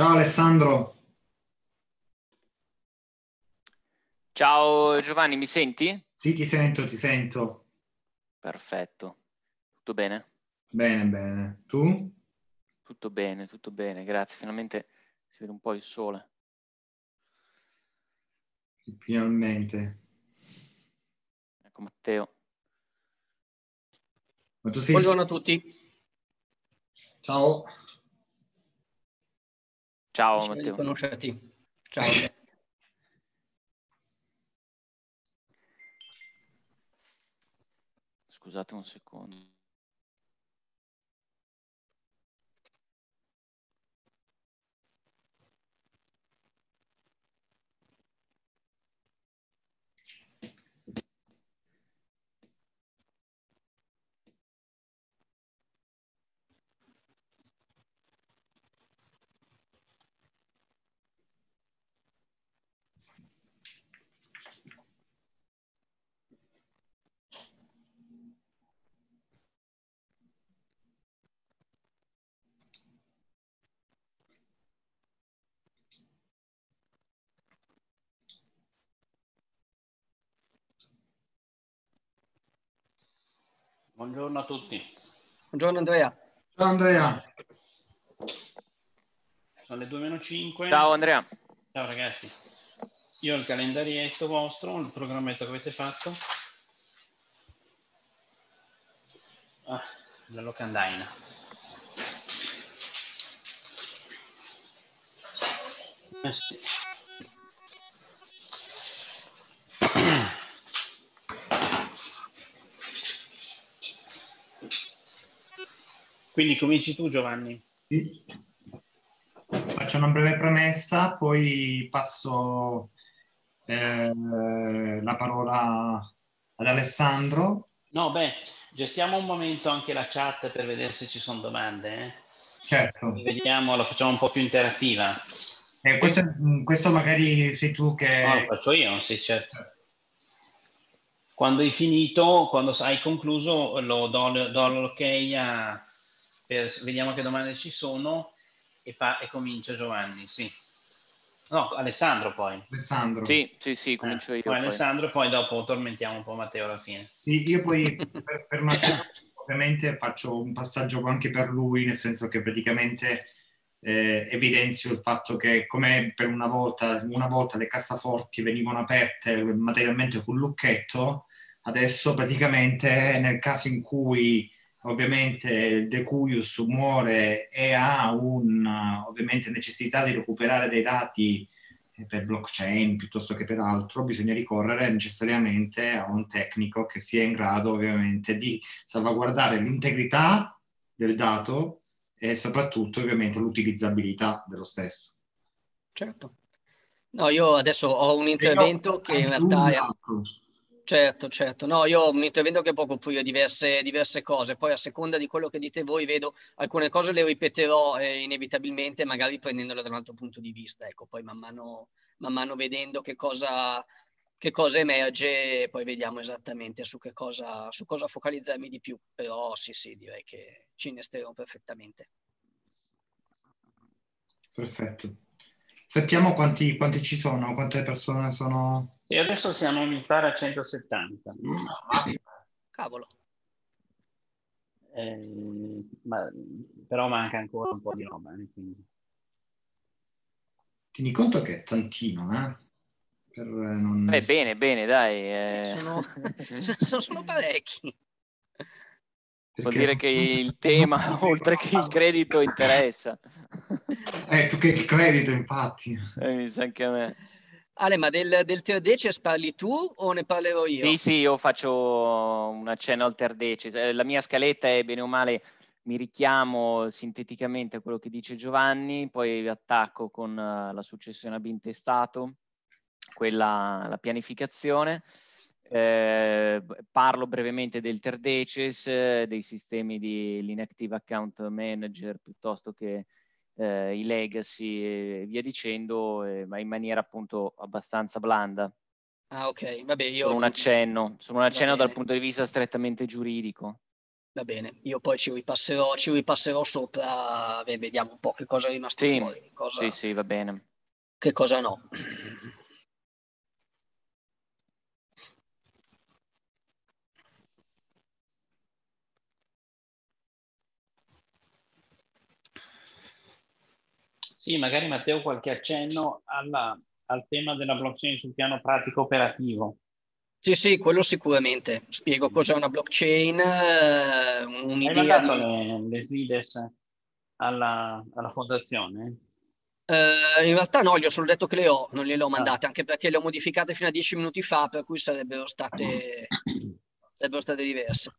Ciao Alessandro. Ciao Giovanni, mi senti? Sì, ti sento, ti sento. Perfetto. Tutto bene? Bene, bene. Tu? Tutto bene, tutto bene, grazie. Finalmente si vede un po' il sole. Finalmente. Ecco Matteo. Ma sei... Buongiorno a tutti. Ciao. Ciao Matteo. Conoscerti. Ciao. Scusate un secondo. Buongiorno a tutti. Buongiorno Andrea. Ciao Andrea. Sono le 2 meno 5. Ciao Andrea. Ciao ragazzi. Io ho il calendarietto vostro, il programmetto che avete fatto. Ah, la locandaina. Eh sì. Quindi cominci tu Giovanni. Sì. Faccio una breve premessa, poi passo eh, la parola ad Alessandro. No, beh, gestiamo un momento anche la chat per vedere se ci sono domande. Eh? Certo. Vediamo, la facciamo un po' più interattiva. Eh, questo, mm, questo, magari sei tu che... No, lo faccio io, sì, certo. certo. Quando hai finito, quando hai concluso, lo do, do l'ok a per, vediamo che domande ci sono e, e comincia Giovanni, sì. No, Alessandro poi. Alessandro. Sì, sì, sì, comincio eh, io. Poi poi. Alessandro, poi dopo tormentiamo un po' Matteo alla fine. Sì, io poi per, per Matteo ovviamente faccio un passaggio anche per lui, nel senso che praticamente eh, evidenzio il fatto che come per una volta, una volta le cassaforti venivano aperte materialmente con lucchetto, adesso praticamente eh, nel caso in cui ovviamente De Cuius muore e ha un, ovviamente necessità di recuperare dei dati eh, per blockchain piuttosto che per altro, bisogna ricorrere necessariamente a un tecnico che sia in grado ovviamente di salvaguardare l'integrità del dato e soprattutto ovviamente l'utilizzabilità dello stesso. Certo. No, io adesso ho un intervento io, che in realtà... È... Certo, certo. No, io mi intervento che poco più diverse, diverse cose, poi a seconda di quello che dite voi vedo alcune cose le ripeterò eh, inevitabilmente, magari prendendole da un altro punto di vista, ecco, poi man mano, man mano vedendo che cosa, che cosa emerge, poi vediamo esattamente su, cosa, su cosa focalizzarmi di più, però sì, sì, direi che ci innesteremo perfettamente. Perfetto. Sappiamo quanti, quanti ci sono, quante persone sono? E adesso siamo, mi pare, a 170. Cavolo. Eh, ma, però manca ancora un po' di roba. Eh, quindi. Tieni conto che è tantino, eh? Per eh, non... Beh, bene, bene, dai. Eh. Sono, sono, sono parecchi. Vuol dire che il tema, oltre che il credito, interessa. Eh, più che il credito, infatti. Eh, mi sa anche a me. Ale, ma del, del Terdeces parli tu o ne parlerò io? Sì, sì, io faccio un accenno al Terdeces. Eh, la mia scaletta è bene o male, mi richiamo sinteticamente a quello che dice Giovanni, poi attacco con eh, la successione a Bintestato, quella, la pianificazione, eh, parlo brevemente del Terdeces, dei sistemi di l'inactive account manager piuttosto che eh, i legacy e via dicendo, eh, ma in maniera appunto abbastanza blanda. Ah, ok, vabbè, io... Sono un accenno, sono un accenno dal punto di vista strettamente giuridico. Va bene, io poi ci ripasserò, ci ripasserò sopra e vediamo un po' che cosa è rimasto sì, fuori. Cosa... Sì, sì, va bene. Che cosa no. Sì, magari Matteo qualche accenno alla, al tema della blockchain sul piano pratico operativo. Sì, sì, quello sicuramente. Spiego cos'è una blockchain, eh, un'idea... Hai mandato di... le, le slides alla, alla fondazione? Uh, in realtà no, gli ho solo detto che le ho, non gliele ho ah. mandate, anche perché le ho modificate fino a dieci minuti fa, per cui sarebbero state, sarebbero state diverse.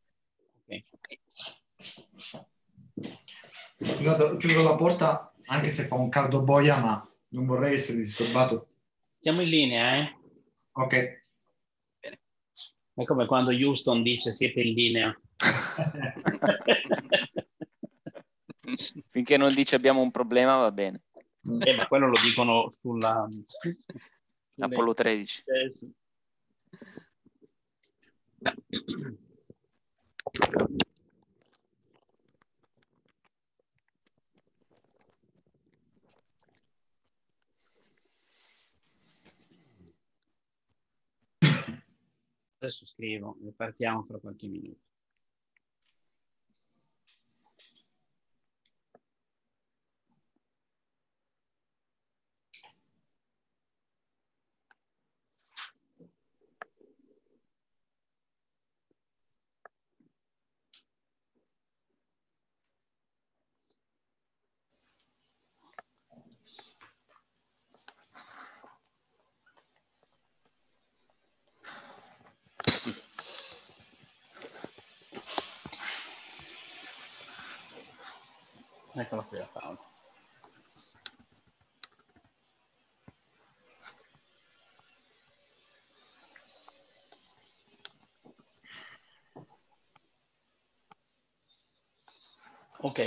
Okay. Chiudo la porta anche se fa un caldo boia, ma non vorrei essere disturbato. Siamo in linea, eh? Ok. È come quando Houston dice siete in linea. Finché non dice abbiamo un problema va bene. Eh, ma quello lo dicono sulla... Apollo 13. Eh, sì. adesso scrivo, ne partiamo fra qualche minuto.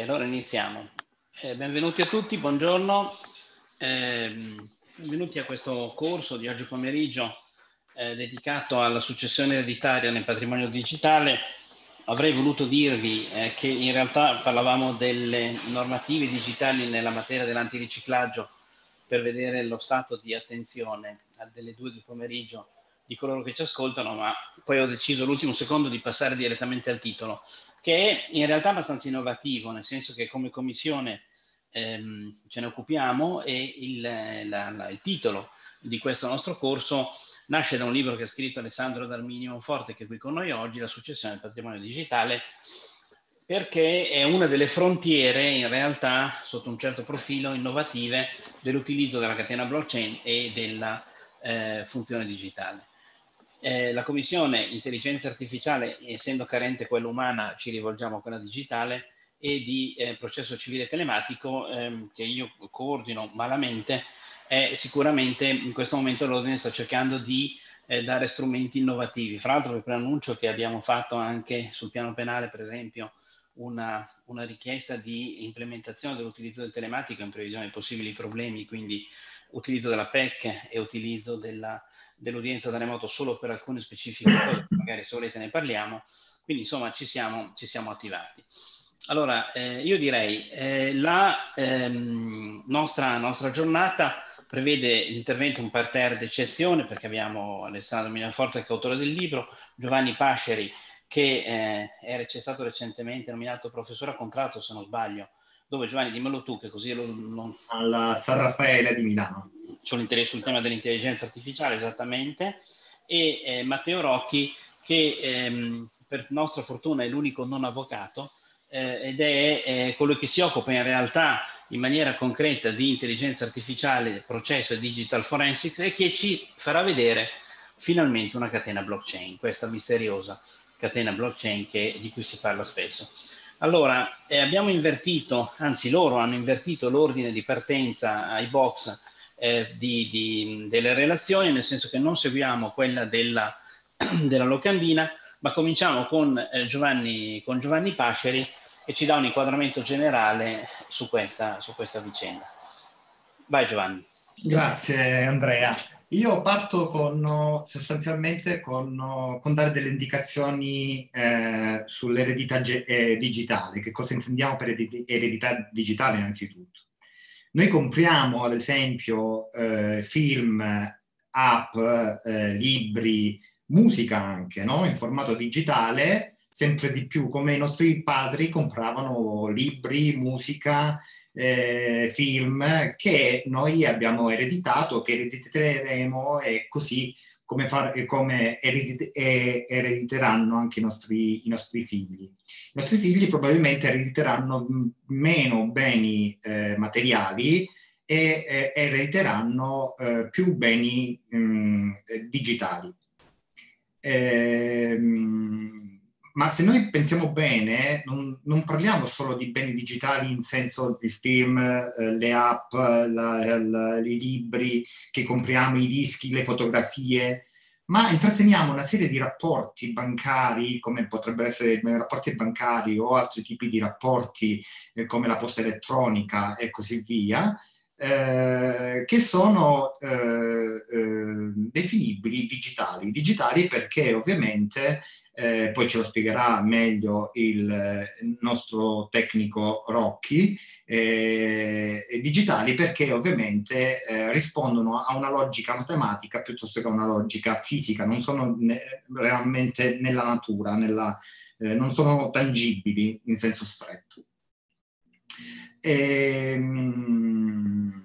allora iniziamo. Eh, benvenuti a tutti, buongiorno. Eh, benvenuti a questo corso di oggi pomeriggio eh, dedicato alla successione ereditaria nel patrimonio digitale. Avrei voluto dirvi eh, che in realtà parlavamo delle normative digitali nella materia dell'antiriciclaggio per vedere lo stato di attenzione alle due del pomeriggio di coloro che ci ascoltano, ma poi ho deciso l'ultimo secondo di passare direttamente al titolo che è in realtà abbastanza innovativo, nel senso che come commissione ehm, ce ne occupiamo e il, la, la, il, titolo di questo nostro corso nasce da un libro che ha scritto Alessandro Dalmini Forte, che è qui con noi oggi, La successione del patrimonio digitale, perché è una delle frontiere, in realtà, sotto un certo profilo, innovative dell'utilizzo della catena blockchain e della eh, funzione digitale eh, la Commissione Intelligenza Artificiale, essendo carente quella umana, ci rivolgiamo a quella digitale e di eh, processo civile telematico ehm, che io coordino malamente, è sicuramente in questo momento l'Ordine sta cercando di eh, dare strumenti innovativi. Fra l'altro vi preannuncio che abbiamo fatto anche sul piano penale, per esempio, una, una richiesta di implementazione dell'utilizzo del telematico in previsione di possibili problemi, quindi utilizzo della PEC e utilizzo della dell'udienza da remoto solo per alcune specifiche cose, magari se volete ne parliamo, quindi insomma ci siamo, ci siamo attivati. Allora, eh, io direi, eh, la ehm, nostra, nostra, giornata prevede l'intervento un parterre d'eccezione, perché abbiamo Alessandro Milanforte che è autore del libro, Giovanni Pasceri che eh, era, è stato recentemente nominato professore a contratto, se non sbaglio, dove Giovanni dimmelo tu che così lo, non... Alla San Raffaele di Milano. C'è un interesse sul tema dell'intelligenza artificiale esattamente e eh, Matteo Rocchi che ehm, per nostra fortuna è l'unico non avvocato eh, ed è eh, quello che si occupa in realtà in maniera concreta di intelligenza artificiale, processo e digital forensics e che ci farà vedere finalmente una catena blockchain, questa misteriosa catena blockchain che, di cui si parla spesso. Allora, eh, abbiamo invertito, anzi loro hanno invertito l'ordine di partenza ai box eh, di, di, delle relazioni, nel senso che non seguiamo quella della, della locandina, ma cominciamo con, eh, Giovanni, con Giovanni Pasceri che ci dà un inquadramento generale su questa, su questa vicenda. Vai Giovanni. Grazie Andrea. Io parto con, sostanzialmente con, con dare delle indicazioni eh, sull'eredità ge- eh, digitale, che cosa intendiamo per eredità digitale innanzitutto. Noi compriamo ad esempio eh, film, app, eh, libri, musica anche, no? in formato digitale, sempre di più come i nostri padri compravano libri, musica eh, film che noi abbiamo ereditato, che erediteremo e così come, far, come eredit- erediteranno anche i nostri, i nostri, figli. I nostri figli probabilmente erediteranno meno beni eh, materiali e eh, erediteranno più beni mh, mm, digitali. Ehm, ma se noi pensiamo bene, non, non, parliamo solo di beni digitali in senso di film, eh, le app, la, la, i libri che compriamo, i dischi, le fotografie, ma intratteniamo una serie di rapporti bancari, come potrebbero essere i rapporti bancari o altri tipi di rapporti eh, come la posta elettronica e così via, eh, che sono eh, eh definibili digitali. Digitali perché ovviamente eh, poi ce lo spiegherà meglio il eh, nostro tecnico Rocchi, eh, digitali perché ovviamente eh, rispondono a una logica matematica piuttosto che a una logica fisica, non sono ne realmente nella natura, nella, eh, non sono tangibili in senso stretto. E, ehm,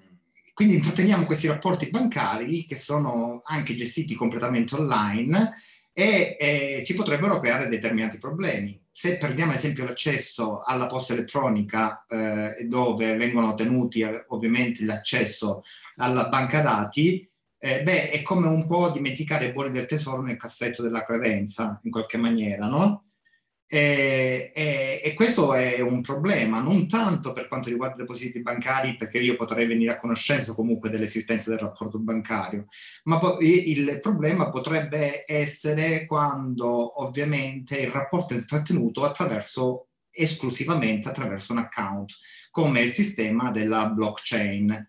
quindi intratteniamo questi rapporti bancari che sono anche gestiti completamente online e eh, si potrebbero creare determinati problemi. Se prendiamo ad esempio l'accesso alla posta elettronica eh, dove vengono tenuti eh, ovviamente l'accesso alla banca dati, eh, beh, è come un po' dimenticare i buoni del tesoro nel cassetto della credenza, in qualche maniera, no? E, e, e, questo è un problema, non tanto per quanto riguarda i depositi bancari, perché io potrei venire a conoscenza comunque dell'esistenza del rapporto bancario, ma po- il problema potrebbe essere quando ovviamente il rapporto è trattenuto attraverso, esclusivamente attraverso un account, come il sistema della blockchain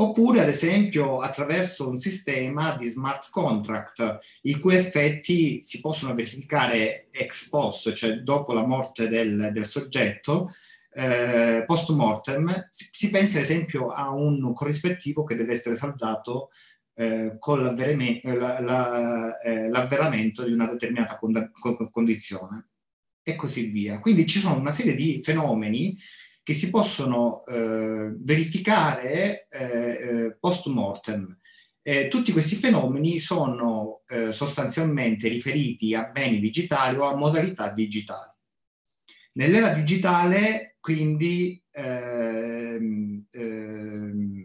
oppure ad esempio attraverso un sistema di smart contract, i cui effetti si possono verificare ex post, cioè dopo la morte del, del soggetto, eh, post mortem, si, si, pensa ad esempio a un corrispettivo che deve essere saldato eh, con l'avveramento, eh, la, la, eh, l'avveramento di una determinata condizione e così via. Quindi ci sono una serie di fenomeni che si possono eh, verificare eh, eh post mortem. Eh, tutti questi fenomeni sono eh, sostanzialmente riferiti a beni digitali o a modalità digitali. Nell'era digitale, quindi, ehm, ehm,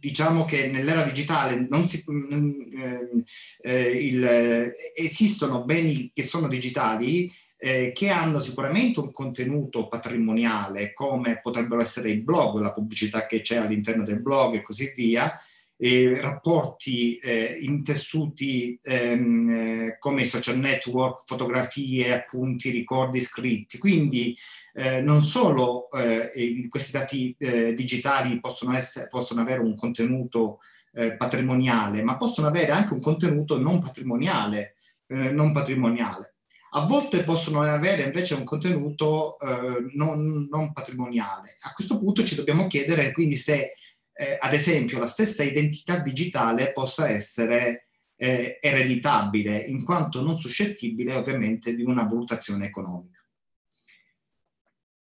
diciamo che nell'era digitale si, ehm, eh, il, eh, esistono beni che sono digitali eh, che hanno sicuramente un contenuto patrimoniale, come potrebbero essere i blog, la pubblicità che c'è all'interno del blog e così via, eh, rapporti eh, intessuti ehm, eh, come i social network, fotografie, appunti, ricordi scritti. Quindi eh, non solo eh, questi dati eh, digitali possono, essere, possono, avere un contenuto patrimoniale, ma possono avere anche un contenuto non patrimoniale. non patrimoniale a volte possono avere invece un contenuto eh, non, non, patrimoniale. A questo punto ci dobbiamo chiedere quindi se, eh, ad esempio, la stessa identità digitale possa essere eh, ereditabile, in quanto non suscettibile ovviamente di una valutazione economica.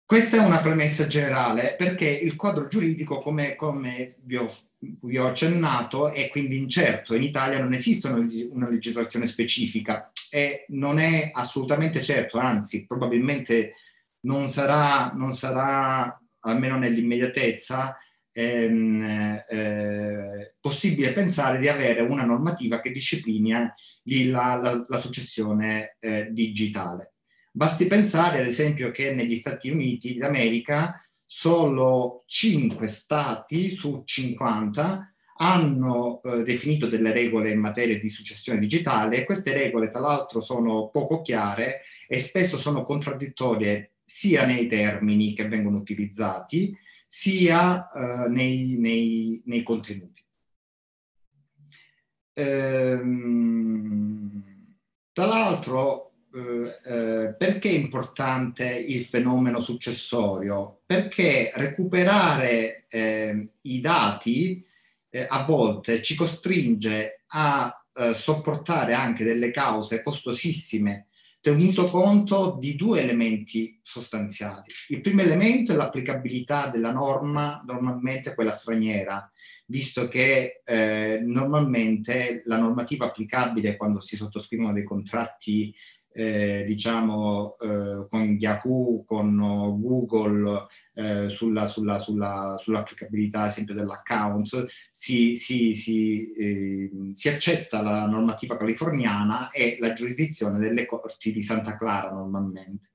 Questa è una premessa generale perché il quadro giuridico, come, come vi, ho, vi, ho, accennato, è quindi incerto. In Italia non esiste una legislazione specifica e non è assolutamente certo, anzi probabilmente non sarà, non sarà almeno nell'immediatezza, ehm, eh, possibile pensare di avere una normativa che disciplina la, la, la, successione eh, digitale. Basti pensare, ad esempio, che negli Stati Uniti d'America solo 5 stati su 50 hanno eh, definito delle regole in materia di successione digitale. Queste regole, tra l'altro, sono poco chiare e spesso sono contraddittorie sia nei termini che vengono utilizzati, sia eh, nei, nei, nei, contenuti. Ehm, tra l'altro, eh, eh perché è importante il fenomeno successorio? Perché recuperare ehm, i dati eh, a volte ci costringe a eh, sopportare anche delle cause costosissime tenuto conto di due elementi sostanziali. Il primo elemento è l'applicabilità della norma, normalmente quella straniera, visto che eh, normalmente la normativa applicabile quando si sottoscrivono dei contratti eh, diciamo, eh, con Yahoo, con Google, eh, sulla, sulla, sulla, sull'applicabilità ad esempio dell'account, si, si, si, ehm, si, accetta la normativa californiana e la giurisdizione delle corti di Santa Clara normalmente.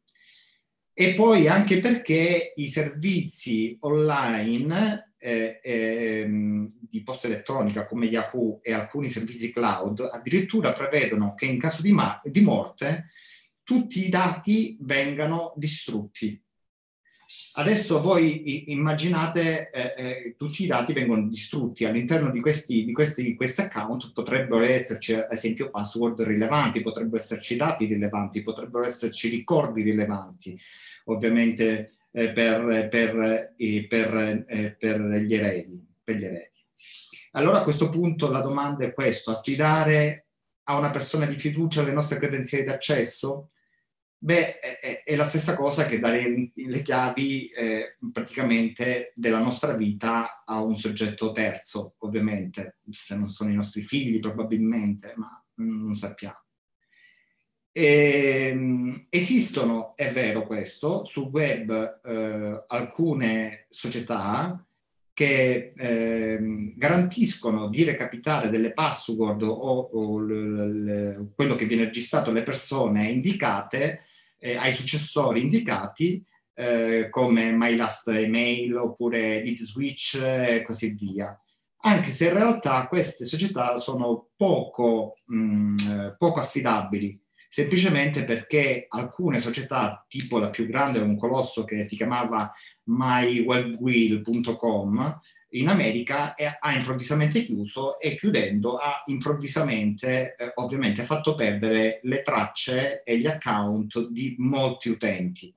E poi anche perché i servizi online eh, eh, di posta elettronica come Yahoo e alcuni servizi cloud addirittura prevedono che in caso di, ma- di morte tutti i dati vengano distrutti. Adesso voi immaginate eh, eh, tutti i dati vengono distrutti, all'interno di questi, di questi, di questi account potrebbero esserci ad esempio password rilevanti, potrebbero esserci dati rilevanti, potrebbero esserci ricordi rilevanti, ovviamente eh, per, per, eh, per, eh, per, gli eredi, per gli eredi. Allora a questo punto la domanda è questa, affidare a una persona di fiducia le nostre credenziali d'accesso? Beh, è, è, la stessa cosa che dare le chiavi praticamente della nostra vita a un soggetto terzo, ovviamente, se non sono i nostri figli probabilmente, ma non sappiamo. E, ehm, esistono, è vero questo, sul web eh, alcune società che eh, garantiscono di recapitare delle password o, o l, l, quello che viene registrato alle persone indicate eh, ai successori indicati eh, come My Last Email oppure Edit Switch e così via anche se in realtà queste società sono poco, mh, mm, poco affidabili semplicemente perché alcune società, tipo la più grande, un colosso che si chiamava mywebwheel.com, in America è, ha improvvisamente chiuso e chiudendo ha improvvisamente eh, ovviamente fatto perdere le tracce e gli account di molti utenti.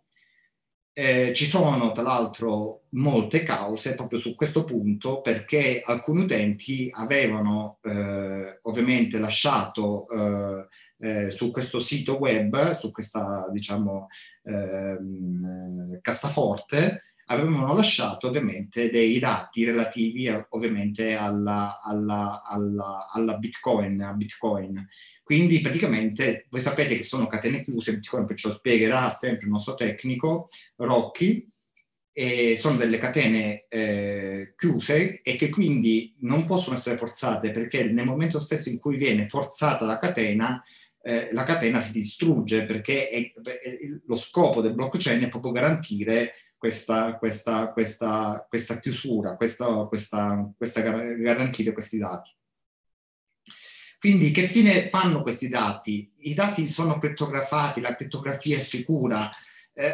Eh, ci sono tra l'altro molte cause proprio su questo punto perché alcuni utenti avevano eh, ovviamente lasciato eh, eh, su questo sito web, su questa diciamo ehm, eh, cassaforte, avevano lasciato ovviamente dei dati relativi eh, ovviamente alla, alla, alla, alla Bitcoin, Bitcoin, Quindi praticamente voi sapete che sono catene chiuse, Bitcoin ce spiegherà sempre il nostro tecnico, Rocchi, e sono delle catene eh, chiuse e che quindi non possono essere forzate perché nel momento stesso in cui viene forzata la catena eh, la catena si distrugge perché è, è, lo scopo del blockchain è proprio garantire questa, questa, questa, questa chiusura, garantire questi dati. Quindi che fine fanno questi dati? I dati sono crittografati, la crittografia è sicura, eh,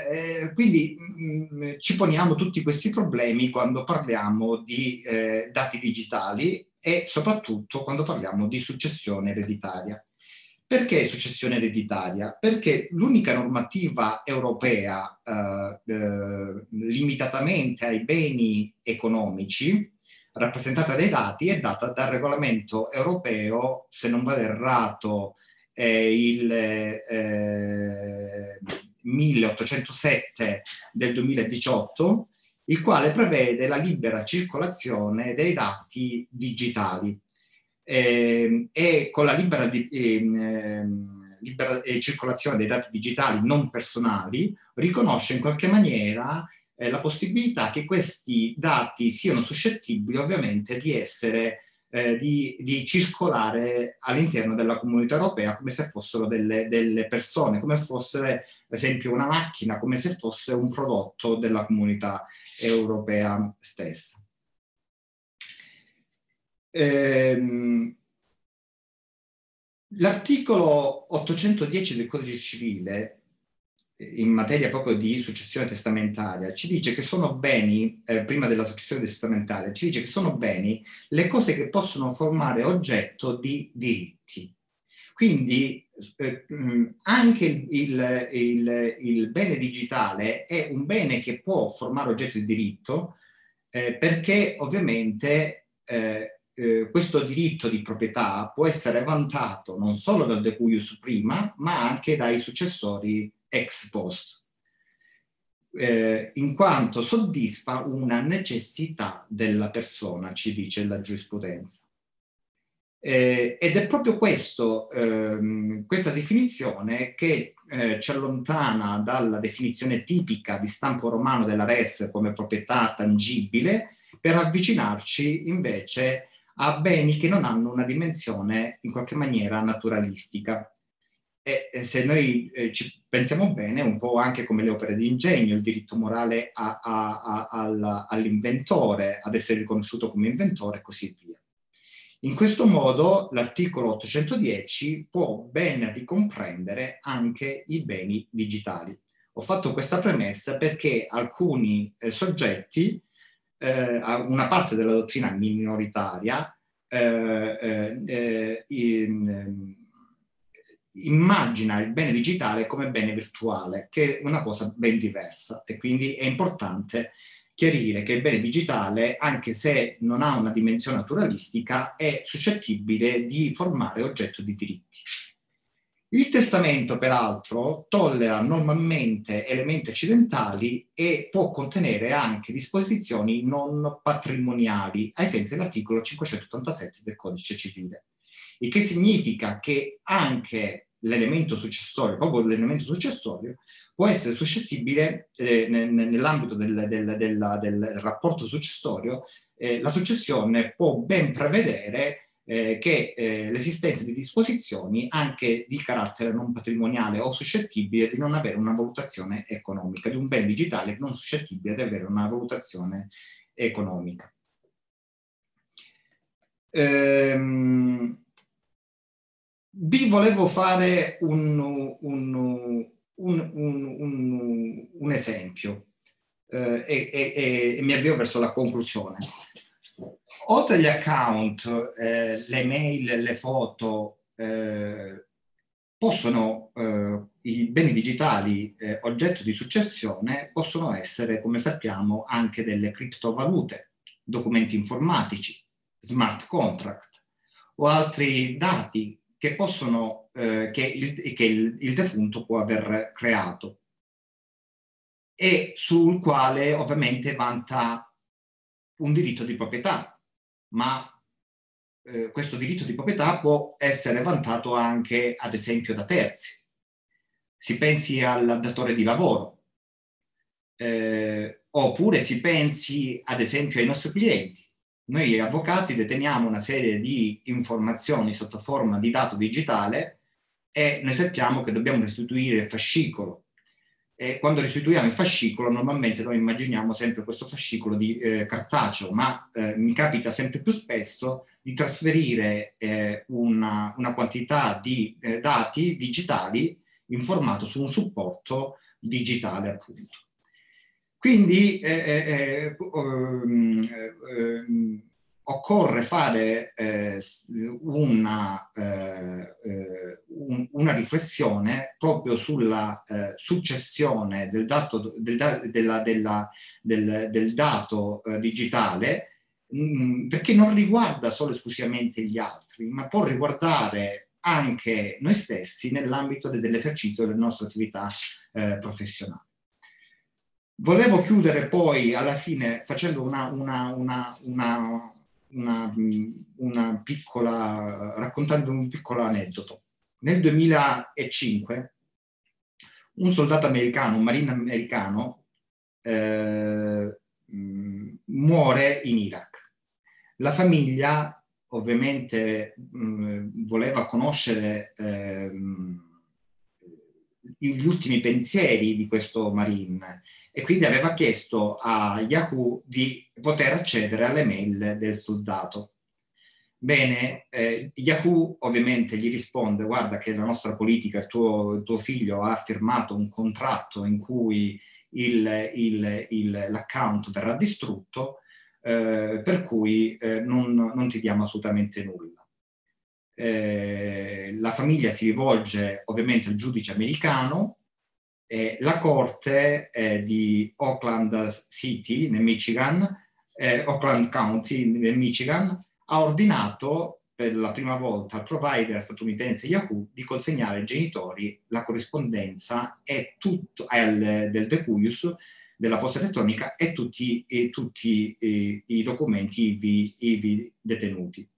eh quindi mh, mm, mm, ci poniamo tutti questi problemi quando parliamo di eh, dati digitali e soprattutto quando parliamo di successione ereditaria. Perché successione ereditaria? Perché l'unica normativa europea eh, eh, limitatamente ai beni economici rappresentata dai dati è data dal regolamento europeo, se non vado errato, eh, il eh, 1807 del 2018, il quale prevede la libera circolazione dei dati digitali eh, e con la libera, di, ehm, ehm, eh, libera circolazione dei dati digitali non personali riconosce in qualche maniera eh, la possibilità che questi dati siano suscettibili ovviamente di essere eh, di, di, circolare all'interno della comunità europea come se fossero delle, delle persone, come fosse ad esempio una macchina, come se fosse un prodotto della comunità europea stessa ehm, l'articolo 810 del codice civile eh, in materia proprio di successione testamentaria, ci dice che sono beni, eh, prima della successione testamentaria, ci dice che sono beni le cose che possono formare oggetto di diritti. Quindi eh, mm, anche il, il, il, bene digitale è un bene che può formare oggetto di diritto eh, perché ovviamente eh, eh, questo diritto di proprietà può essere vantato non solo dal decuius prima, ma anche dai successori ex post, eh, in quanto soddisfa una necessità della persona, ci dice la giurisprudenza. Eh, ed è proprio questo, ehm, questa definizione che eh, ci allontana dalla definizione tipica di stampo romano della res come proprietà tangibile per avvicinarci invece a beni che non hanno una dimensione in qualche maniera naturalistica. E se noi eh, ci pensiamo bene, un po' anche come le opere di ingegno, il diritto morale a, a, a, al, all'inventore, ad essere riconosciuto come inventore e così via. In questo modo l'articolo 810 può ben ricomprendere anche i beni digitali. Ho fatto questa premessa perché alcuni eh, soggetti eh, una parte della dottrina minoritaria eh, eh, eh in, ehm, immagina il bene digitale come bene virtuale, che è una cosa ben diversa e quindi è importante chiarire che il bene digitale, anche se non ha una dimensione naturalistica, è suscettibile di formare oggetto di diritti. Il testamento, peraltro, tollera normalmente elementi accidentali e può contenere anche disposizioni non patrimoniali, ai sensi dell'articolo 587 del Codice Civile. Il che significa che anche l'elemento successorio, proprio l'elemento successorio, può essere suscettibile, eh, nell'ambito del, del, del, del, rapporto successorio, eh, la successione può ben prevedere eh, che eh, l'esistenza di disposizioni anche di carattere non patrimoniale o suscettibile di non avere una valutazione economica, di un bene digitale non suscettibile di avere una valutazione economica. Ehm, vi volevo fare un, un, un, un esempio eh, e, e, e mi avvio verso la conclusione. Oltre agli account, eh, le mail, le foto, eh, possono, eh, i beni digitali eh, oggetto di successione possono essere, come sappiamo, anche delle criptovalute, documenti informatici, smart contract o altri dati che, possono, eh, che, il, che il, il defunto può aver creato e sul quale ovviamente vanta un diritto di proprietà, ma eh, questo diritto di proprietà può essere vantato anche, ad esempio, da terzi. Si pensi al datore di lavoro, eh, oppure si pensi, ad esempio, ai nostri clienti. Noi avvocati deteniamo una serie di informazioni sotto forma di dato digitale e noi sappiamo che dobbiamo restituire il fascicolo e quando restituiamo il fascicolo, normalmente noi immaginiamo sempre questo fascicolo di eh, cartaceo, ma eh, mi capita sempre più spesso di trasferire eh, una, una, quantità di eh, dati digitali in formato su un supporto digitale, appunto. Quindi, um, occorre fare eh, una, eh, eh, un, una, riflessione proprio sulla eh, successione del dato, del, della, della, del, del dato eh, digitale mm, perché non riguarda solo esclusivamente gli altri, ma può riguardare anche noi stessi nell'ambito de, dell'esercizio delle nostre attività eh, professionali. Volevo chiudere poi alla fine facendo una, una, una una, una piccola, raccontando un piccolo aneddoto. Nel 2005 un soldato americano, un marine americano, eh, mm, muore in Iraq. La famiglia ovviamente mh, mm, voleva conoscere eh, gli ultimi pensieri di questo marine e quindi aveva chiesto a Yahoo di poter accedere alle mail del soldato. Bene, eh, Yahoo ovviamente gli risponde, guarda che la nostra politica, il tuo, il tuo figlio ha firmato un contratto in cui il, il, l'account verrà distrutto, eh, per cui eh, non, non, ti diamo assolutamente nulla. Eh, la famiglia si rivolge ovviamente al giudice americano eh, la Corte eh, di Oakland City, nel Michigan, eh, Oakland County, nel Michigan, ha ordinato per la prima volta al provider statunitense Yahoo di consegnare ai genitori la corrispondenza e tutto, el, eh, del Decuius della posta elettronica e tutti, e tutti e, i documenti ivi, ivi detenuti.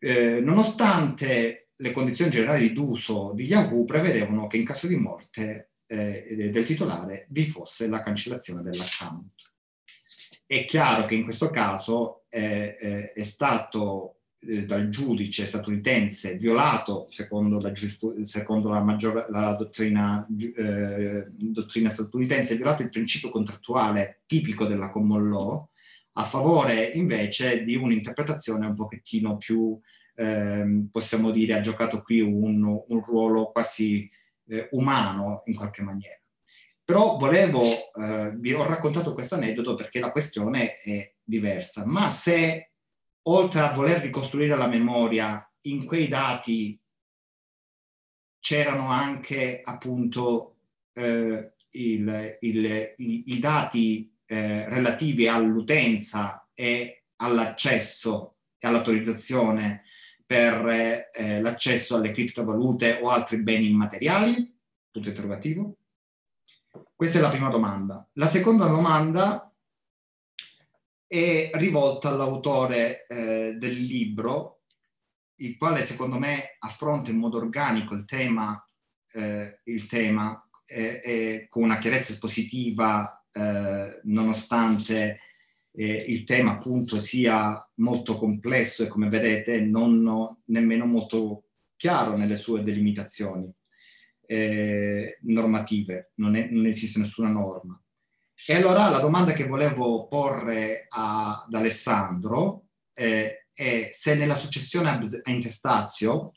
Eh, nonostante le condizioni generali d'uso di Yahoo prevedevano che in caso di morte eh, del titolare vi fosse la cancellazione dell'account. È chiaro che in questo caso eh, eh è stato eh, dal giudice statunitense violato, secondo la, secondo la, maggior, la dottrina, eh, dottrina, statunitense, violato il principio contrattuale tipico della common law, a favore invece di un'interpretazione un pochettino più ehm, possiamo dire, ha giocato qui un, un ruolo quasi eh, umano in qualche maniera. Però volevo, eh, vi ho raccontato questo aneddoto perché la questione è diversa, ma se oltre a voler ricostruire la memoria, in quei dati c'erano anche appunto eh, il, il, i, i, dati eh, relativi all'utenza e all'accesso e all'autorizzazione per eh, l'accesso alle criptovalute o altri beni immateriali? Punto interrogativo. Questa è la prima domanda. La seconda domanda è rivolta all'autore eh, del libro, il quale secondo me affronta in modo organico il tema, eh, il tema eh, con una chiarezza espositiva eh, nonostante eh, il tema appunto sia molto complesso e come vedete non nemmeno molto chiaro nelle sue delimitazioni eh, normative, non, è, non, esiste nessuna norma. E allora la domanda che volevo porre ad Alessandro eh, è se nella successione a intestazio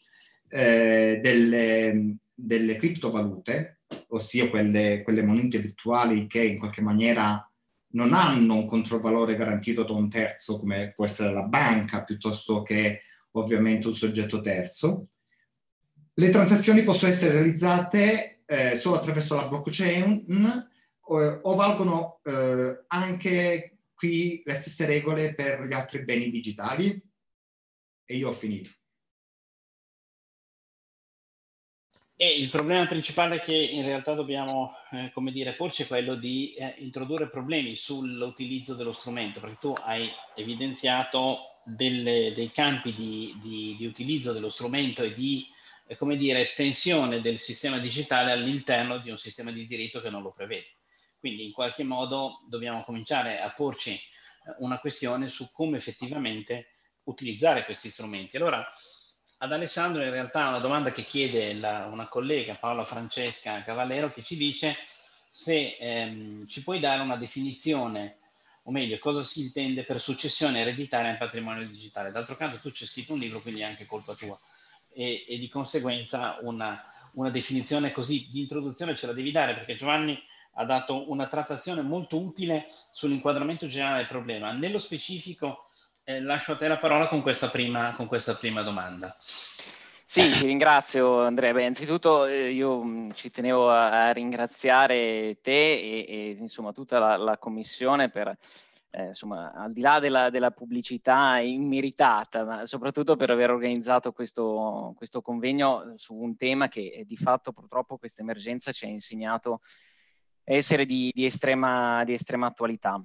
eh, delle, delle criptovalute, ossia quelle, quelle monete virtuali che in qualche maniera non hanno un controvalore garantito da un terzo come può essere la banca piuttosto che ovviamente un soggetto terzo. Le transazioni possono essere realizzate eh, solo attraverso la blockchain o, eh, o valgono eh, anche qui le stesse regole per gli altri beni digitali? E io ho finito. E il problema principale che in realtà dobbiamo eh, come dire, porci è quello di eh, introdurre problemi sull'utilizzo dello strumento, perché tu hai evidenziato delle, dei campi di, di, di, utilizzo dello strumento e di eh, come dire, estensione del sistema digitale all'interno di un sistema di diritto che non lo prevede. Quindi in qualche modo dobbiamo cominciare a porci eh, una questione su come effettivamente utilizzare questi strumenti. Allora, ad Alessandro in realtà una domanda che chiede la, una collega Paola Francesca Cavallero che ci dice se ehm, ci puoi dare una definizione o meglio cosa si intende per successione ereditaria in patrimonio digitale. D'altro canto tu ci hai scritto un libro quindi è anche colpa tua e, e di conseguenza una, una, definizione così di introduzione ce la devi dare perché Giovanni ha dato una trattazione molto utile sull'inquadramento generale del problema. Nello specifico eh, lascio a te la parola con questa prima, con questa prima domanda. Sì, ti ringrazio Andrea. Beh, innanzitutto eh, io mm, ci tenevo a, a ringraziare te e, e insomma, tutta la, la commissione per, eh, insomma, al di là della, della, pubblicità immeritata, ma soprattutto per aver organizzato questo, questo convegno su un tema che eh, di fatto purtroppo questa emergenza ci ha insegnato essere di, di, estrema, di estrema attualità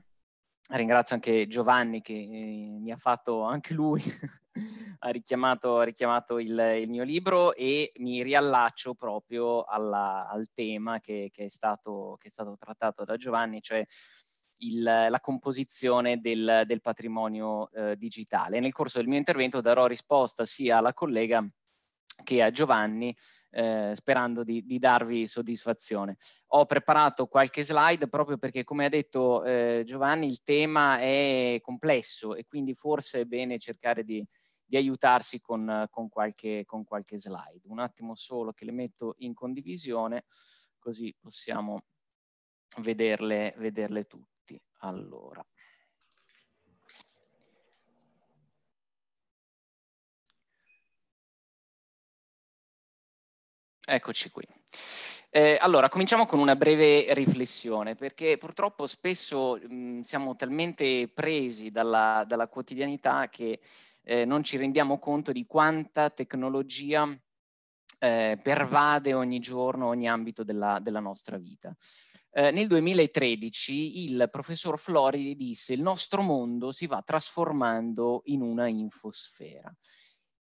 ringrazio anche Giovanni che eh, mi ha fatto, anche lui ha richiamato, ha richiamato il, il, mio libro e mi riallaccio proprio alla, al tema che, che, è stato, che, è stato, trattato da Giovanni, cioè il, la composizione del, del patrimonio eh, digitale. Nel corso del mio intervento darò risposta sia alla collega che a Giovanni eh, sperando di, di, darvi soddisfazione. Ho preparato qualche slide proprio perché come ha detto eh, Giovanni il tema è complesso e quindi forse è bene cercare di, di aiutarsi con, con, qualche, con qualche slide. Un attimo solo che le metto in condivisione così possiamo vederle, vederle tutti. Allora. Eccoci qui. Eh, allora, cominciamo con una breve riflessione, perché purtroppo spesso mh, siamo talmente presi dalla, dalla quotidianità che eh, non ci rendiamo conto di quanta tecnologia eh, pervade ogni giorno, ogni ambito della, della nostra vita. Eh, nel 2013 il professor Floridi disse il nostro mondo si va trasformando in una infosfera.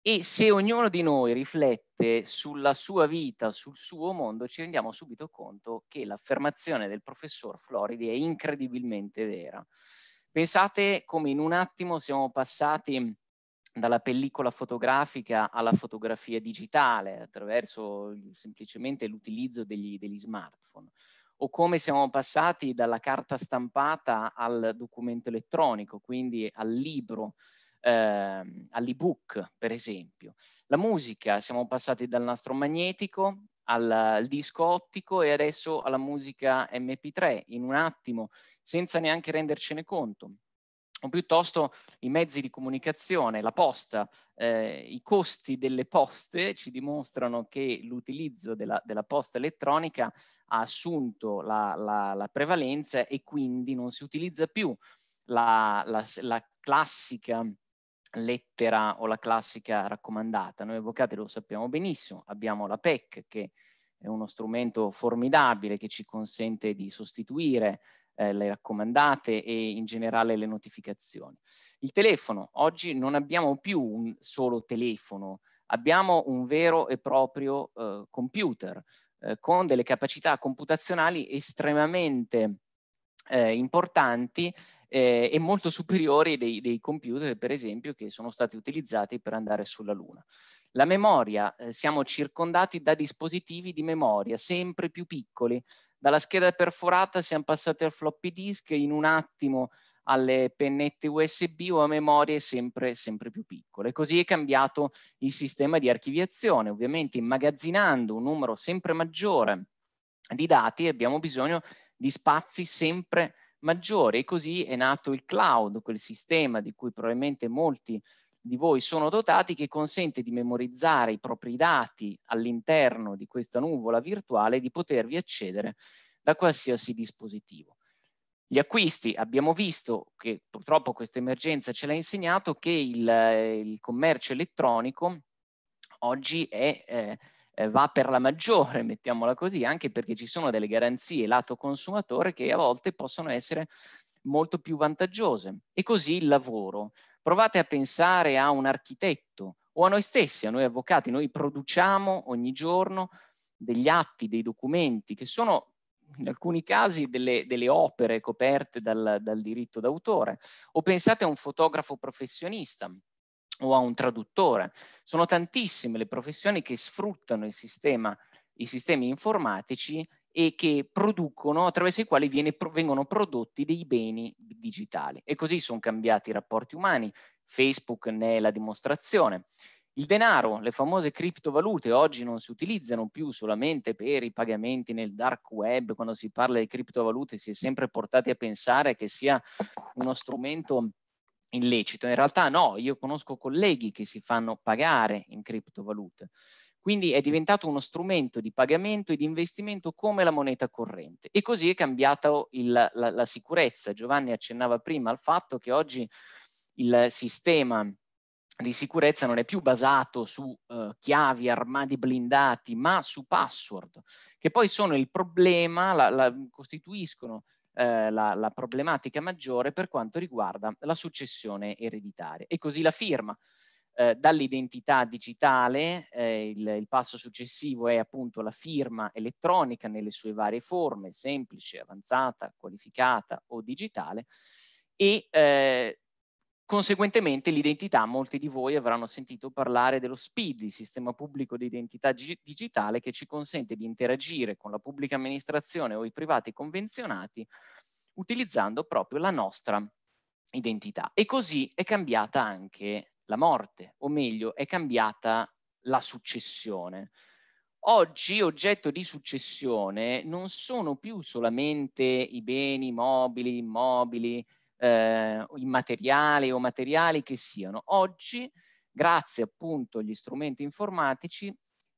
E se ognuno di noi riflette sulla sua vita, sul suo mondo, ci rendiamo subito conto che l'affermazione del professor Floridi è incredibilmente vera. Pensate come in un attimo siamo passati dalla pellicola fotografica alla fotografia digitale attraverso semplicemente l'utilizzo degli, degli smartphone o come siamo passati dalla carta stampata al documento elettronico, quindi al libro eh, all'ebook, per esempio. La musica, siamo passati dal nastro magnetico al, al disco ottico e adesso alla musica MP3 in un attimo, senza neanche rendercene conto o piuttosto i mezzi di comunicazione, la posta, eh, i costi delle poste ci dimostrano che l'utilizzo della, della posta elettronica ha assunto la, la, la, prevalenza e quindi non si utilizza più la, la classica lettera o la classica raccomandata. Noi avvocati lo sappiamo benissimo, abbiamo la PEC che è uno strumento formidabile che ci consente di sostituire eh, le raccomandate e in generale le notificazioni. Il telefono, oggi non abbiamo più un solo telefono, abbiamo un vero e proprio eh, computer eh, con delle capacità computazionali estremamente eh, importanti eh, e molto superiori dei, dei, computer, per esempio, che sono stati utilizzati per andare sulla Luna. La memoria, eh, siamo circondati da dispositivi di memoria sempre più piccoli. Dalla scheda perforata siamo passati al floppy disk in un attimo alle pennette USB o a memorie sempre, sempre più piccole. Così è cambiato il sistema di archiviazione, ovviamente immagazzinando un numero sempre maggiore di dati abbiamo bisogno di spazi sempre maggiori e così è nato il cloud, quel sistema di cui probabilmente molti di voi sono dotati che consente di memorizzare i propri dati all'interno di questa nuvola virtuale e di potervi accedere da qualsiasi dispositivo. Gli acquisti, abbiamo visto che purtroppo questa emergenza ce l'ha insegnato che il, eh, il commercio elettronico oggi è eh, eh, va per la maggiore, mettiamola così, anche perché ci sono delle garanzie lato consumatore che a volte possono essere molto più vantaggiose. E così il lavoro. Provate a pensare a un architetto o a noi stessi, a noi avvocati. Noi produciamo ogni giorno degli atti, dei documenti che sono in alcuni casi delle, delle opere coperte dal, dal diritto d'autore. O pensate a un fotografo professionista o a un traduttore. Sono tantissime le professioni che sfruttano il sistema, i sistemi informatici e che producono, attraverso i quali viene, vengono prodotti dei beni digitali. E così sono cambiati i rapporti umani. Facebook ne è la dimostrazione. Il denaro, le famose criptovalute, oggi non si utilizzano più solamente per i pagamenti nel dark web. Quando si parla di criptovalute si è sempre portati a pensare che sia uno strumento illecito. In realtà no, io conosco colleghi che si fanno pagare in criptovalute. Quindi è diventato uno strumento di pagamento e di investimento come la moneta corrente. E così è cambiata il, la, la, sicurezza. Giovanni accennava prima al fatto che oggi il sistema di sicurezza non è più basato su uh, chiavi, armadi blindati, ma su password, che poi sono il problema, la, la, costituiscono eh, la, la problematica maggiore per quanto riguarda la successione ereditaria. E così la firma. Eh, dall'identità digitale, eh, il, il, passo successivo è appunto la firma elettronica nelle sue varie forme, semplice, avanzata, qualificata o digitale, e eh, Conseguentemente l'identità, molti di voi avranno sentito parlare dello SPID, il sistema pubblico di identità gi- digitale che ci consente di interagire con la pubblica amministrazione o i privati convenzionati utilizzando proprio la nostra identità. E così è cambiata anche la morte, o meglio è cambiata la successione. Oggi oggetto di successione non sono più solamente i beni mobili, immobili, eh, immateriali o materiali che siano. Oggi, grazie appunto agli strumenti informatici,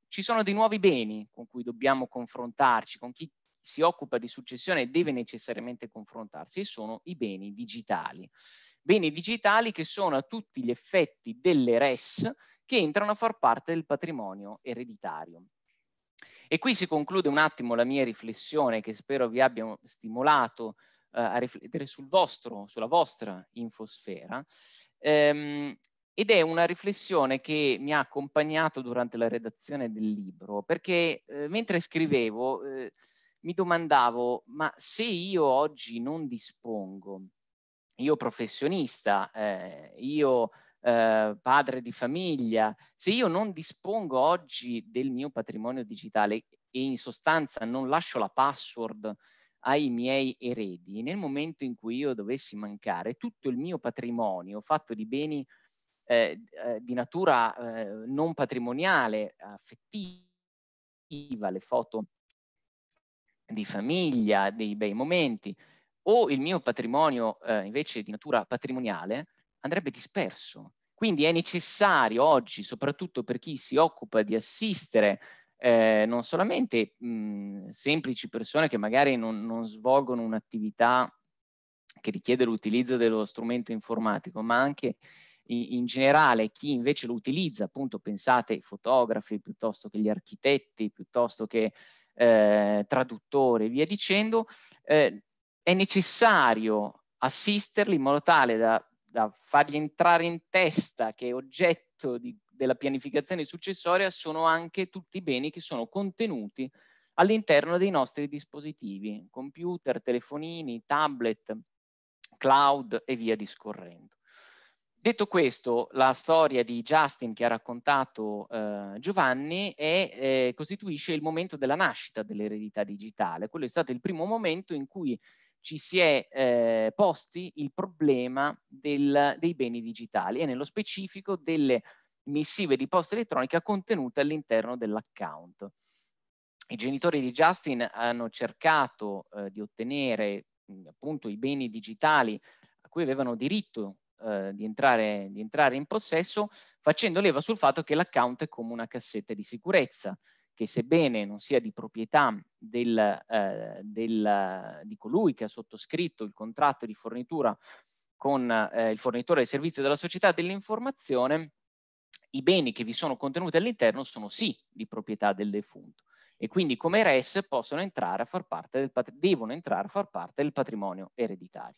ci sono dei nuovi beni con cui dobbiamo confrontarci, con chi si occupa di successione e deve necessariamente confrontarsi, e sono i beni digitali. Beni digitali che sono a tutti gli effetti delle res che entrano a far parte del patrimonio ereditario. E qui si conclude un attimo la mia riflessione che spero vi abbia stimolato eh, a riflettere sul vostro, sulla vostra infosfera. Ehm, ed è una riflessione che mi ha accompagnato durante la redazione del libro, perché eh, mentre scrivevo eh, mi domandavo, ma se io oggi non dispongo, io professionista, eh, io eh, padre di famiglia, se io non dispongo oggi del mio patrimonio digitale e in sostanza non lascio la password ai miei eredi, nel momento in cui io dovessi mancare, tutto il mio patrimonio fatto di beni eh, eh, di natura eh, non patrimoniale, affettiva, le foto di famiglia, dei bei momenti, o il mio patrimonio eh, invece di natura patrimoniale andrebbe disperso. Quindi è necessario oggi, soprattutto per chi si occupa di assistere eh, non solamente mh, semplici persone che magari non, non svolgono un'attività che richiede l'utilizzo dello strumento informatico, ma anche in, generale chi invece lo utilizza, appunto pensate ai fotografi piuttosto che gli architetti, piuttosto che eh, traduttori e via dicendo, eh, è necessario assisterli in modo tale da, da fargli entrare in testa che oggetto di, della pianificazione successoria sono anche tutti i beni che sono contenuti all'interno dei nostri dispositivi, computer, telefonini, tablet, cloud e via discorrendo. Detto questo, la storia di Justin che ha raccontato eh, Giovanni è, eh, costituisce il momento della nascita dell'eredità digitale. Quello è stato il primo momento in cui ci si è eh, posti il problema del, dei beni digitali e nello specifico delle missive di posta elettronica contenute all'interno dell'account. I genitori di Justin hanno cercato eh, di ottenere mh, appunto i beni digitali a cui avevano diritto eh, di, entrare, di entrare in possesso, facendo leva sul fatto che l'account è come una cassetta di sicurezza, che sebbene non sia di proprietà del, eh, del, di colui che ha sottoscritto il contratto di fornitura con eh, il fornitore del servizio della società dell'informazione, i beni che vi sono contenuti all'interno sono sì di proprietà del defunto e quindi come res possono entrare a far parte del pat- devono entrare a far parte del patrimonio ereditario.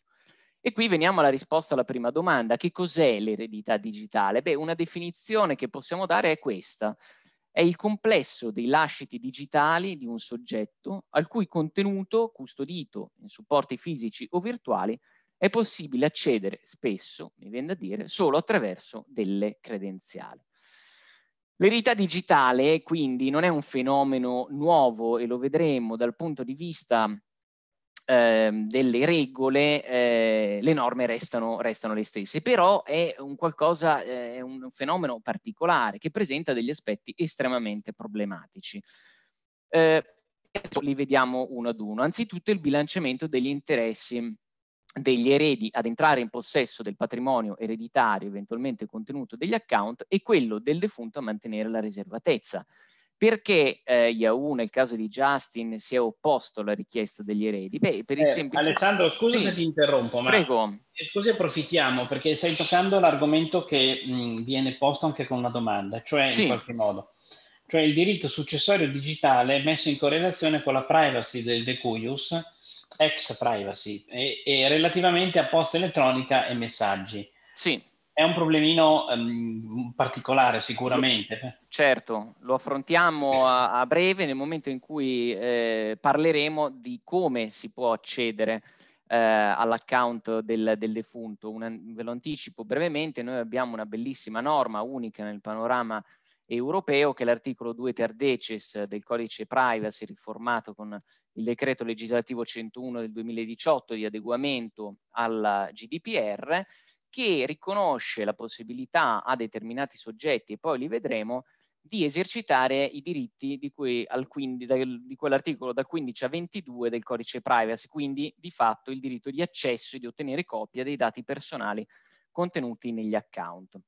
E qui veniamo alla risposta alla prima domanda, che cos'è l'eredità digitale? Beh, una definizione che possiamo dare è questa. È il complesso dei lasciti digitali di un soggetto al cui contenuto, custodito in supporti fisici o virtuali, è possibile accedere spesso, mi viene da dire, solo attraverso delle credenziali. L'eredità digitale quindi non è un fenomeno nuovo e lo vedremo dal punto di vista eh, delle regole, eh, le norme restano, restano, le stesse, però è un, qualcosa, eh, un fenomeno particolare che presenta degli aspetti estremamente problematici. Eh, li vediamo uno ad uno. Anzitutto il bilanciamento degli interessi degli eredi ad entrare in possesso del patrimonio ereditario eventualmente contenuto degli account e quello del defunto a mantenere la riservatezza. Perché eh, Yahoo nel caso di Justin si è opposto alla richiesta degli eredi? Beh, per il eh, semplice... Alessandro, scusa sì. se ti interrompo, ma Prego. così approfittiamo perché stai toccando l'argomento che mh, viene posto anche con una domanda, cioè sì. in qualche modo cioè il diritto successorio digitale messo in correlazione con la privacy del decuius ex privacy e, e relativamente a posta elettronica e messaggi. Sì. È un problemino um, particolare sicuramente. Certo, lo affrontiamo a, a breve nel momento in cui eh, parleremo di come si può accedere eh, all'account del, del defunto. Una, ve lo anticipo brevemente, noi abbiamo una bellissima norma unica nel panorama europeo che è l'articolo 2 terdeces del codice privacy riformato con il decreto legislativo 101 del 2018 di adeguamento alla GDPR che riconosce la possibilità a determinati soggetti, e poi li vedremo, di esercitare i diritti di, cui al 15, di quell'articolo da 15 a 22 del codice privacy, quindi di fatto il diritto di accesso e di ottenere copia dei dati personali contenuti negli account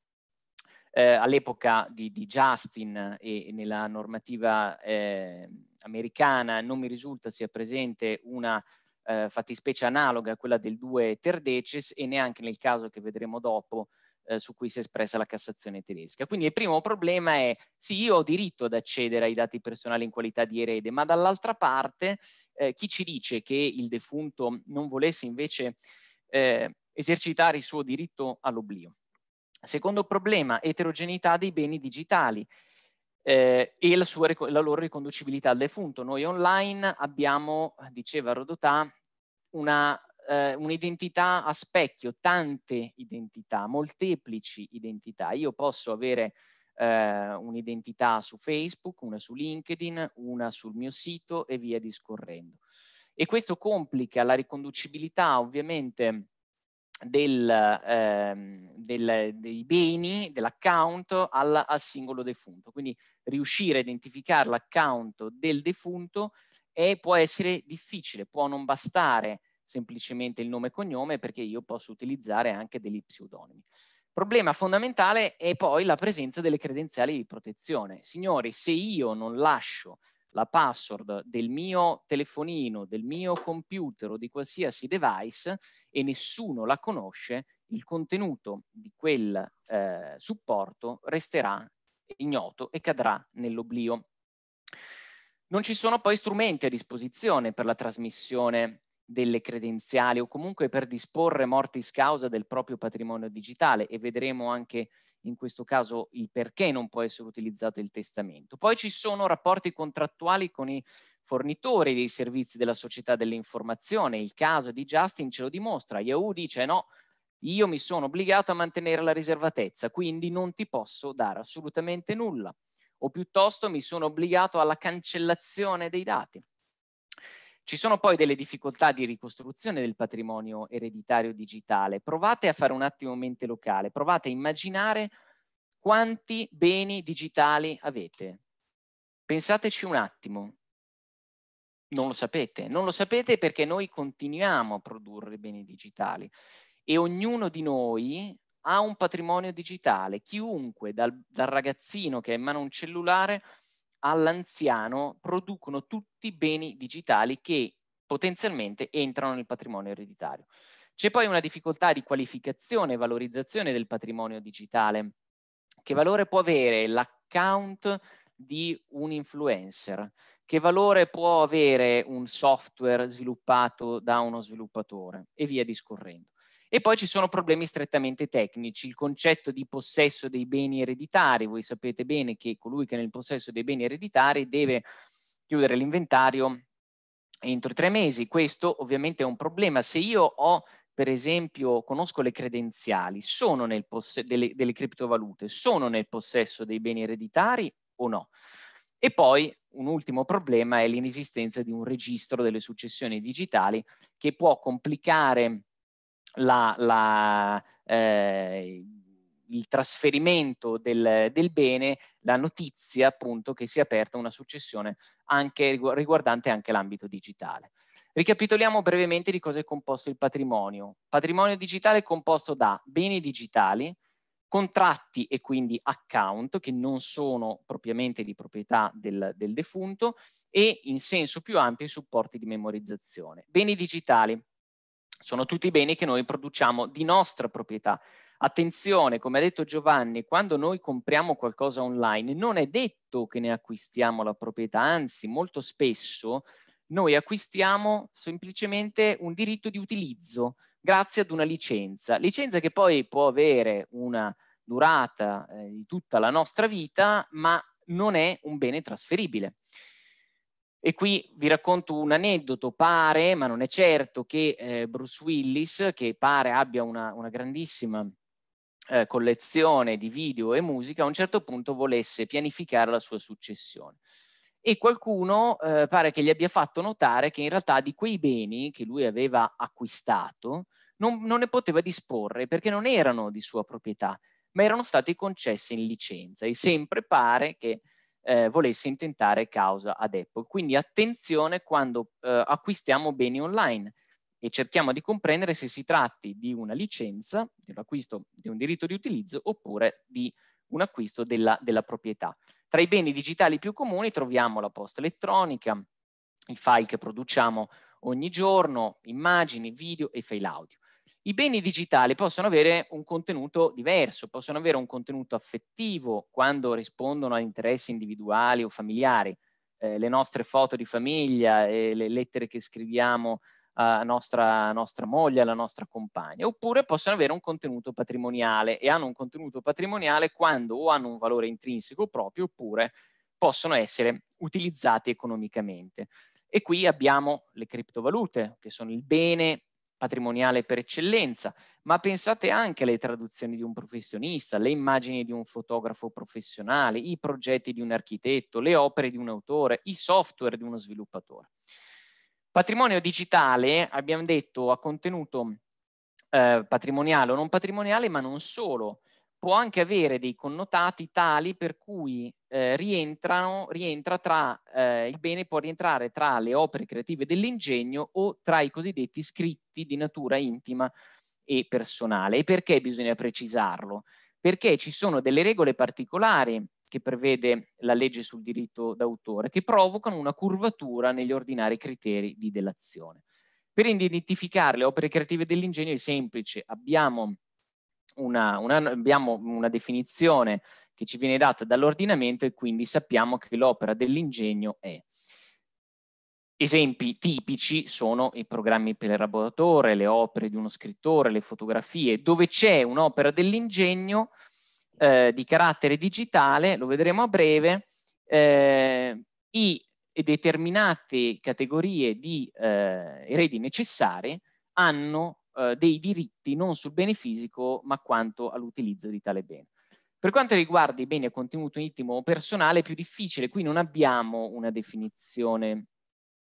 eh, all'epoca di, di, Justin e, e nella normativa eh, americana non mi risulta sia presente una eh, fattispecie analoga a quella del 2 terdeces e neanche nel caso che vedremo dopo eh, su cui si è espressa la Cassazione tedesca. Quindi il primo problema è sì, io ho diritto ad accedere ai dati personali in qualità di erede, ma dall'altra parte eh, chi ci dice che il defunto non volesse invece eh, esercitare il suo diritto all'oblio? Secondo problema, eterogeneità dei beni digitali eh, e la, sua, la loro riconducibilità al defunto. Noi online abbiamo, diceva Rodotà, una Uh, un'identità a specchio, tante identità, molteplici identità. Io posso avere uh, un'identità su Facebook, una su LinkedIn, una sul mio sito e via discorrendo. E questo complica la riconducibilità ovviamente del, ehm, del, dei beni dell'account al, al, singolo defunto. Quindi riuscire a identificare l'account del defunto è, può essere difficile, può non bastare semplicemente il nome e cognome perché io posso utilizzare anche degli pseudonimi. Problema fondamentale è poi la presenza delle credenziali di protezione. Signori, se io non lascio la password del mio telefonino, del mio computer o di qualsiasi device e nessuno la conosce, il contenuto di quel eh, supporto resterà ignoto e cadrà nell'oblio. Non ci sono poi strumenti a disposizione per la trasmissione delle credenziali o comunque per disporre mortis causa del proprio patrimonio digitale e vedremo anche in questo caso il perché non può essere utilizzato il testamento. Poi ci sono rapporti contrattuali con i fornitori dei servizi della società dell'informazione, il caso di Justin ce lo dimostra, Yahoo dice no, io mi sono obbligato a mantenere la riservatezza, quindi non ti posso dare assolutamente nulla o piuttosto mi sono obbligato alla cancellazione dei dati. Ci sono poi delle difficoltà di ricostruzione del patrimonio ereditario digitale. Provate a fare un attimo mente locale, provate a immaginare quanti beni digitali avete. Pensateci un attimo. Non lo sapete, non lo sapete perché noi continuiamo a produrre beni digitali e ognuno di noi ha un patrimonio digitale. Chiunque, dal, dal ragazzino che ha in mano un cellulare, all'anziano producono tutti beni digitali che potenzialmente entrano nel patrimonio ereditario. C'è poi una difficoltà di qualificazione e valorizzazione del patrimonio digitale. Che valore può avere l'account di un influencer? Che valore può avere un software sviluppato da uno sviluppatore? E via discorrendo. E poi ci sono problemi strettamente tecnici, il concetto di possesso dei beni ereditari, voi sapete bene che colui che è nel possesso dei beni ereditari deve chiudere l'inventario entro tre mesi, questo ovviamente è un problema, se io ho per esempio conosco le credenziali, sono nel posse- delle, delle criptovalute, sono nel possesso dei beni ereditari o no? E poi un ultimo problema è l'inesistenza di un registro delle successioni digitali che può complicare la, la, eh, il trasferimento del, del, bene, la notizia appunto che si è aperta una successione anche riguardante anche l'ambito digitale. Ricapitoliamo brevemente di cosa è composto il patrimonio. Patrimonio digitale è composto da beni digitali, contratti e quindi account che non sono propriamente di proprietà del, del defunto e in senso più ampio i supporti di memorizzazione. Beni digitali, sono tutti beni che noi produciamo di nostra proprietà. Attenzione, come ha detto Giovanni, quando noi compriamo qualcosa online non è detto che ne acquistiamo la proprietà, anzi molto spesso noi acquistiamo semplicemente un diritto di utilizzo grazie ad una licenza, licenza che poi può avere una durata eh, di tutta la nostra vita, ma non è un bene trasferibile. E qui vi racconto un aneddoto, pare, ma non è certo, che eh, Bruce Willis, che pare abbia una, una grandissima eh, collezione di video e musica, a un certo punto volesse pianificare la sua successione. E qualcuno eh, pare che gli abbia fatto notare che in realtà di quei beni che lui aveva acquistato non, non ne poteva disporre perché non erano di sua proprietà, ma erano stati concessi in licenza. E sempre pare che eh, volesse intentare causa ad Apple. Quindi attenzione quando eh, acquistiamo beni online e cerchiamo di comprendere se si tratti di una licenza, di un acquisto di un diritto di utilizzo oppure di un acquisto della, della proprietà. Tra i beni digitali più comuni troviamo la posta elettronica, i file che produciamo ogni giorno, immagini, video e file audio. I beni digitali possono avere un contenuto diverso, possono avere un contenuto affettivo quando rispondono a interessi individuali o familiari. Eh, le nostre foto di famiglia, eh, le lettere che scriviamo a nostra, a nostra moglie, alla nostra compagna, oppure possono avere un contenuto patrimoniale e hanno un contenuto patrimoniale quando o hanno un valore intrinseco proprio oppure possono essere utilizzati economicamente. E qui abbiamo le criptovalute, che sono il bene patrimoniale per eccellenza, ma pensate anche alle traduzioni di un professionista, alle immagini di un fotografo professionale, i progetti di un architetto, le opere di un autore, i software di uno sviluppatore. Patrimonio digitale, abbiamo detto, ha contenuto eh, patrimoniale o non patrimoniale, ma non solo può anche avere dei connotati tali per cui eh, rientrano, rientra tra, eh, il bene può rientrare tra le opere creative dell'ingegno o tra i cosiddetti scritti di natura intima e personale. E perché bisogna precisarlo? Perché ci sono delle regole particolari che prevede la legge sul diritto d'autore che provocano una curvatura negli ordinari criteri di delazione. Per identificare le opere creative dell'ingegno è semplice, abbiamo una, una, abbiamo una definizione che ci viene data dall'ordinamento e quindi sappiamo che l'opera dell'ingegno è. Esempi tipici sono i programmi per elaboratore, le opere di uno scrittore, le fotografie, dove c'è un'opera dell'ingegno eh, di carattere digitale, lo vedremo a breve, eh, i determinate categorie di eh, eredi necessari hanno eh, dei diritti non sul bene fisico ma quanto all'utilizzo di tale bene. Per quanto riguarda i beni a contenuto intimo o personale è più difficile, qui non abbiamo una definizione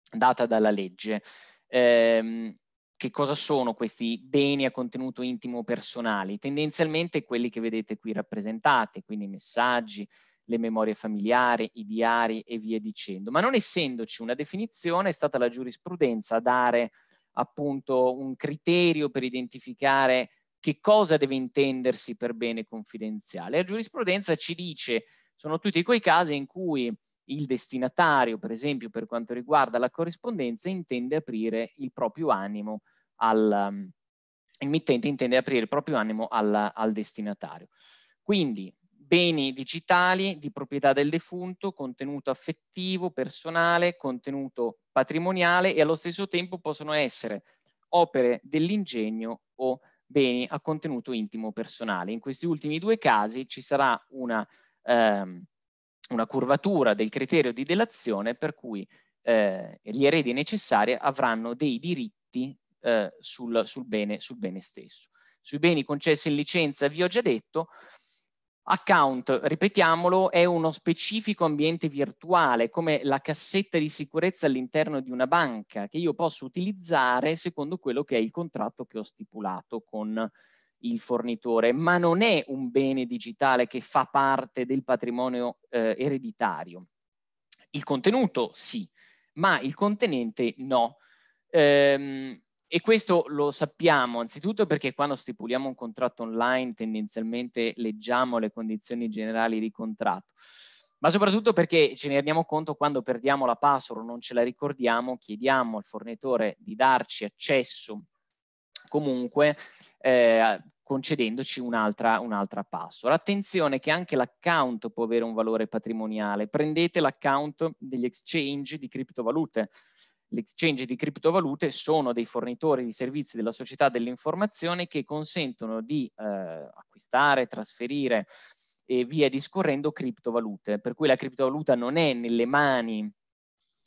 data dalla legge. Eh, che cosa sono questi beni a contenuto intimo o personale? Tendenzialmente quelli che vedete qui rappresentati, quindi i messaggi, le memorie familiari, i diari e via dicendo. Ma non essendoci una definizione, è stata la giurisprudenza a dare appunto un criterio per identificare che cosa deve intendersi per bene confidenziale. La giurisprudenza ci dice, sono tutti quei casi in cui il destinatario, per esempio per quanto riguarda la corrispondenza, intende aprire il proprio animo al emittente ehm, intende aprire il proprio animo al, al destinatario. Quindi beni digitali di proprietà del defunto, contenuto affettivo, personale, contenuto patrimoniale e allo stesso tempo possono essere opere dell'ingegno o beni a contenuto intimo personale. In questi ultimi due casi ci sarà una, ehm, una curvatura del criterio di delazione per cui eh, gli eredi necessari avranno dei diritti eh, sul, sul, bene, sul bene stesso. Sui beni concessi in licenza vi ho già detto, Account, ripetiamolo, è uno specifico ambiente virtuale, come la cassetta di sicurezza all'interno di una banca, che io posso utilizzare secondo quello che è il contratto che ho stipulato con il fornitore, ma non è un bene digitale che fa parte del patrimonio eh, ereditario. Il contenuto sì, ma il contenente no. Ehm, e questo lo sappiamo anzitutto perché quando stipuliamo un contratto online tendenzialmente leggiamo le condizioni generali di contratto, ma soprattutto perché ce ne rendiamo conto quando perdiamo la password o non ce la ricordiamo, chiediamo al fornitore di darci accesso comunque eh, concedendoci un'altra, un'altra password. Attenzione che anche l'account può avere un valore patrimoniale. Prendete l'account degli exchange di criptovalute L'exchange di criptovalute sono dei fornitori di servizi della società dell'informazione che consentono di eh, acquistare, trasferire e via discorrendo criptovalute, per cui la criptovaluta non è nelle mani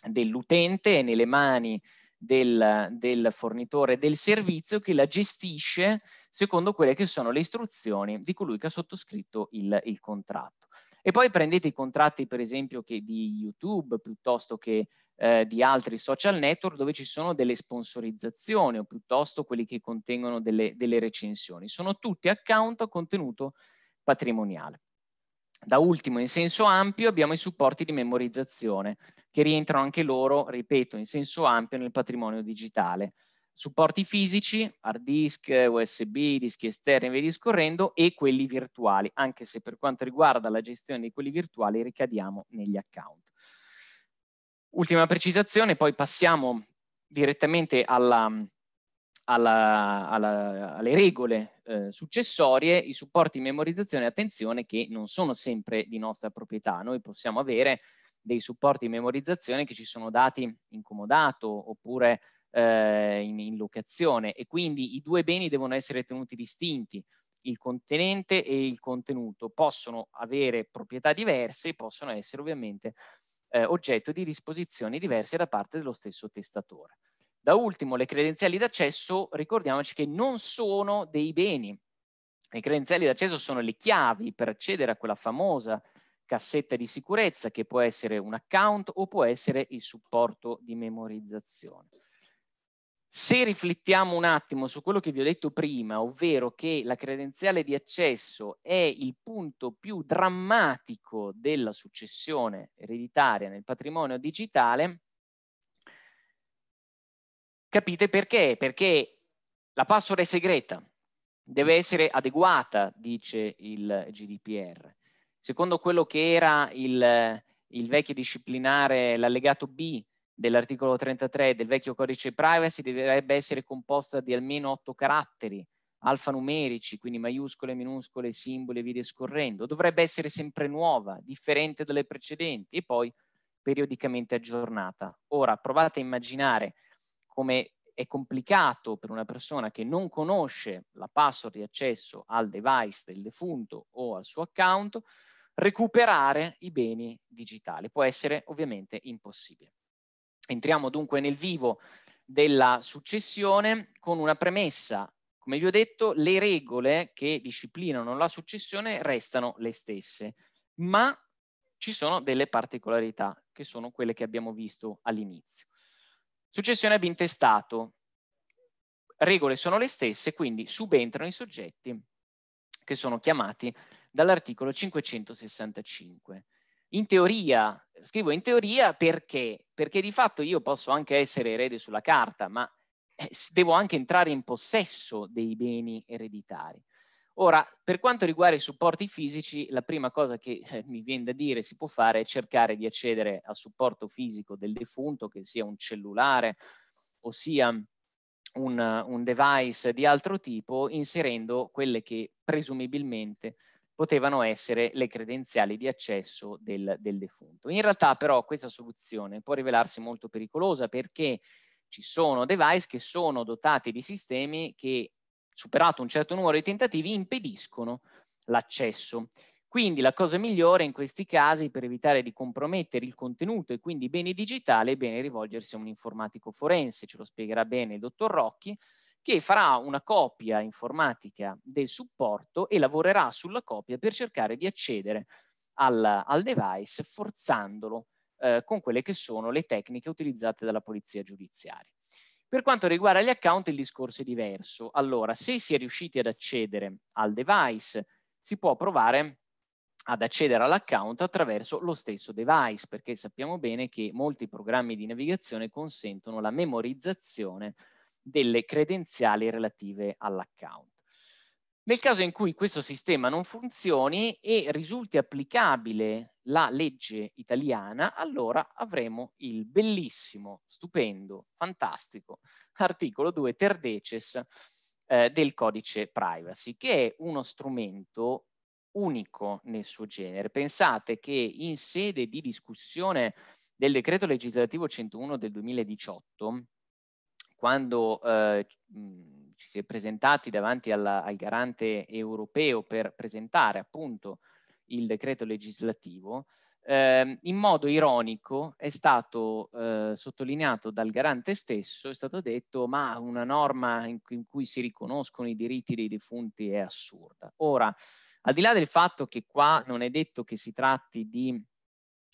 dell'utente, è nelle mani del, del, fornitore del servizio che la gestisce secondo quelle che sono le istruzioni di colui che ha sottoscritto il, il contratto. E poi prendete i contratti, per esempio, di YouTube piuttosto che eh, di altri social network dove ci sono delle sponsorizzazioni o piuttosto quelli che contengono delle, delle recensioni. Sono tutti account a contenuto patrimoniale. Da ultimo, in senso ampio, abbiamo i supporti di memorizzazione che rientrano anche loro, ripeto, in senso ampio nel patrimonio digitale supporti fisici, hard disk, USB, dischi esterni e via discorrendo, e quelli virtuali, anche se per quanto riguarda la gestione di quelli virtuali ricadiamo negli account. Ultima precisazione, poi passiamo direttamente alla, alla, alla, alle regole eh, successorie, i supporti memorizzazione attenzione che non sono sempre di nostra proprietà. Noi possiamo avere dei supporti di memorizzazione che ci sono dati incomodato oppure eh, in, in locazione e quindi i due beni devono essere tenuti distinti. Il contenente e il contenuto possono avere proprietà diverse, e possono essere ovviamente eh, oggetto di disposizioni diverse da parte dello stesso testatore. Da ultimo, le credenziali d'accesso, ricordiamoci che non sono dei beni. Le credenziali d'accesso sono le chiavi per accedere a quella famosa cassetta di sicurezza che può essere un account o può essere il supporto di memorizzazione. Se riflettiamo un attimo su quello che vi ho detto prima, ovvero che la credenziale di accesso è il punto più drammatico della successione ereditaria nel patrimonio digitale, capite perché? Perché la password è segreta, deve essere adeguata, dice il GDPR. Secondo quello che era il, il vecchio disciplinare, l'allegato B dell'articolo 33 del vecchio codice privacy dovrebbe essere composta di almeno otto caratteri alfanumerici, quindi maiuscole, minuscole, simboli e via discorrendo. Dovrebbe essere sempre nuova, differente dalle precedenti e poi periodicamente aggiornata. Ora provate a immaginare come è complicato per una persona che non conosce la password di accesso al device del defunto o al suo account recuperare i beni digitali. Può essere ovviamente impossibile. Entriamo dunque nel vivo della successione con una premessa. Come vi ho detto, le regole che disciplinano la successione restano le stesse, ma ci sono delle particolarità, che sono quelle che abbiamo visto all'inizio. Successione ab intestato. Regole sono le stesse, quindi subentrano i soggetti che sono chiamati dall'articolo 565. In teoria scrivo in teoria perché? Perché di fatto io posso anche essere erede sulla carta, ma eh, devo anche entrare in possesso dei beni ereditari. Ora, per quanto riguarda i supporti fisici, la prima cosa che eh, mi viene da dire si può fare è cercare di accedere al supporto fisico del defunto, che sia un cellulare, ossia un, un device di altro tipo, inserendo quelle che presumibilmente potevano essere le credenziali di accesso del, del defunto. In realtà però questa soluzione può rivelarsi molto pericolosa perché ci sono device che sono dotati di sistemi che, superato un certo numero di tentativi, impediscono l'accesso. Quindi la cosa migliore in questi casi per evitare di compromettere il contenuto e quindi i beni digitali è bene rivolgersi a un informatico forense, ce lo spiegherà bene il dottor Rocchi, che farà una copia informatica del supporto e lavorerà sulla copia per cercare di accedere al, al device forzandolo eh, con quelle che sono le tecniche utilizzate dalla polizia giudiziaria. Per quanto riguarda gli account il discorso è diverso. Allora, se si è riusciti ad accedere al device, si può provare ad accedere all'account attraverso lo stesso device, perché sappiamo bene che molti programmi di navigazione consentono la memorizzazione delle credenziali relative all'account. Nel caso in cui questo sistema non funzioni e risulti applicabile la legge italiana, allora avremo il bellissimo, stupendo, fantastico articolo 2 terdeces eh, del codice privacy, che è uno strumento unico nel suo genere. Pensate che in sede di discussione del decreto legislativo 101 del 2018 quando eh, ci si è presentati davanti alla, al garante europeo per presentare appunto il decreto legislativo, eh, in modo ironico è stato eh, sottolineato dal garante stesso, è stato detto ma una norma in cui, in cui si riconoscono i diritti dei defunti è assurda. Ora, al di là del fatto che qua non è detto che si tratti di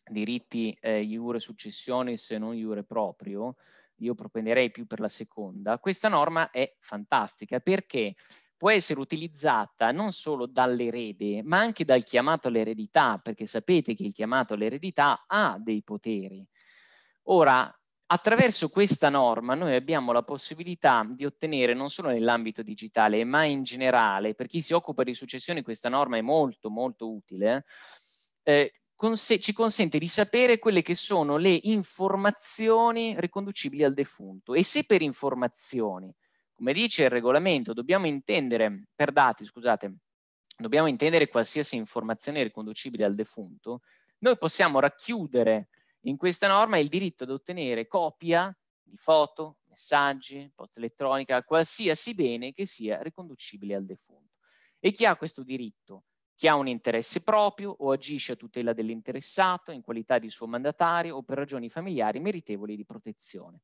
diritti eh, iure successionis se non iure proprio, io propenderei più per la seconda, questa norma è fantastica perché può essere utilizzata non solo dall'erede, ma anche dal chiamato all'eredità, perché sapete che il chiamato all'eredità ha dei poteri. Ora, attraverso questa norma noi abbiamo la possibilità di ottenere non solo nell'ambito digitale, ma in generale, per chi si occupa di successioni questa norma è molto molto utile, eh, cons- ci consente di sapere quelle che sono le informazioni riconducibili al defunto. E se per informazioni, come dice il regolamento, dobbiamo intendere, per dati, scusate, dobbiamo intendere qualsiasi informazione riconducibile al defunto, noi possiamo racchiudere in questa norma il diritto ad ottenere copia di foto, messaggi, posta elettronica, qualsiasi bene che sia riconducibile al defunto. E chi ha questo diritto? chi ha un interesse proprio o agisce a tutela dell'interessato in qualità di suo mandatario o per ragioni familiari meritevoli di protezione.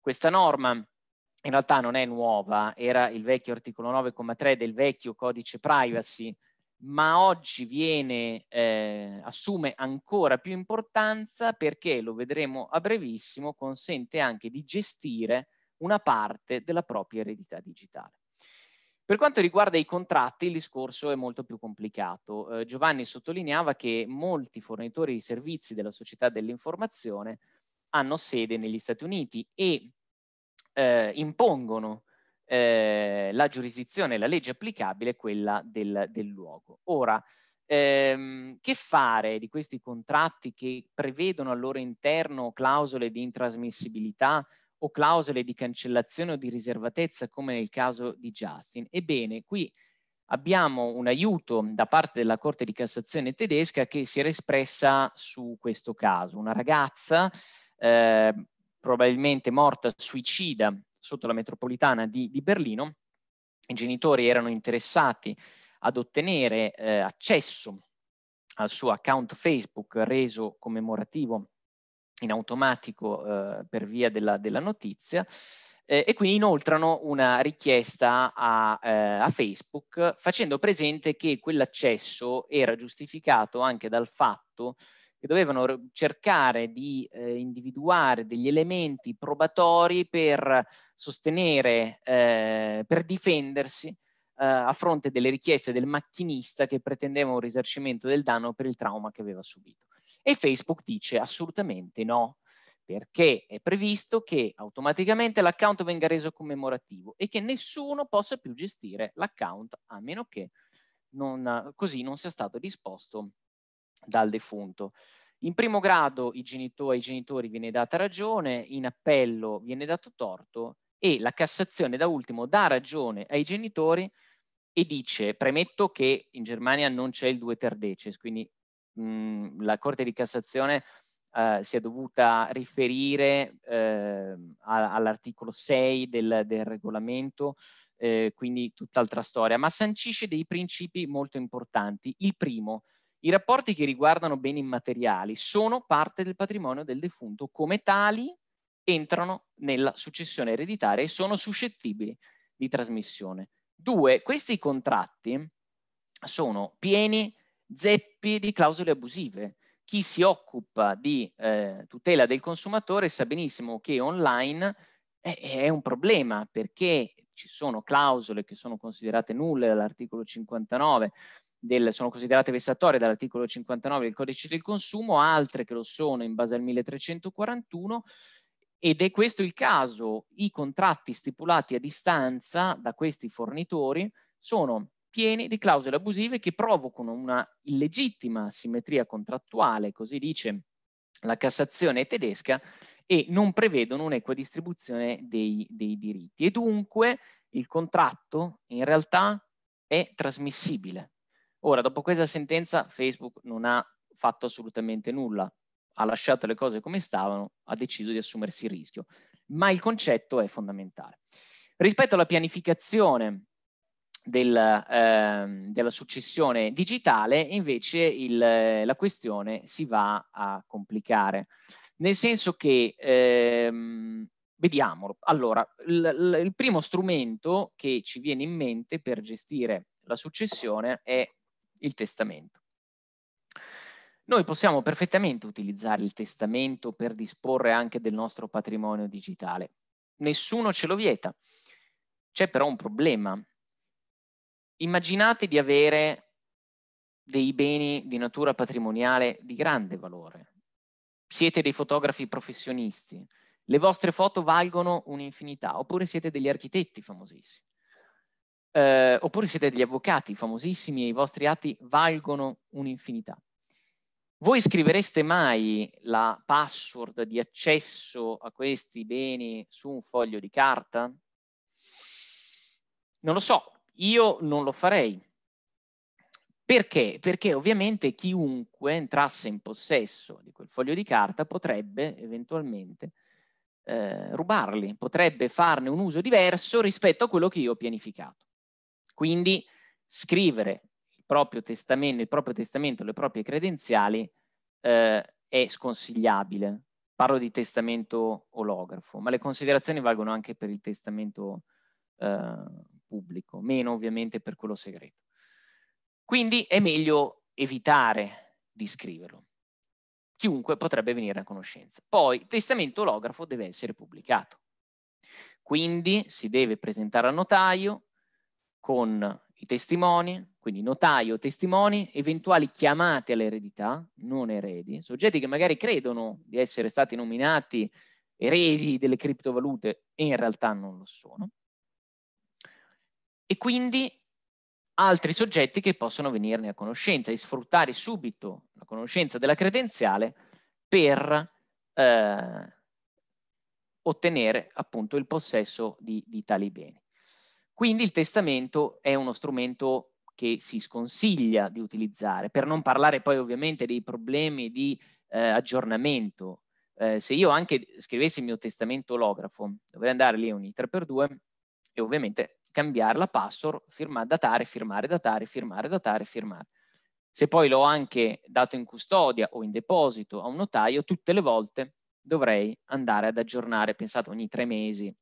Questa norma in realtà non è nuova, era il vecchio articolo 9,3 del vecchio codice privacy, ma oggi viene, eh, assume ancora più importanza perché, lo vedremo a brevissimo, consente anche di gestire una parte della propria eredità digitale. Per quanto riguarda i contratti, il discorso è molto più complicato. Eh, Giovanni sottolineava che molti fornitori di servizi della società dell'informazione hanno sede negli Stati Uniti e eh, impongono eh, la giurisdizione, la legge applicabile, quella del, del luogo. Ora, ehm, che fare di questi contratti che prevedono al loro interno clausole di intrasmissibilità o clausole di cancellazione o di riservatezza come nel caso di Justin. Ebbene, qui abbiamo un aiuto da parte della Corte di Cassazione tedesca che si era espressa su questo caso. Una ragazza eh, probabilmente morta suicida sotto la metropolitana di, di Berlino, i genitori erano interessati ad ottenere eh, accesso al suo account Facebook reso commemorativo in automatico eh, per via della, della notizia eh, e quindi inoltrano una richiesta a, eh, a, Facebook facendo presente che quell'accesso era giustificato anche dal fatto che dovevano cercare di eh, individuare degli elementi probatori per sostenere, eh, per difendersi eh, a fronte delle richieste del macchinista che pretendeva un risarcimento del danno per il trauma che aveva subito. E Facebook dice assolutamente no, perché è previsto che automaticamente l'account venga reso commemorativo e che nessuno possa più gestire l'account a meno che non, così non sia stato disposto dal defunto. In primo grado i genitori, ai genitori viene data ragione, in appello viene dato torto e la Cassazione da ultimo dà ragione ai genitori e dice, premetto che in Germania non c'è il due terdeces, cioè, quindi la Corte di Cassazione eh, si è dovuta riferire eh, all'articolo 6 del, del regolamento, eh, quindi tutt'altra storia, ma sancisce dei principi molto importanti. Il primo, i rapporti che riguardano beni immateriali sono parte del patrimonio del defunto, come tali entrano nella successione ereditaria e sono suscettibili di trasmissione. Due, questi contratti sono pieni zeppi di clausole abusive. Chi si occupa di eh, tutela del consumatore sa benissimo che online è, è un problema perché ci sono clausole che sono considerate nulle dall'articolo 59 del, sono considerate vessatorie dall'articolo 59 del codice del consumo, altre che lo sono in base al 1341 ed è questo il caso, i contratti stipulati a distanza da questi fornitori sono pieni di clausole abusive che provocano una illegittima simmetria contrattuale, così dice la Cassazione tedesca, e non prevedono un'equa distribuzione dei, dei diritti. E dunque il contratto in realtà è trasmissibile. Ora, dopo questa sentenza, Facebook non ha fatto assolutamente nulla, ha lasciato le cose come stavano, ha deciso di assumersi il rischio. Ma il concetto è fondamentale. Rispetto alla pianificazione del, eh, della successione digitale, invece il, la questione si va a complicare. Nel senso che, ehm, vediamolo, allora, l, l, il primo strumento che ci viene in mente per gestire la successione è il testamento. Noi possiamo perfettamente utilizzare il testamento per disporre anche del nostro patrimonio digitale. Nessuno ce lo vieta. C'è però un problema, immaginate di avere dei beni di natura patrimoniale di grande valore. Siete dei fotografi professionisti, le vostre foto valgono un'infinità, oppure siete degli architetti famosissimi, eh, oppure siete degli avvocati famosissimi e i vostri atti valgono un'infinità. Voi scrivereste mai la password di accesso a questi beni su un foglio di carta? Non lo so, io non lo farei. Perché? Perché ovviamente chiunque entrasse in possesso di quel foglio di carta potrebbe eventualmente eh, rubarli, potrebbe farne un uso diverso rispetto a quello che io ho pianificato. Quindi scrivere il proprio testamento, il proprio testamento le proprie credenziali eh, è sconsigliabile. Parlo di testamento olografo, ma le considerazioni valgono anche per il testamento eh, pubblico, meno ovviamente per quello segreto. Quindi è meglio evitare di scriverlo. Chiunque potrebbe venire a conoscenza. Poi il testamento olografo deve essere pubblicato. Quindi si deve presentare al notaio con i testimoni, quindi notaio, testimoni, eventuali chiamate all'eredità, non eredi, soggetti che magari credono di essere stati nominati eredi delle criptovalute e in realtà non lo sono e quindi altri soggetti che possono venirne a conoscenza e sfruttare subito la conoscenza della credenziale per eh, ottenere appunto il possesso di, di tali beni. Quindi il testamento è uno strumento che si sconsiglia di utilizzare, per non parlare poi ovviamente dei problemi di eh, aggiornamento. Eh, se io anche scrivessi il mio testamento olografo, dovrei andare lì ogni 3x2 e ovviamente cambiare la password, firmare, datare, firmare, datare, firmare, datare, firmare. Se poi l'ho anche dato in custodia o in deposito a un notaio, tutte le volte dovrei andare ad aggiornare, pensate ogni tre mesi.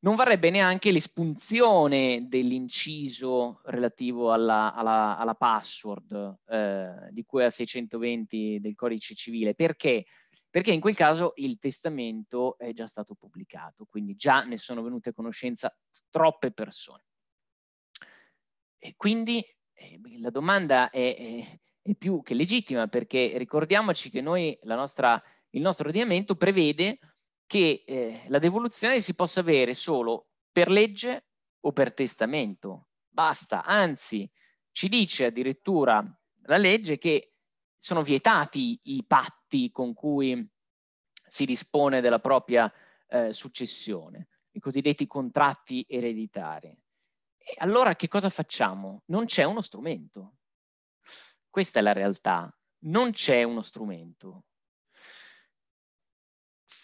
Non varrebbe neanche l'espunzione dell'inciso relativo alla, alla, alla password eh, di cui a 620 del codice civile, Perché? perché in quel caso il testamento è già stato pubblicato, quindi già ne sono venute a conoscenza troppe persone. E quindi eh, la domanda è, è, è, più che legittima, perché ricordiamoci che noi, nostra, il nostro ordinamento prevede che eh, la devoluzione si possa avere solo per legge o per testamento. Basta, anzi ci dice addirittura la legge che sono vietati i patti con cui si dispone della propria eh, successione, i cosiddetti contratti ereditari. E allora che cosa facciamo? Non c'è uno strumento. Questa è la realtà. Non c'è uno strumento.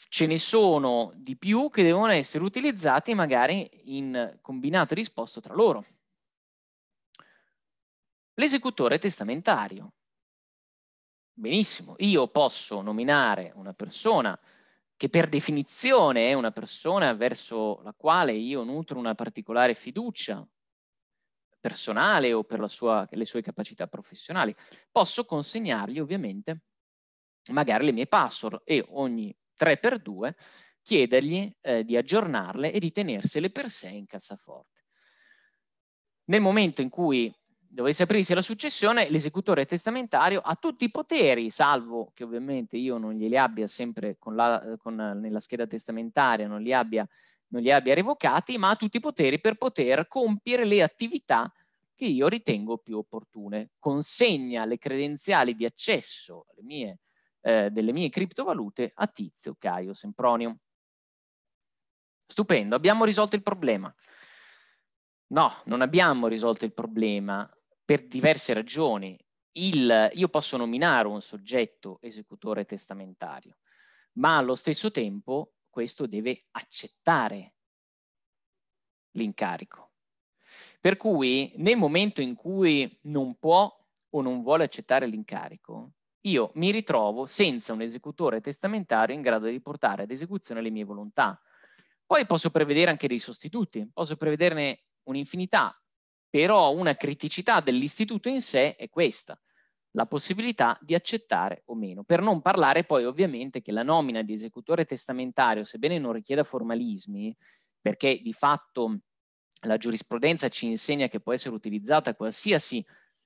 Ce ne sono di più che devono essere utilizzati magari in combinato risposto tra loro. L'esecutore testamentario. Benissimo, io posso nominare una persona che per definizione è una persona verso la quale io nutro una particolare fiducia personale o per sua, le sue capacità professionali. Posso consegnargli ovviamente magari le mie password e ogni 3x2 chiedergli eh, di aggiornarle e di tenersele per sé in cassaforte. Nel momento in cui dovesse aprirsi la successione, l'esecutore testamentario ha tutti i poteri, salvo che ovviamente io non glieli abbia sempre con la, con, nella scheda testamentaria, non li, abbia, non li abbia revocati, ma ha tutti i poteri per poter compiere le attività che io ritengo più opportune. Consegna le credenziali di accesso mie, eh, delle mie criptovalute a Tizio Caio Sempronio. Stupendo, abbiamo risolto il problema. No, non abbiamo risolto il problema per diverse ragioni. Il, io posso nominare un soggetto esecutore testamentario, ma allo stesso tempo questo deve accettare l'incarico. Per cui nel momento in cui non può o non vuole accettare l'incarico, io mi ritrovo senza un esecutore testamentario in grado di portare ad esecuzione le mie volontà. Poi posso prevedere anche dei sostituti, posso prevederne un'infinità, però una criticità dell'istituto in sé è questa, la possibilità di accettare o meno. Per non parlare poi ovviamente che la nomina di esecutore testamentario, sebbene non richieda formalismi, perché di fatto la giurisprudenza ci insegna che può essere utilizzata qualsiasi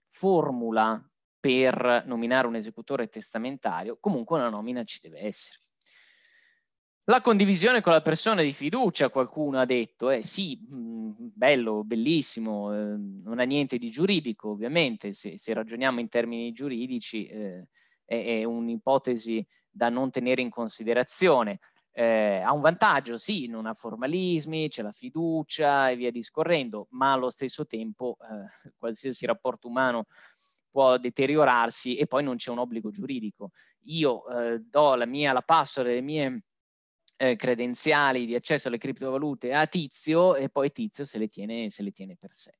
formula per nominare un esecutore testamentario, comunque una nomina ci deve essere. La condivisione con la persona di fiducia, qualcuno ha detto, eh sì, mm, bello, bellissimo, eh, non ha niente di giuridico, ovviamente, se, se ragioniamo in termini giuridici eh, è, è, un'ipotesi da non tenere in considerazione. Eh, ha un vantaggio, sì, non ha formalismi, c'è la fiducia e via discorrendo, ma allo stesso tempo eh, qualsiasi rapporto umano può deteriorarsi e poi non c'è un obbligo giuridico. Io eh, do la mia, la passo delle mie eh, credenziali di accesso alle criptovalute a Tizio e poi Tizio se le tiene, se le tiene per sé.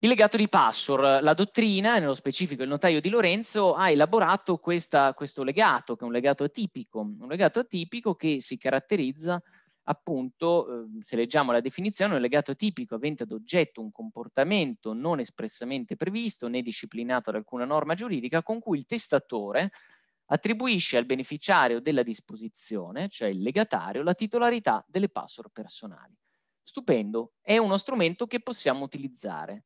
Il legato di Passor, la dottrina, nello specifico il notaio di Lorenzo, ha elaborato questa, questo legato, che è un legato atipico, un legato atipico che si caratterizza appunto, eh, se leggiamo la definizione, un legato atipico avente ad oggetto un comportamento non espressamente previsto né disciplinato da alcuna norma giuridica con cui il testatore attribuisce al beneficiario della disposizione, cioè il legatario, la titolarità delle password personali. Stupendo, è uno strumento che possiamo utilizzare.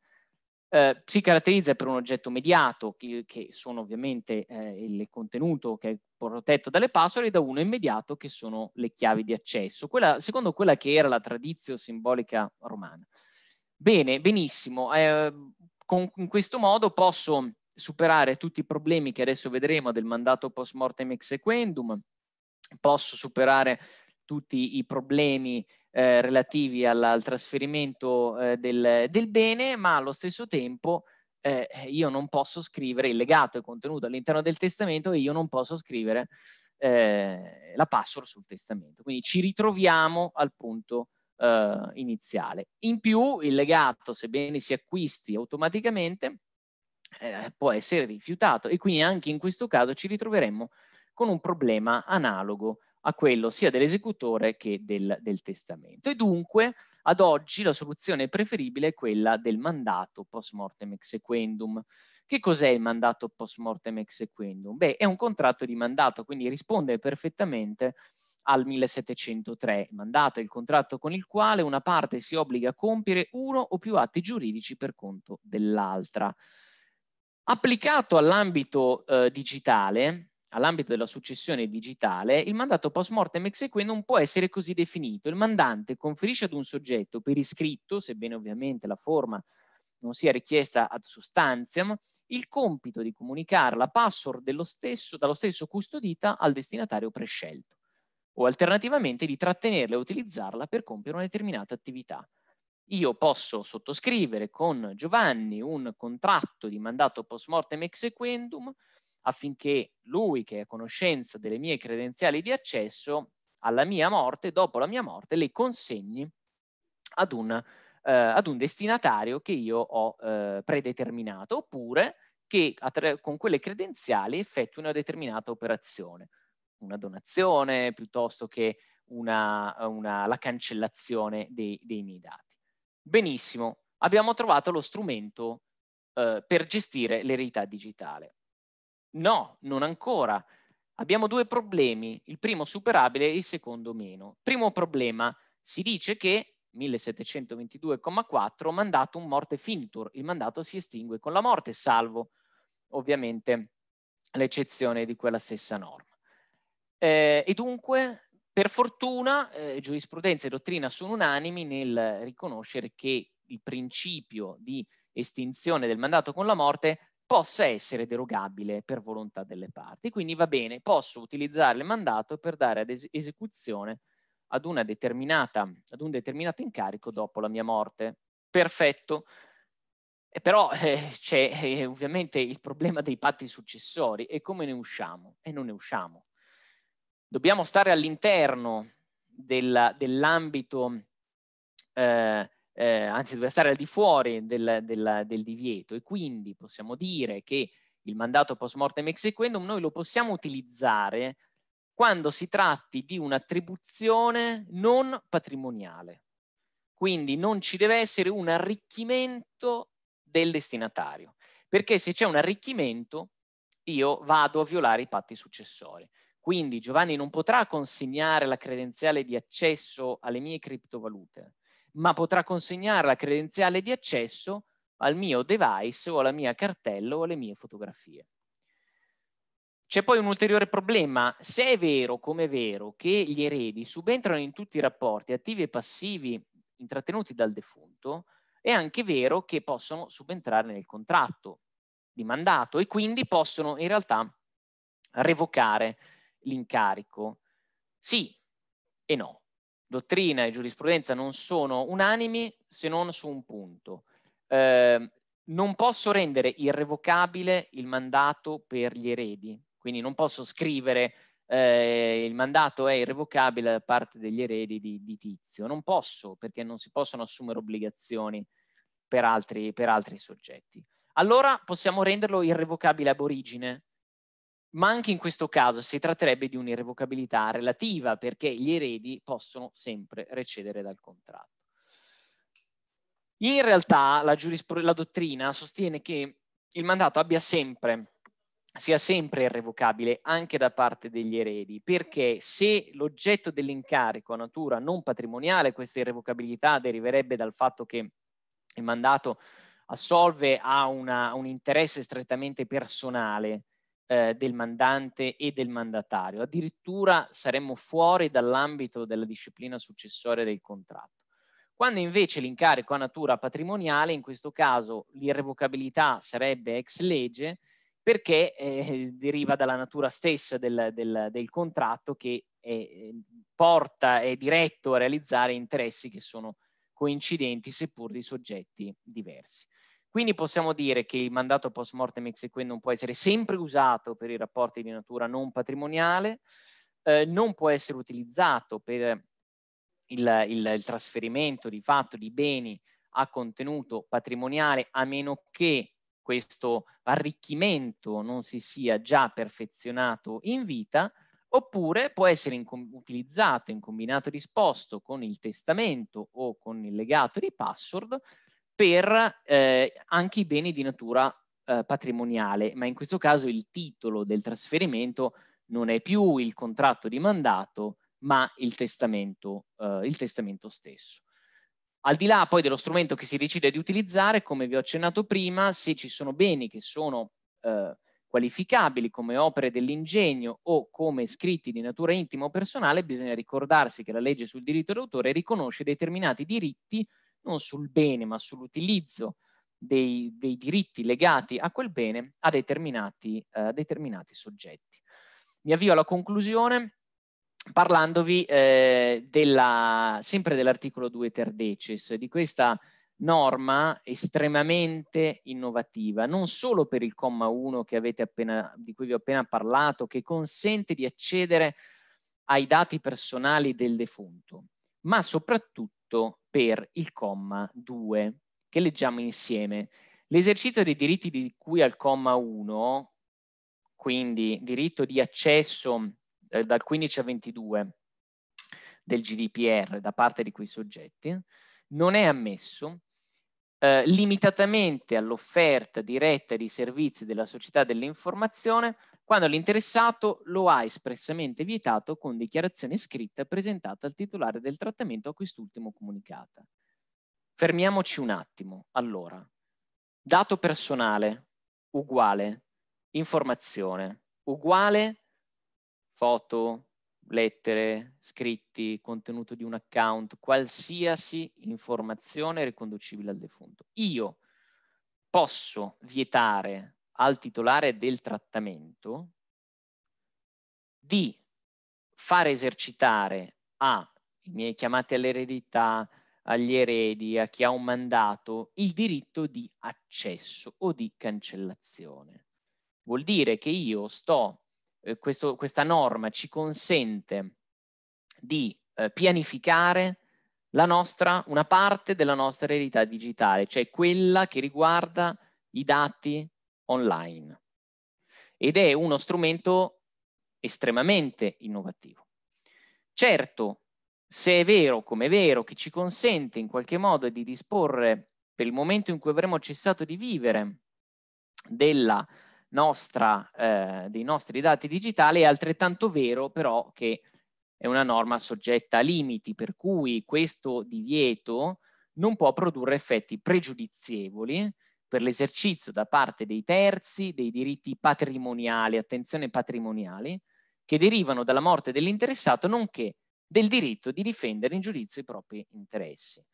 Eh, si caratterizza per un oggetto mediato, che, che sono ovviamente eh, il contenuto che è protetto dalle password, e da uno immediato, che sono le chiavi di accesso, quella, secondo quella che era la tradizione simbolica romana. Bene, benissimo. Eh, con, in questo modo posso superare tutti i problemi che adesso vedremo del mandato post mortem exequendum, posso superare tutti i problemi eh, relativi al, al trasferimento eh, del, del, bene, ma allo stesso tempo eh, io non posso scrivere il legato è contenuto all'interno del testamento e io non posso scrivere eh, la password sul testamento. Quindi ci ritroviamo al punto eh, iniziale. In più il legato, sebbene si acquisti automaticamente, eh, può essere rifiutato e quindi anche in questo caso ci ritroveremmo con un problema analogo a quello sia dell'esecutore che del, del, testamento. E dunque ad oggi la soluzione preferibile è quella del mandato post mortem exequendum. Che cos'è il mandato post mortem exequendum? Beh, è un contratto di mandato, quindi risponde perfettamente al 1703. Il mandato è il contratto con il quale una parte si obbliga a compiere uno o più atti giuridici per conto dell'altra. Applicato all'ambito eh, digitale, all'ambito della successione digitale, il mandato post mortem ex equo non può essere così definito. Il mandante conferisce ad un soggetto per iscritto, sebbene ovviamente la forma non sia richiesta ad sostanziam, il compito di comunicare la password dello stesso, dallo stesso custodita al destinatario prescelto o alternativamente di trattenerla e utilizzarla per compiere una determinata attività io posso sottoscrivere con Giovanni un contratto di mandato post mortem exequendum affinché lui, che è a conoscenza delle mie credenziali di accesso, alla mia morte, dopo la mia morte, le consegni ad un, eh, ad un destinatario che io ho eh, predeterminato, oppure che attra- con quelle credenziali effettui una determinata operazione, una donazione piuttosto che una, una, la cancellazione dei, dei miei dati. Benissimo, abbiamo trovato lo strumento eh, per gestire l'eredità digitale. No, non ancora. Abbiamo due problemi, il primo superabile e il secondo meno. Primo problema, si dice che 1722,4 mandato un morte finitur, il mandato si estingue con la morte, salvo ovviamente l'eccezione di quella stessa norma. Eh, e dunque per fortuna eh, giurisprudenza e dottrina sono unanimi nel riconoscere che il principio di estinzione del mandato con la morte possa essere derogabile per volontà delle parti. Quindi va bene, posso utilizzare il mandato per dare ad es- esecuzione ad, una determinata, ad un determinato incarico dopo la mia morte. Perfetto. E eh, però eh, c'è eh, ovviamente il problema dei patti successori e come ne usciamo? E non ne usciamo dobbiamo stare all'interno dell'ambito, eh, eh, anzi dobbiamo stare al di fuori del, del, del, divieto e quindi possiamo dire che il mandato post mortem exequendum noi lo possiamo utilizzare quando si tratti di un'attribuzione non patrimoniale. Quindi non ci deve essere un arricchimento del destinatario, perché se c'è un arricchimento io vado a violare i patti successori. Quindi Giovanni non potrà consegnare la credenziale di accesso alle mie criptovalute, ma potrà consegnare la credenziale di accesso al mio device o alla mia cartella o alle mie fotografie. C'è poi un ulteriore problema. Se è vero, come è vero, che gli eredi subentrano in tutti i rapporti attivi e passivi intrattenuti dal defunto, è anche vero che possono subentrare nel contratto di mandato e quindi possono in realtà revocare l'incarico? Sì e no. Dottrina e giurisprudenza non sono unanimi se non su un punto. Eh, non posso rendere irrevocabile il mandato per gli eredi, quindi non posso scrivere eh, il mandato è irrevocabile da parte degli eredi di, di, Tizio, non posso perché non si possono assumere obbligazioni per altri, per altri soggetti. Allora possiamo renderlo irrevocabile ab origine, ma anche in questo caso si tratterebbe di un'irrevocabilità relativa perché gli eredi possono sempre recedere dal contratto. In realtà la, la dottrina sostiene che il mandato abbia sempre sia sempre irrevocabile anche da parte degli eredi, perché se l'oggetto dell'incarico a natura non patrimoniale, questa irrevocabilità deriverebbe dal fatto che il mandato assolve a, una, un interesse strettamente personale eh, del mandante e del mandatario. Addirittura saremmo fuori dall'ambito della disciplina successoria del contratto. Quando invece l'incarico ha natura patrimoniale, in questo caso l'irrevocabilità sarebbe ex legge perché eh, deriva dalla natura stessa del, del, del contratto che è, eh, porta, è diretto a realizzare interessi che sono coincidenti seppur di soggetti diversi. Quindi possiamo dire che il mandato post mortem exequendum può essere sempre usato per i rapporti di natura non patrimoniale, eh, non può essere utilizzato per il, il, il trasferimento di fatto di beni a contenuto patrimoniale, a meno che questo arricchimento non si sia già perfezionato in vita, oppure può essere in utilizzato in combinato disposto con il testamento o con il legato di password per eh, anche i beni di natura eh, patrimoniale, ma in questo caso il titolo del trasferimento non è più il contratto di mandato, ma il testamento, eh, il testamento stesso. Al di là poi dello strumento che si decide di utilizzare, come vi ho accennato prima, se ci sono beni che sono eh, qualificabili come opere dell'ingegno o come scritti di natura intima o personale, bisogna ricordarsi che la legge sul diritto d'autore riconosce determinati diritti non sul bene ma sull'utilizzo dei, dei diritti legati a quel bene a determinati, eh, determinati soggetti. Mi avvio alla conclusione parlandovi eh, della, sempre dell'articolo 2 terdeces, di questa norma estremamente innovativa, non solo per il comma 1 appena, di cui vi ho appena parlato, che consente di accedere ai dati personali del defunto, ma soprattutto introdotto per il comma 2, che leggiamo insieme. L'esercizio dei diritti di cui al comma 1, quindi diritto di accesso eh, dal 15 al 22 del GDPR da parte di quei soggetti, non è ammesso eh, limitatamente all'offerta diretta di servizi della società dell'informazione quando l'interessato lo ha espressamente vietato con dichiarazione scritta presentata al titolare del trattamento a quest'ultimo comunicata. Fermiamoci un attimo. Allora, dato personale uguale informazione uguale foto, lettere, scritti, contenuto di un account, qualsiasi informazione riconducibile al defunto. Io posso vietare al titolare del trattamento di fare esercitare ai miei chiamati all'eredità, agli eredi, a chi ha un mandato, il diritto di accesso o di cancellazione. Vuol dire che io sto eh, questo, questa norma ci consente di eh, pianificare nostra, una parte della nostra eredità digitale, cioè quella che riguarda i dati online. Ed è uno strumento estremamente innovativo. Certo, se è vero, come è vero, che ci consente in qualche modo di disporre per il momento in cui avremo cessato di vivere della nostra, eh, dei nostri dati digitali, è altrettanto vero però che è una norma soggetta a limiti, per cui questo divieto non può produrre effetti pregiudizievoli per l'esercizio da parte dei terzi dei diritti patrimoniali, attenzione patrimoniali, che derivano dalla morte dell'interessato, nonché del diritto di difendere in giudizio i propri interessi.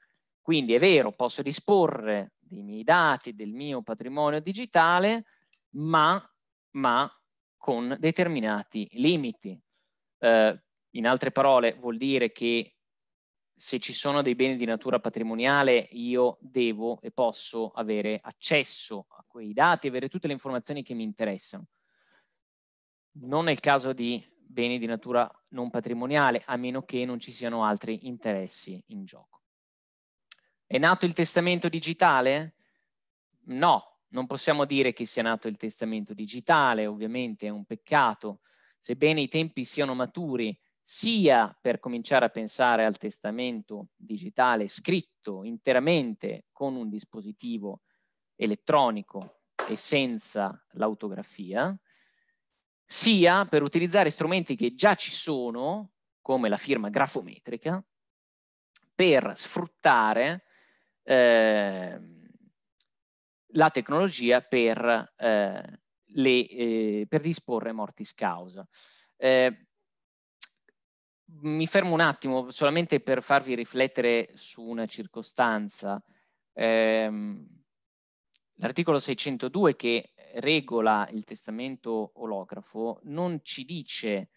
Quindi è vero, posso disporre dei miei dati, del mio patrimonio digitale, ma, ma con determinati limiti. Eh, in altre parole, vuol dire che se ci sono dei beni di natura patrimoniale, io devo e posso avere accesso a quei dati, avere tutte le informazioni che mi interessano. Non nel caso di beni di natura non patrimoniale, a meno che non ci siano altri interessi in gioco. È nato il testamento digitale? No, non possiamo dire che sia nato il testamento digitale, ovviamente è un peccato, sebbene i tempi siano maturi sia per cominciare a pensare al testamento digitale scritto interamente con un dispositivo elettronico e senza l'autografia, sia per utilizzare strumenti che già ci sono, come la firma grafometrica, per sfruttare eh, la tecnologia per, eh, le, eh, per disporre mortis causa. Eh, mi fermo un attimo solamente per farvi riflettere su una circostanza. Ehm, l'articolo 602 che regola il testamento olografo non ci dice,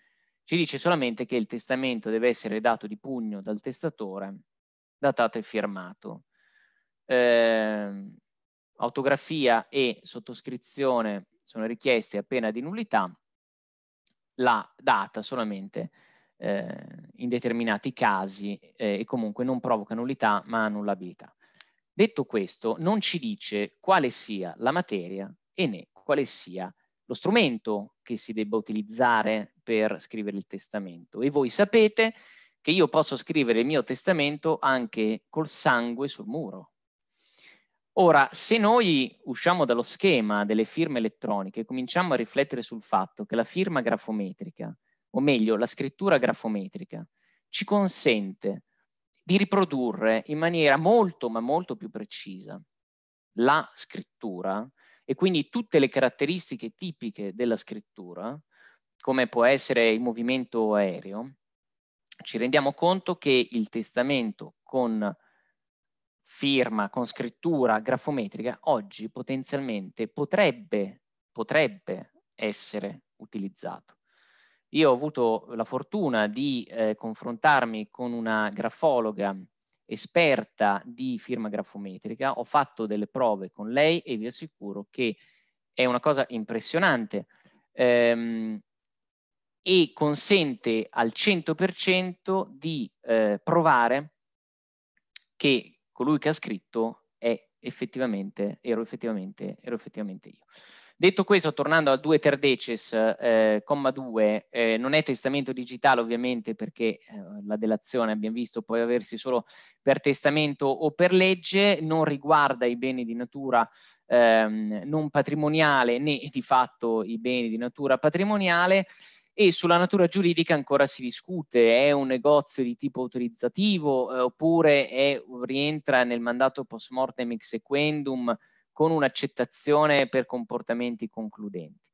ci dice solamente che il testamento deve essere dato di pugno dal testatore, datato e firmato. Eh, autografia e sottoscrizione sono richieste a pena di nullità, la data solamente eh, in determinati casi eh, e comunque non provoca nullità ma annullabilità. Detto questo, non ci dice quale sia la materia e né quale sia lo strumento che si debba utilizzare per scrivere il testamento. E voi sapete che io posso scrivere il mio testamento anche col sangue sul muro, Ora, se noi usciamo dallo schema delle firme elettroniche e cominciamo a riflettere sul fatto che la firma grafometrica, o meglio la scrittura grafometrica, ci consente di riprodurre in maniera molto ma molto più precisa la scrittura e quindi tutte le caratteristiche tipiche della scrittura, come può essere il movimento aereo, ci rendiamo conto che il testamento con firma con scrittura grafometrica oggi potenzialmente potrebbe, potrebbe essere utilizzato. Io ho avuto la fortuna di eh, confrontarmi con una grafologa esperta di firma grafometrica, ho fatto delle prove con lei e vi assicuro che è una cosa impressionante ehm, e consente al 100% di eh, provare che colui che ha scritto è effettivamente, ero effettivamente, ero effettivamente io. Detto questo, tornando al 2 terdeces, eh, comma 2, eh, non è testamento digitale ovviamente perché eh, la delazione, abbiamo visto, può aversi solo per testamento o per legge, non riguarda i beni di natura ehm, non patrimoniale né di fatto i beni di natura patrimoniale, e sulla natura giuridica ancora si discute, è un negozio di tipo autorizzativo eh, oppure è, rientra nel mandato post mortem ex exequendum con un'accettazione per comportamenti concludenti.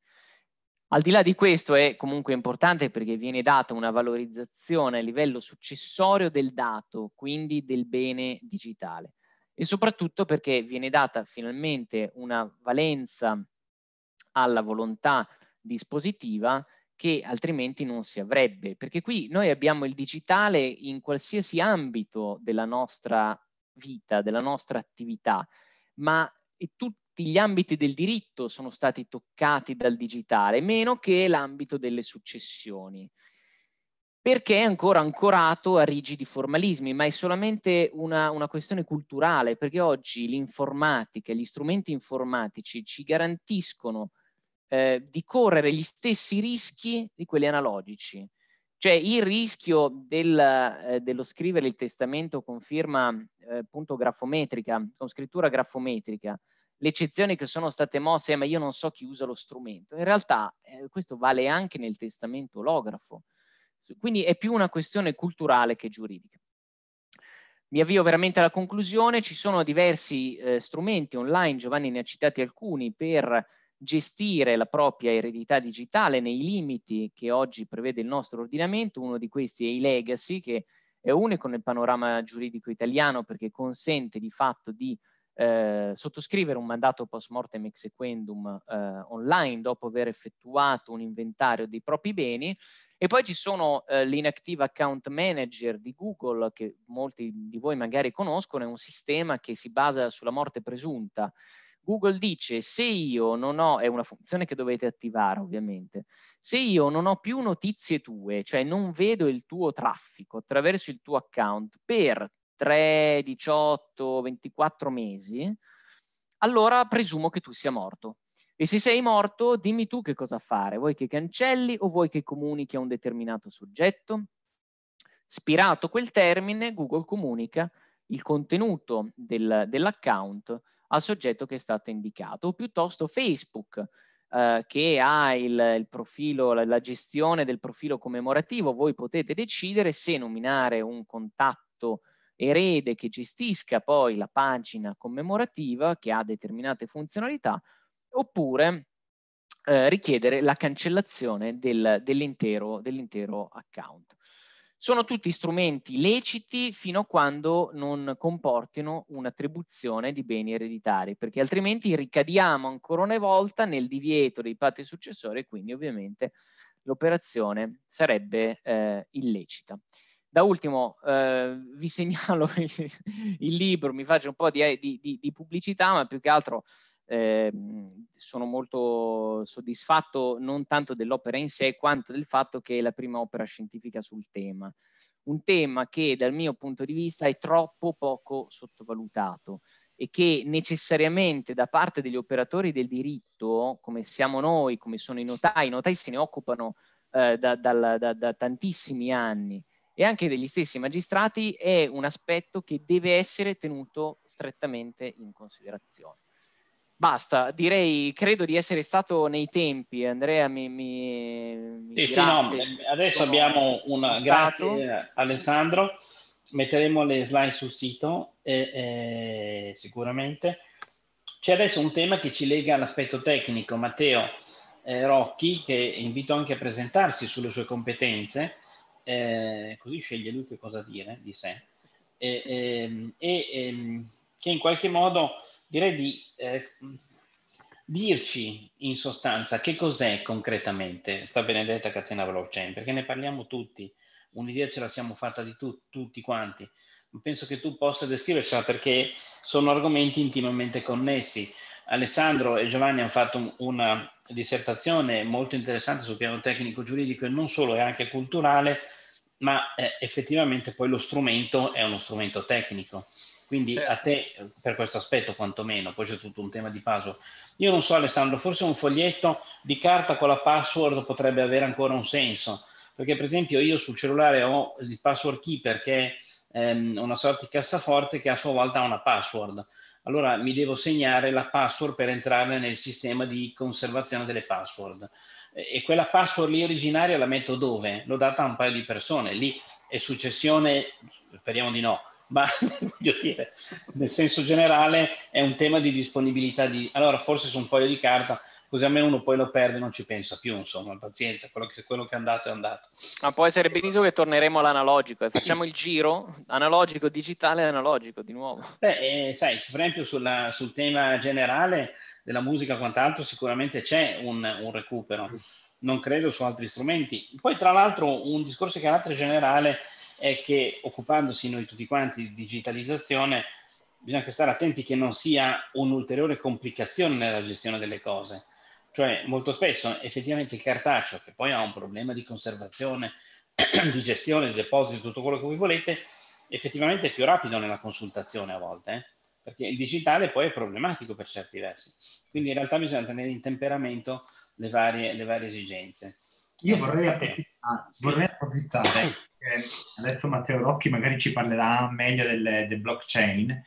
Al di là di questo è comunque importante perché viene data una valorizzazione a livello successorio del dato, quindi del bene digitale e soprattutto perché viene data finalmente una valenza alla volontà dispositiva che altrimenti non si avrebbe, perché qui noi abbiamo il digitale in qualsiasi ambito della nostra vita, della nostra attività, ma tutti gli ambiti del diritto sono stati toccati dal digitale, meno che l'ambito delle successioni perché è ancora ancorato a rigidi formalismi, ma è solamente una, una, questione culturale, perché oggi l'informatica, gli strumenti informatici ci garantiscono eh, di correre gli stessi rischi di quelli analogici. Cioè il rischio del, eh, dello scrivere il testamento con firma eh, grafometrica, con scrittura grafometrica, le eccezioni che sono state mosse, eh, ma io non so chi usa lo strumento. In realtà eh, questo vale anche nel testamento olografo. Quindi è più una questione culturale che giuridica. Mi avvio veramente alla conclusione, ci sono diversi eh, strumenti online, Giovanni ne ha citati alcuni, per gestire la propria eredità digitale nei limiti che oggi prevede il nostro ordinamento. Uno di questi è i legacy, che è unico nel panorama giuridico italiano perché consente di fatto di eh, sottoscrivere un mandato post mortem exequendum eh, online dopo aver effettuato un inventario dei propri beni e poi ci sono eh, l'inactive account manager di Google che molti di voi magari conoscono, è un sistema che si basa sulla morte presunta Google dice se io non ho, è una funzione che dovete attivare mm. ovviamente, se io non ho più notizie tue, cioè non vedo il tuo traffico attraverso il tuo account per 3, 18, 24 mesi, allora presumo che tu sia morto. E se sei morto, dimmi tu che cosa fare. Vuoi che cancelli o vuoi che comunichi a un determinato soggetto? Spirato quel termine, Google comunica il contenuto del, dell'account al soggetto che è stato indicato, o piuttosto Facebook eh, che ha il, il profilo, la, la gestione del profilo commemorativo, voi potete decidere se nominare un contatto erede che gestisca poi la pagina commemorativa che ha determinate funzionalità oppure eh, richiedere la cancellazione del, dell'intero, dell account. Sono tutti strumenti leciti fino a quando non comportino un'attribuzione di beni ereditari, perché altrimenti ricadiamo ancora una volta nel divieto dei patti successori e quindi ovviamente l'operazione sarebbe eh, illecita. Da ultimo eh, vi segnalo il libro, mi faccio un po' di, di, di pubblicità, ma più che altro eh, sono molto soddisfatto non tanto dell'opera in sé quanto del fatto che è la prima opera scientifica sul tema. Un tema che dal mio punto di vista è troppo poco sottovalutato e che necessariamente da parte degli operatori del diritto, come siamo noi, come sono i notai, i notai se ne occupano eh, da, da, da, da tantissimi anni, e anche degli stessi magistrati è un aspetto che deve essere tenuto strettamente in considerazione. Basta, direi, credo di essere stato nei tempi. Andrea mi... mi, mi sì, sì, no, adesso abbiamo una... Stato. Grazie eh, Alessandro, metteremo le slide sul sito eh, eh, sicuramente. C'è adesso un tema che ci lega all'aspetto tecnico. Matteo eh, Rocchi, che invito anche a presentarsi sulle sue competenze, eh, così sceglie lui che cosa dire di sé, e ehm, ehm, che in qualche modo direi di eh, dirci in sostanza che cos'è concretamente sta benedetta catena blockchain, perché ne parliamo tutti, un'idea ce la siamo fatta di tu, tutti quanti, penso che tu possa descrivercela perché sono argomenti intimamente connessi. Alessandro e Giovanni hanno fatto una dissertazione molto interessante sul piano tecnico giuridico e non solo, è anche culturale, ma eh, effettivamente poi lo strumento è uno strumento tecnico. Quindi a te, per questo aspetto quantomeno, poi c'è tutto un tema di password. Io non so Alessandro, forse un foglietto di carta con la password potrebbe avere ancora un senso, perché per esempio io sul cellulare ho il password keeper che è ehm, una sorta di cassaforte che a sua volta ha una password. Allora mi devo segnare la password per entrare nel sistema di conservazione delle password. E quella password lì originaria la metto dove? L'ho data a un paio di persone, lì è successione, speriamo di no, ma voglio dire, nel senso generale è un tema di disponibilità di... Allora, forse su un foglio di carta, così almeno uno poi lo perde e non ci pensa più, insomma, pazienza, quello che, quello che, è andato è andato. Ma può essere benissimo che torneremo all'analogico e eh. facciamo il giro analogico, digitale, analogico di nuovo. Beh, eh, sai, per esempio sulla, sul tema generale della musica quant'altro sicuramente c'è un, un recupero, non credo su altri strumenti. Poi tra l'altro un discorso di carattere generale è che occupandosi noi tutti quanti di digitalizzazione bisogna stare attenti che non sia un'ulteriore complicazione nella gestione delle cose. Cioè, molto spesso effettivamente il cartaceo, che poi ha un problema di conservazione, di gestione, di deposito, tutto quello che voi volete, effettivamente è più rapido nella consultazione a volte, eh? perché il digitale poi è problematico per certi versi. Quindi in realtà bisogna tenere in temperamento le varie, le varie esigenze. Io vorrei approfittare, vorrei approfittare adesso Matteo Rocchi magari ci parlerà meglio del, del, blockchain,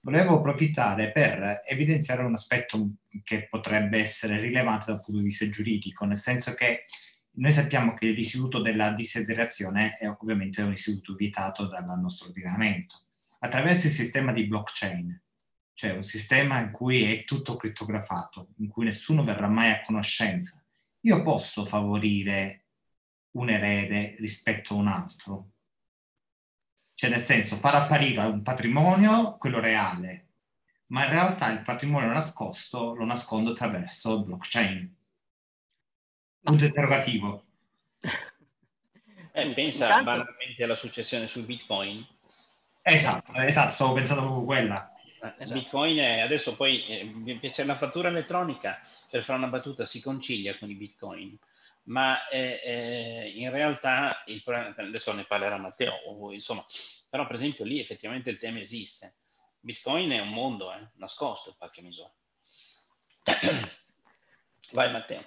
volevo approfittare per evidenziare un aspetto che potrebbe essere rilevante dal punto di vista giuridico, nel senso che noi sappiamo che l'istituto della disiderazione è ovviamente un istituto vietato dal nostro ordinamento. Attraverso il sistema di blockchain, cioè un sistema in cui è tutto crittografato, in cui nessuno verrà mai a conoscenza, io posso favorire un erede rispetto a un altro. Cioè nel senso far apparire un patrimonio, quello reale, ma in realtà il patrimonio nascosto lo nascondo attraverso blockchain. Punto interrogativo. Eh, pensa Intanto... banalmente alla successione su Bitcoin. Esatto, esatto, stavo pensando proprio a quella. Eh, esatto. Bitcoin è adesso poi eh, c'è la fattura elettronica per fare una battuta si concilia con i Bitcoin ma eh, eh, in realtà, il, adesso ne parlerà Matteo o voi, insomma, però per esempio lì effettivamente il tema esiste. Bitcoin è un mondo eh, nascosto in qualche misura. Vai Matteo.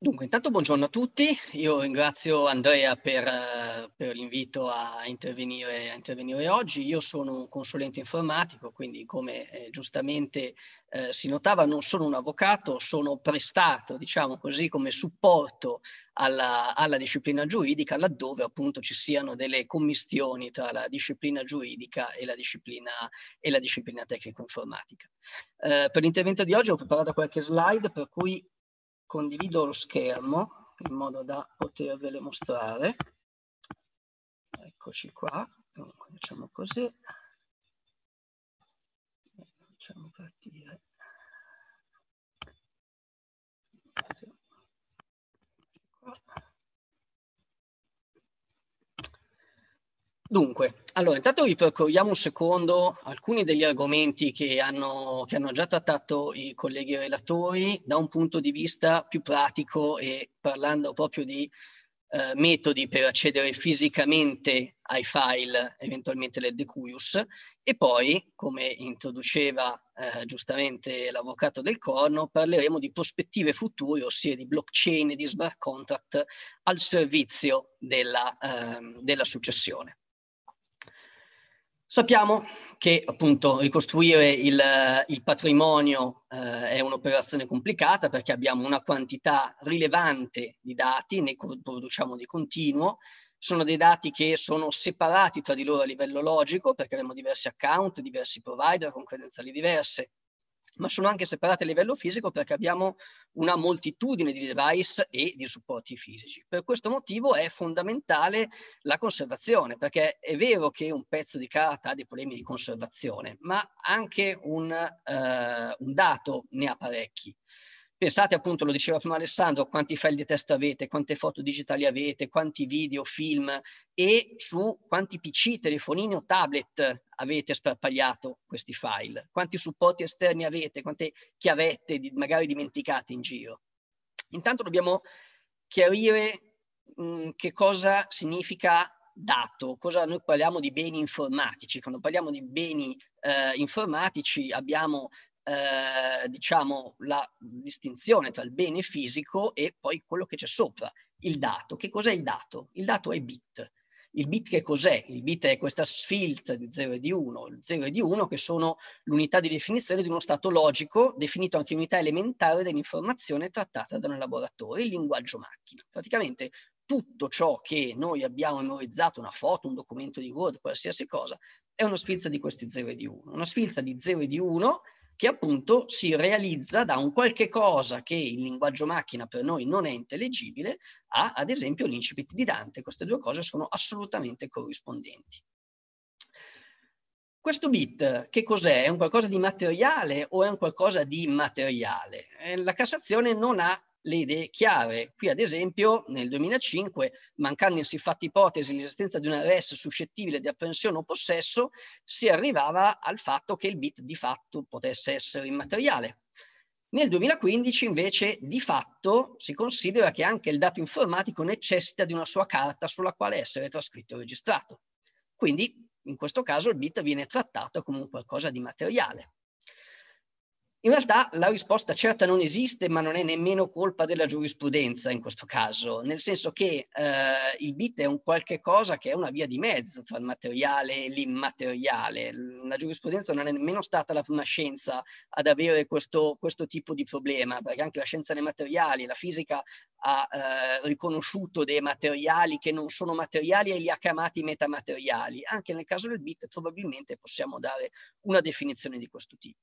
Dunque, intanto buongiorno a tutti, io ringrazio Andrea per, eh, per l'invito a intervenire, a intervenire, oggi, io sono un consulente informatico, quindi come eh, giustamente eh, si notava non sono un avvocato, sono prestato, diciamo così, come supporto alla, alla disciplina giuridica laddove appunto ci siano delle commistioni tra la disciplina giuridica e la disciplina, e la disciplina tecnico-informatica. Eh, per l'intervento di oggi ho preparato qualche slide per cui condivido lo schermo in modo da potervele mostrare. Eccoci qua, Dunque, facciamo così. Facciamo partire. Dunque, allora intanto vi percorriamo un secondo alcuni degli argomenti che hanno, che hanno già trattato i colleghi relatori da un punto di vista più pratico e parlando proprio di eh, metodi per accedere fisicamente ai file eventualmente del Decuius e poi, come introduceva eh, giustamente l'avvocato del corno, parleremo di prospettive future, ossia di blockchain e di smart contract al servizio della, eh, della successione. Sappiamo che appunto ricostruire il, il patrimonio eh, è un'operazione complicata perché abbiamo una quantità rilevante di dati, ne produciamo di continuo, sono dei dati che sono separati tra di loro a livello logico perché abbiamo diversi account, diversi provider con credenziali diverse, ma sono anche separate a livello fisico perché abbiamo una moltitudine di device e di supporti fisici. Per questo motivo è fondamentale la conservazione, perché è vero che un pezzo di carta ha dei problemi di conservazione, ma anche un, eh, un dato ne ha parecchi. Pensate appunto, lo diceva prima Alessandro, quanti file di testa avete, quante foto digitali avete, quanti video, film e su quanti PC, telefonini o tablet avete sparpagliato questi file, quanti supporti esterni avete, quante chiavette di, magari dimenticate in giro. Intanto dobbiamo chiarire mh, mm, che cosa significa dato, cosa noi parliamo di beni informatici. Quando parliamo di beni eh, informatici abbiamo eh, diciamo, la distinzione tra il bene fisico e poi quello che c'è sopra, il dato. Che cos'è il dato? Il dato è bit. Il bit che cos'è? Il bit è questa sfilza di 0 e di 1, 0 e di 1 che sono l'unità di definizione di uno stato logico, definito anche unità elementare dell'informazione trattata da un laboratorio, il linguaggio macchina. Praticamente tutto ciò che noi abbiamo memorizzato, una foto, un documento di Word, qualsiasi cosa, è una sfilza di questi 0 e di 1. Una sfilza di 0 e di 1 che appunto si realizza da un qualche cosa che in linguaggio macchina per noi non è intelligibile a, ad esempio, l'incipit di Dante. Queste due cose sono assolutamente corrispondenti. Questo bit che cos'è? È un qualcosa di materiale o è un qualcosa di immateriale? Eh, la Cassazione non ha le idee chiare. Qui ad esempio nel 2005, mancandosi in ipotesi l'esistenza di un arresto suscettibile di apprensione o possesso, si arrivava al fatto che il bit di fatto potesse essere immateriale. Nel 2015 invece di fatto si considera che anche il dato informatico necessita di una sua carta sulla quale essere trascritto e registrato. Quindi in questo caso il bit viene trattato come un qualcosa di materiale. In realtà la risposta certa non esiste, ma non è nemmeno colpa della giurisprudenza in questo caso, nel senso che eh, il bit è un qualche cosa che è una via di mezzo tra il materiale e l'immateriale. La giurisprudenza non è nemmeno stata la prima scienza ad avere questo, questo tipo di problema, perché anche la scienza dei materiali, la fisica ha eh, riconosciuto dei materiali che non sono materiali e li ha chiamati metamateriali. Anche nel caso del bit probabilmente possiamo dare una definizione di questo tipo.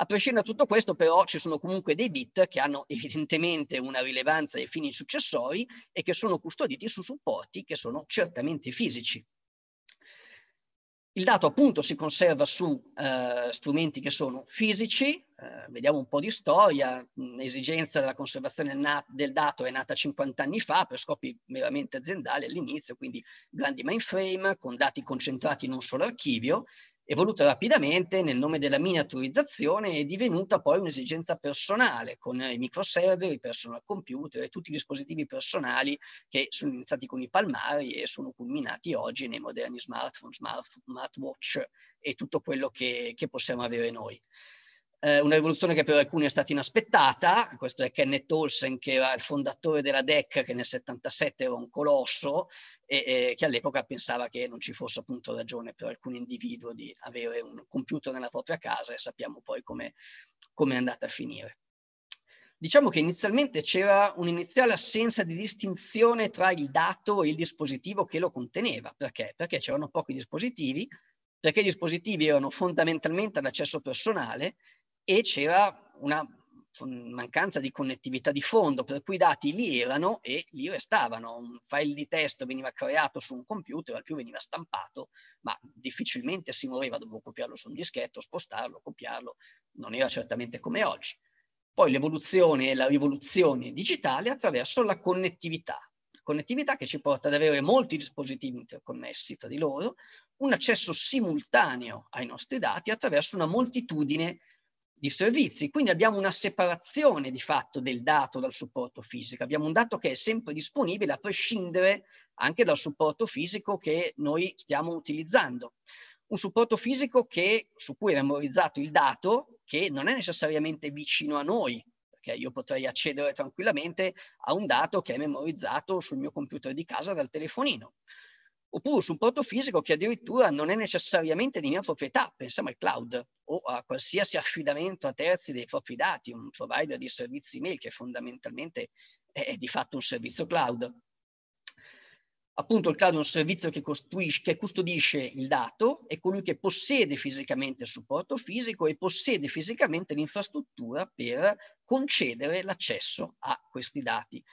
A prescindere da tutto questo, però, ci sono comunque dei bit che hanno evidentemente una rilevanza ai fini successori e che sono custoditi su supporti che sono certamente fisici. Il dato appunto si conserva su eh, strumenti che sono fisici, eh, vediamo un po' di storia, l'esigenza della conservazione del dato è nata 50 anni fa per scopi meramente aziendali all'inizio, quindi grandi mainframe con dati concentrati in un solo archivio, evoluta rapidamente nel nome della miniaturizzazione è divenuta poi un'esigenza personale con i microserver, i personal computer e tutti i dispositivi personali che sono iniziati con i palmari e sono culminati oggi nei moderni smartphone, smartwatch e tutto quello che, che possiamo avere noi eh, rivoluzione che per alcuni è stata inaspettata, questo è Kenneth Olsen che era il fondatore della DEC che nel 77 era un colosso e, e che all'epoca pensava che non ci fosse appunto ragione per alcun individuo di avere un computer nella propria casa e sappiamo poi come è andata a finire. Diciamo che inizialmente c'era un'iniziale assenza di distinzione tra il dato e il dispositivo che lo conteneva. Perché? Perché c'erano pochi dispositivi, perché i dispositivi erano fondamentalmente ad accesso personale e c'era una mancanza di connettività di fondo, per cui i dati lì erano e lì restavano. Un file di testo veniva creato su un computer, al più veniva stampato, ma difficilmente si muoveva, dovevo copiarlo su un dischetto, spostarlo, copiarlo, non era certamente come oggi. Poi l'evoluzione e la rivoluzione digitale attraverso la connettività, connettività che ci porta ad avere molti dispositivi interconnessi tra di loro, un accesso simultaneo ai nostri dati attraverso una moltitudine di di servizi. Quindi abbiamo una separazione di fatto del dato dal supporto fisico. Abbiamo un dato che è sempre disponibile a prescindere anche dal supporto fisico che noi stiamo utilizzando. Un supporto fisico che, su cui è memorizzato il dato che non è necessariamente vicino a noi, perché io potrei accedere tranquillamente a un dato che è memorizzato sul mio computer di casa dal telefonino oppure supporto fisico che addirittura non è necessariamente di mia proprietà, pensiamo al cloud o a qualsiasi affidamento a terzi dei propri dati, un provider di servizi mail che fondamentalmente è di fatto un servizio cloud. Appunto il cloud è un servizio che, che custodisce il dato, è colui che possiede fisicamente il supporto fisico e possiede fisicamente l'infrastruttura per concedere l'accesso a questi dati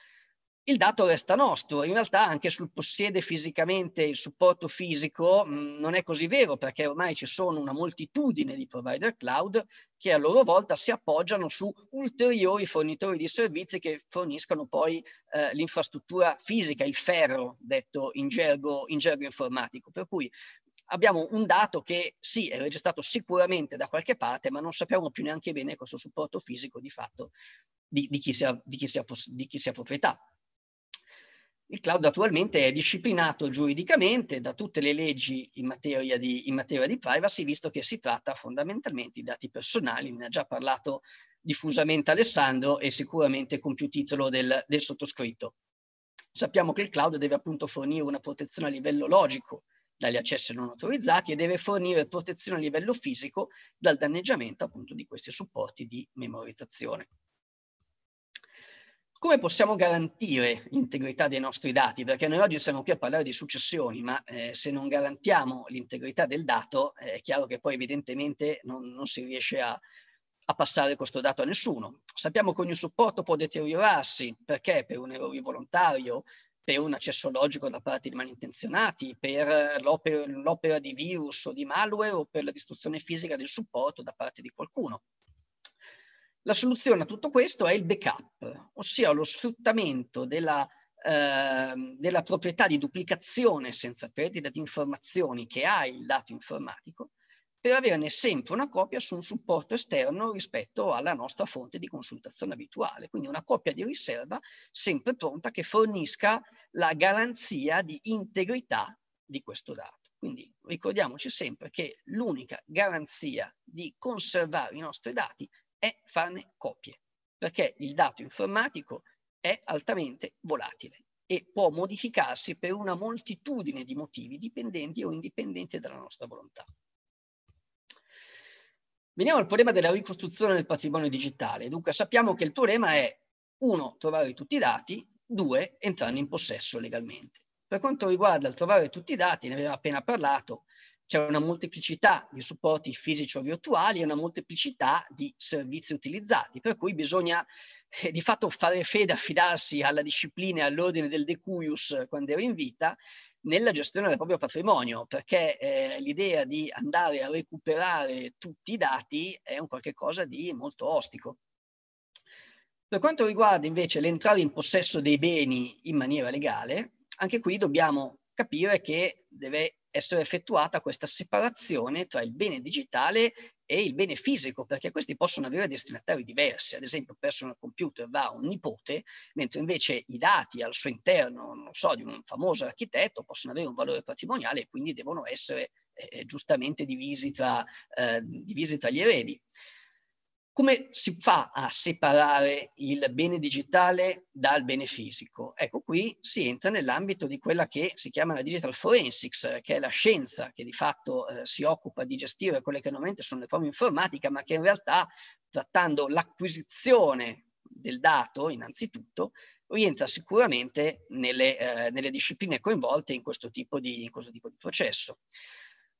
il dato resta nostro. In realtà anche sul possiede fisicamente il supporto fisico mh, non è così vero perché ormai ci sono una moltitudine di provider cloud che a loro volta si appoggiano su ulteriori fornitori di servizi che forniscono poi eh, l'infrastruttura fisica, il ferro detto in gergo, in gergo informatico. Per cui abbiamo un dato che sì, è registrato sicuramente da qualche parte, ma non sappiamo più neanche bene questo supporto fisico di fatto di, di chi sia, di, chi sia, di chi sia proprietà. Il cloud attualmente è disciplinato giuridicamente da tutte le leggi in materia, di, in materia di privacy, visto che si tratta fondamentalmente di dati personali, ne ha già parlato diffusamente Alessandro e sicuramente con più titolo del, del sottoscritto. Sappiamo che il cloud deve appunto fornire una protezione a livello logico dagli accessi non autorizzati e deve fornire protezione a livello fisico dal danneggiamento appunto di questi supporti di memorizzazione come possiamo garantire l'integrità dei nostri dati? Perché noi oggi siamo qui a parlare di successioni, ma eh, se non garantiamo l'integrità del dato, eh, è chiaro che poi evidentemente non, non si riesce a, a, passare questo dato a nessuno. Sappiamo che ogni supporto può deteriorarsi, perché per un errore volontario, per un accesso logico da parte di malintenzionati, per l'opera di virus o di malware o per la distruzione fisica del supporto da parte di qualcuno. La soluzione a tutto questo è il backup, ossia lo sfruttamento della, eh, della proprietà di duplicazione senza perdita di informazioni che ha il dato informatico per averne sempre una copia su un supporto esterno rispetto alla nostra fonte di consultazione abituale, quindi una copia di riserva sempre pronta che fornisca la garanzia di integrità di questo dato. Quindi ricordiamoci sempre che l'unica garanzia di conservare i nostri dati è farne copie, perché il dato informatico è altamente volatile e può modificarsi per una moltitudine di motivi dipendenti o indipendenti dalla nostra volontà. Veniamo al problema della ricostruzione del patrimonio digitale. Dunque sappiamo che il problema è, uno, trovare tutti i dati, due, entrarne in possesso legalmente. Per quanto riguarda il trovare tutti i dati, ne abbiamo appena parlato, c'è una molteplicità di supporti fisici o virtuali e una molteplicità di servizi utilizzati, per cui bisogna eh, di fatto fare fede, affidarsi alla disciplina e all'ordine del decuius quando era in vita nella gestione del proprio patrimonio, perché eh, l'idea di andare a recuperare tutti i dati è un qualcosa di molto ostico. Per quanto riguarda invece l'entrare in possesso dei beni in maniera legale, anche qui dobbiamo capire che deve essere effettuata questa separazione tra il bene digitale e il bene fisico, perché questi possono avere destinatari diversi. Ad esempio, verso un computer va un nipote, mentre invece i dati al suo interno, non so, di un famoso architetto possono avere un valore patrimoniale e quindi devono essere eh, giustamente divisi tra, eh, divisi tra gli eredi. Come si fa a separare il bene digitale dal bene fisico? Ecco, qui si entra nell'ambito di quella che si chiama la digital forensics, che è la scienza che di fatto eh, si occupa di gestire quelle che normalmente sono le forme informatiche, ma che in realtà trattando l'acquisizione del dato, innanzitutto, rientra sicuramente nelle, eh, nelle discipline coinvolte in questo, di, in questo tipo di processo.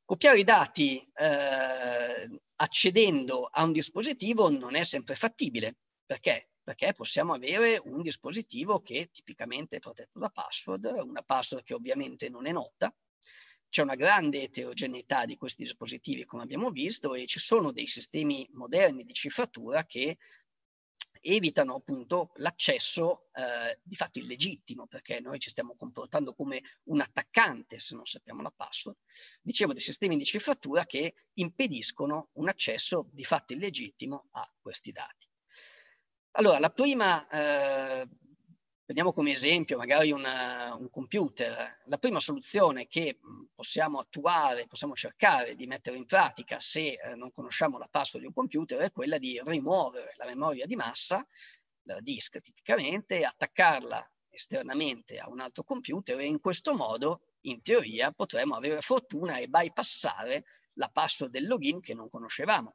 Copiare i dati eh, accedendo a un dispositivo non è sempre fattibile. Perché? Perché possiamo avere un dispositivo che tipicamente è protetto da password, una password che ovviamente non è nota. C'è una grande eterogeneità di questi dispositivi, come abbiamo visto, e ci sono dei sistemi moderni di cifratura che evitano appunto l'accesso eh, di fatto illegittimo, perché noi ci stiamo comportando come un attaccante se non sappiamo la password, dicevo dei sistemi di cifratura che impediscono un accesso di fatto illegittimo a questi dati. Allora, la prima eh, Prendiamo come esempio magari una, eh, un computer. La prima soluzione che mm, possiamo attuare, possiamo cercare di mettere in pratica se eh, non conosciamo la password di un computer è quella di rimuovere la memoria di massa, la disk tipicamente, attaccarla esternamente a un altro computer e in questo modo in teoria potremmo avere fortuna e bypassare la password del login che non conoscevamo.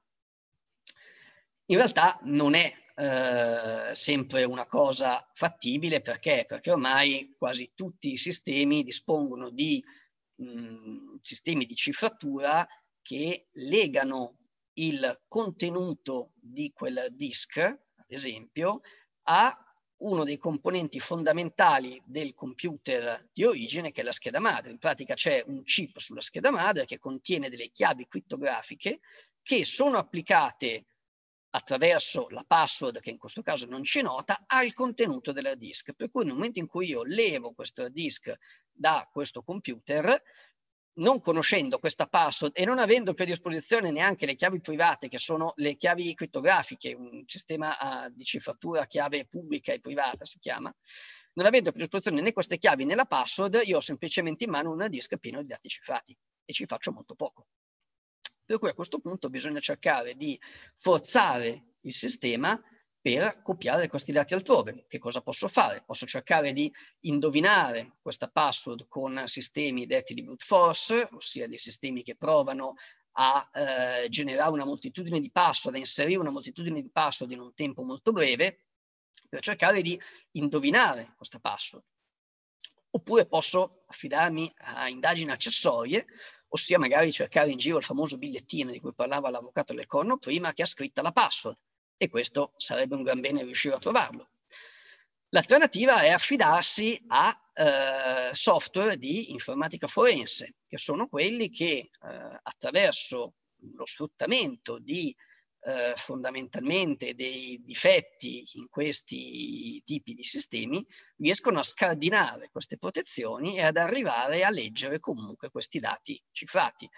In realtà non è eh, sempre una cosa fattibile perché? perché ormai quasi tutti i sistemi dispongono di mh, mm, sistemi di cifratura che legano il contenuto di quel disk, ad esempio, a uno dei componenti fondamentali del computer di origine che è la scheda madre. In pratica c'è un chip sulla scheda madre che contiene delle chiavi crittografiche che sono applicate attraverso la password, che in questo caso non ci nota, al contenuto della disk. Per cui nel momento in cui io levo questa disk da questo computer, non conoscendo questa password e non avendo più a disposizione neanche le chiavi private, che sono le chiavi crittografiche un sistema ah, di cifratura chiave pubblica e privata si chiama, non avendo più a disposizione né queste chiavi né la password, io ho semplicemente in mano una disk piena di dati cifrati e ci faccio molto poco. Per cui a questo punto bisogna cercare di forzare il sistema per copiare questi dati altrove. Che cosa posso fare? Posso cercare di indovinare questa password con sistemi detti di brute force, ossia dei sistemi che provano a eh, generare una moltitudine di password, a inserire una moltitudine di password in un tempo molto breve, per cercare di indovinare questa password. Oppure posso affidarmi a indagini accessorie, ossia magari cercare in giro il famoso bigliettino di cui parlava l'avvocato del corno prima che ha scritto la password e questo sarebbe un gran bene riuscire a trovarlo. L'alternativa è affidarsi a eh, software di informatica forense, che sono quelli che eh, attraverso lo sfruttamento di eh, fondamentalmente dei difetti in questi tipi di sistemi riescono a scardinare queste protezioni e ad arrivare a leggere comunque questi dati cifrati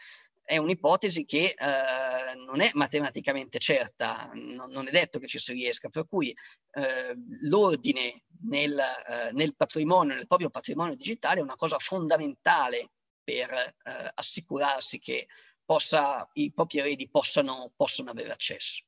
è un'ipotesi che eh, non è matematicamente certa, no, non è detto che ci si riesca, per cui eh, l'ordine nel, eh, nel, patrimonio, nel proprio patrimonio digitale è una cosa fondamentale per eh, assicurarsi che possa, i propri eredi possano, possano avere accesso.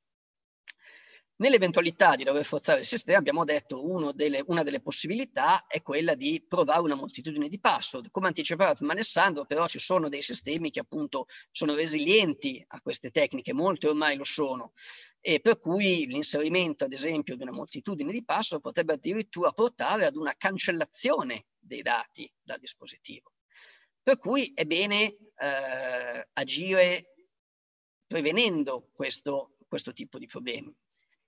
Nell'eventualità di dover forzare il sistema, abbiamo detto delle, una delle possibilità è quella di provare una moltitudine di password. Come anticipava prima Alessandro, però ci sono dei sistemi che appunto sono resilienti a queste tecniche, molte ormai lo sono, e per cui l'inserimento ad esempio di una moltitudine di password potrebbe addirittura portare ad una cancellazione dei dati dal dispositivo. Per cui è bene eh, agire prevenendo questo, questo tipo di problemi.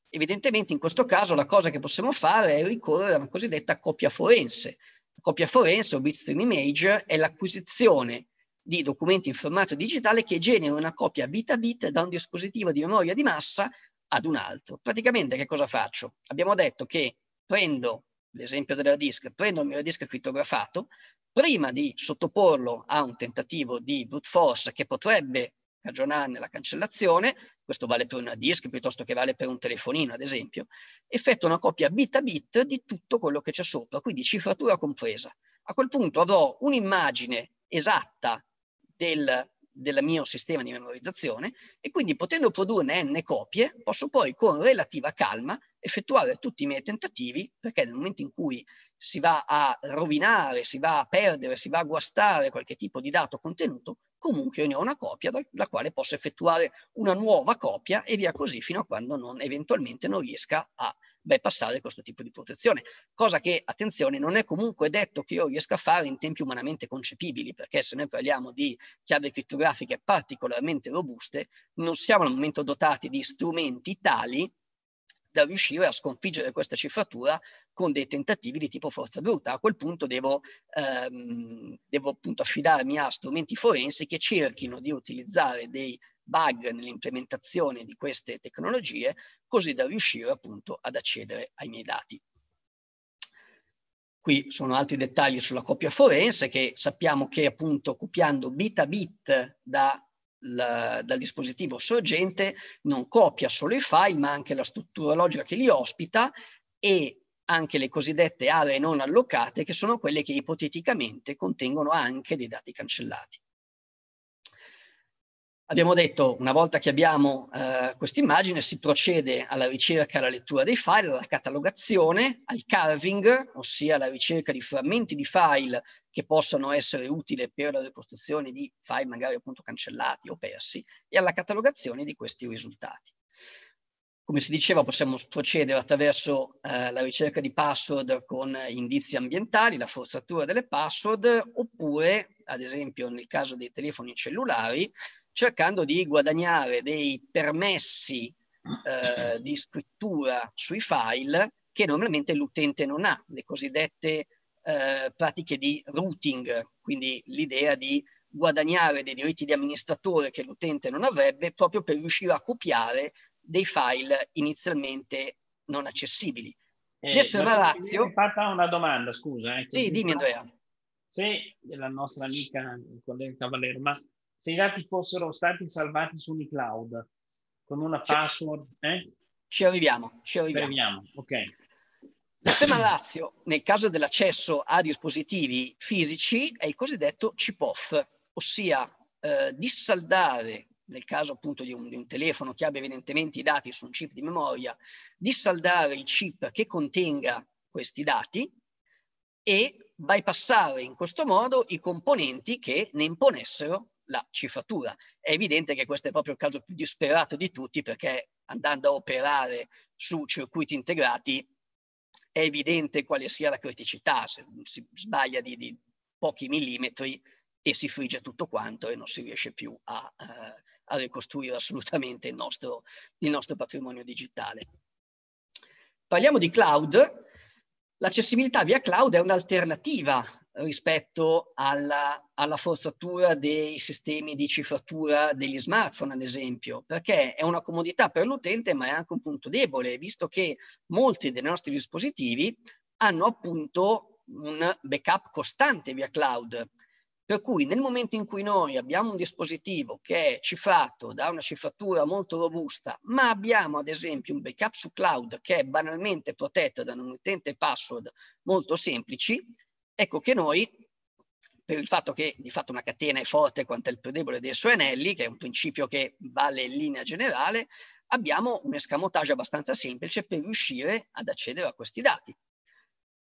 Evidentemente in questo caso la cosa che possiamo fare è ricorrere a una cosiddetta coppia forense. La coppia forense o bitstream image è l'acquisizione di documenti in formato digitale che genera una copia bit a bit da un dispositivo di memoria di massa ad un altro. Praticamente che cosa faccio? Abbiamo detto che prendo l'esempio della disc, prendo il mio disc crittografato, prima di sottoporlo a un tentativo di brute force che potrebbe cagionarne la cancellazione, questo vale per una disc piuttosto che vale per un telefonino ad esempio, effetto una copia bit a bit di tutto quello che c'è sopra, quindi cifratura compresa. A quel punto avrò un'immagine esatta del del mio sistema di memorizzazione e quindi potendo produrne n copie posso poi con relativa calma effettuare tutti i miei tentativi perché nel momento in cui si va a rovinare, si va a perdere, si va a guastare qualche tipo di dato contenuto comunque io ne ho una copia dalla quale posso effettuare una nuova copia e via così fino a quando non, eventualmente non riesca a bypassare questo tipo di protezione. Cosa che, attenzione, non è comunque detto che io riesca a fare in tempi umanamente concepibili, perché se noi parliamo di chiavi crittografiche particolarmente robuste, non siamo al momento dotati di strumenti tali da riuscire a sconfiggere questa cifratura con dei tentativi di tipo forza bruta. A quel punto devo, ehm, devo appunto affidarmi a strumenti forensi che cerchino di utilizzare dei bug nell'implementazione di queste tecnologie così da riuscire appunto ad accedere ai miei dati. Qui sono altri dettagli sulla coppia forense che sappiamo che appunto copiando bit a bit da la, dal dispositivo sorgente non copia solo i file, ma anche la struttura logica che li ospita e anche le cosiddette aree non allocate, che sono quelle che ipoteticamente contengono anche dei dati cancellati. Abbiamo detto, una volta che abbiamo eh, questa immagine, si procede alla ricerca e alla lettura dei file, alla catalogazione, al carving, ossia alla ricerca di frammenti di file che possano essere utili per la ricostruzione di file magari appunto cancellati o persi, e alla catalogazione di questi risultati. Come si diceva, possiamo procedere attraverso eh, la ricerca di password con indizi ambientali, la forzatura delle password, oppure, ad esempio nel caso dei telefoni cellulari, cercando di guadagnare dei permessi eh, di scrittura sui file che normalmente l'utente non ha, le cosiddette eh, pratiche di routing, quindi l'idea di guadagnare dei diritti di amministratore che l'utente non avrebbe proprio per riuscire a copiare dei file inizialmente non accessibili. Eh, L'estrema razio... Mi fatta una domanda, scusa. Eh, sì, dimmi Andrea. Se la nostra amica, il collega Cavallero, ma se i dati fossero stati salvati su iCloud con una password... Eh? Ci arriviamo, ci arriviamo. arriviamo okay. Il sistema Lazio, nel caso dell'accesso a dispositivi fisici, è il cosiddetto CPOF, ossia eh, dissaldare, nel caso appunto di un, di un telefono che abbia evidentemente i dati su un chip di memoria, dissaldare il chip che contenga questi dati e bypassare in questo modo i componenti che ne imponessero la cifratura. È evidente che questo è proprio il caso più disperato di tutti perché andando a operare su circuiti integrati è evidente quale sia la criticità, se si sbaglia di, di pochi millimetri e si frigge tutto quanto e non si riesce più a, eh, a ricostruire assolutamente il nostro, il nostro patrimonio digitale. Parliamo di cloud. L'accessibilità via cloud è un'alternativa rispetto alla, alla, forzatura dei sistemi di cifratura degli smartphone, ad esempio, perché è una comodità per l'utente, ma è anche un punto debole, visto che molti dei nostri dispositivi hanno appunto un backup costante via cloud. Per cui nel momento in cui noi abbiamo un dispositivo che è cifrato da una cifratura molto robusta, ma abbiamo ad esempio un backup su cloud che è banalmente protetto da un utente password molto semplici, Ecco che noi, per il fatto che di fatto una catena è forte quanto è il più debole dei suoi anelli, che è un principio che vale in linea generale, abbiamo un escamotage abbastanza semplice per riuscire ad accedere a questi dati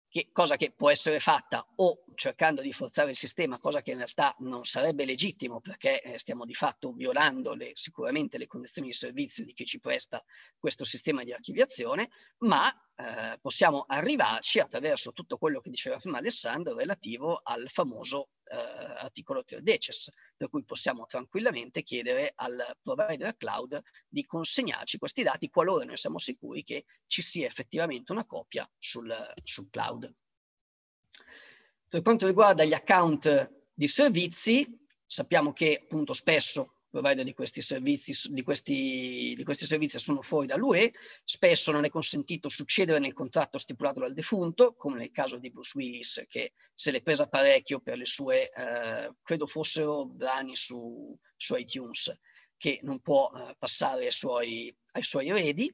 che, cosa che può essere fatta o cercando di forzare il sistema, cosa che in realtà non sarebbe legittimo perché eh, stiamo di fatto violando le, sicuramente le condizioni di servizio di chi ci presta questo sistema di archiviazione, ma eh, possiamo arrivarci attraverso tutto quello che diceva prima Alessandro relativo al famoso eh, articolo 3 teodeces, per cui possiamo tranquillamente chiedere al provider cloud di consegnarci questi dati qualora noi siamo sicuri che ci sia effettivamente una copia sul, sul cloud. Per quanto riguarda gli account di servizi, sappiamo che appunto spesso provider di questi servizi, di questi, di questi servizi sono fuori dall'UE, spesso non è consentito succedere nel contratto stipulato dal defunto, come nel caso di Bruce Willis che se l'è presa parecchio per le sue, eh, credo fossero brani su, su iTunes, che non può eh, passare ai suoi, ai suoi eredi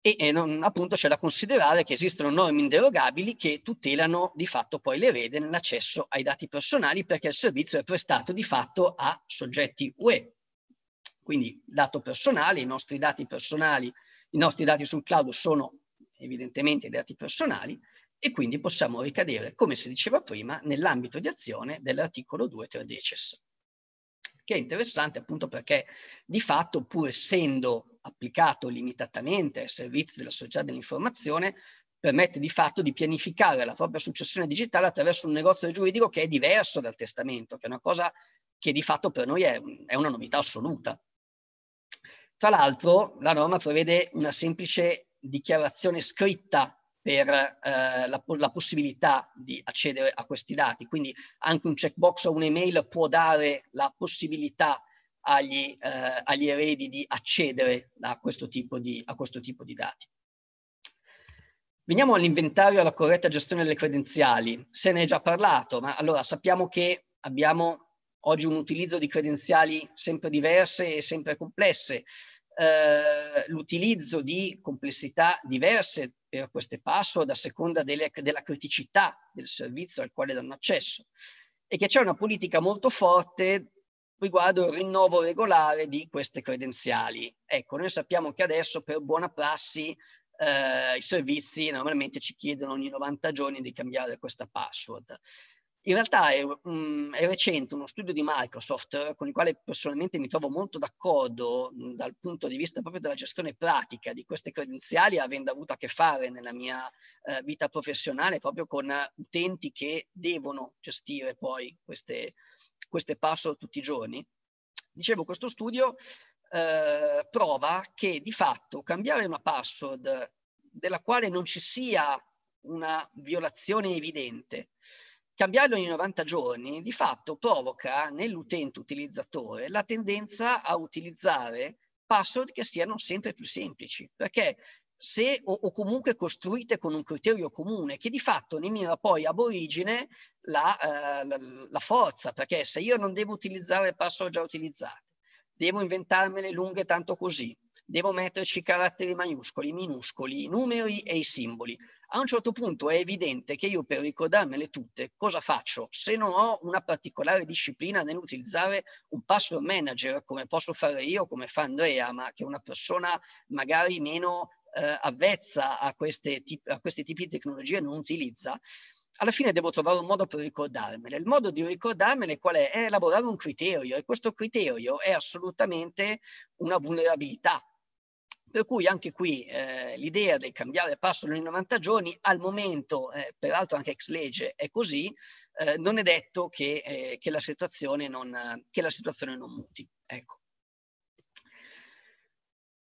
e, e non, appunto c'è da considerare che esistono norme inderogabili che tutelano di fatto poi le rede nell'accesso ai dati personali perché il servizio è prestato di fatto a soggetti UE. Quindi dato personale, i nostri dati personali, i nostri dati sul cloud sono evidentemente dati personali e quindi possiamo ricadere, come si diceva prima, nell'ambito di azione dell'articolo 2 3 deces che è interessante appunto perché di fatto pur essendo applicato limitatamente ai servizi della società dell'informazione, permette di fatto di pianificare la propria successione digitale attraverso un negozio giuridico che è diverso dal testamento, che è una cosa che di fatto per noi è, è una novità assoluta. Tra l'altro la norma prevede una semplice dichiarazione scritta per eh, la, la, possibilità di accedere a questi dati. Quindi anche un checkbox o un'email può dare la possibilità agli, eh, agli eredi di accedere a questo tipo di, questo tipo di dati. Veniamo all'inventario e alla corretta gestione delle credenziali. Se ne è già parlato, ma allora sappiamo che abbiamo oggi un utilizzo di credenziali sempre diverse e sempre complesse. Eh, l'utilizzo di complessità diverse per queste password a seconda delle, della criticità del servizio al quale danno accesso e che c'è una politica molto forte riguardo il rinnovo regolare di queste credenziali. Ecco, noi sappiamo che adesso per buona prassi eh, i servizi normalmente ci chiedono ogni 90 giorni di cambiare questa password. In realtà è, mh, mm, è, recente uno studio di Microsoft eh, con il quale personalmente mi trovo molto d'accordo mh, mm, dal punto di vista proprio della gestione pratica di queste credenziali, avendo avuto a che fare nella mia eh, vita professionale proprio con utenti che devono gestire poi queste, queste password tutti i giorni. Dicevo, questo studio eh, prova che di fatto cambiare una password della quale non ci sia una violazione evidente, Cambiarlo ogni 90 giorni di fatto provoca nell'utente utilizzatore la tendenza a utilizzare password che siano sempre più semplici, perché se o, o, comunque costruite con un criterio comune che di fatto ne mira poi ab origine la, eh, la, la, forza, perché se io non devo utilizzare password già utilizzate, devo inventarmele lunghe tanto così, devo metterci caratteri maiuscoli, minuscoli, i numeri e i simboli. A un certo punto è evidente che io per ricordarmele tutte cosa faccio? Se non ho una particolare disciplina nell'utilizzare un password manager come posso fare io, come fa Andrea, ma che è una persona magari meno eh, avvezza a, queste, a questi tipi di tecnologie non utilizza, alla fine devo trovare un modo per ricordarmele. Il modo di ricordarmele qual è? È elaborare un criterio e questo criterio è assolutamente una vulnerabilità per cui anche qui eh, l'idea del cambiare passo nei 90 giorni, al momento, eh, peraltro anche ex legge è così, eh, non è detto che, eh, che, la situazione non, che la situazione non muti. Ecco.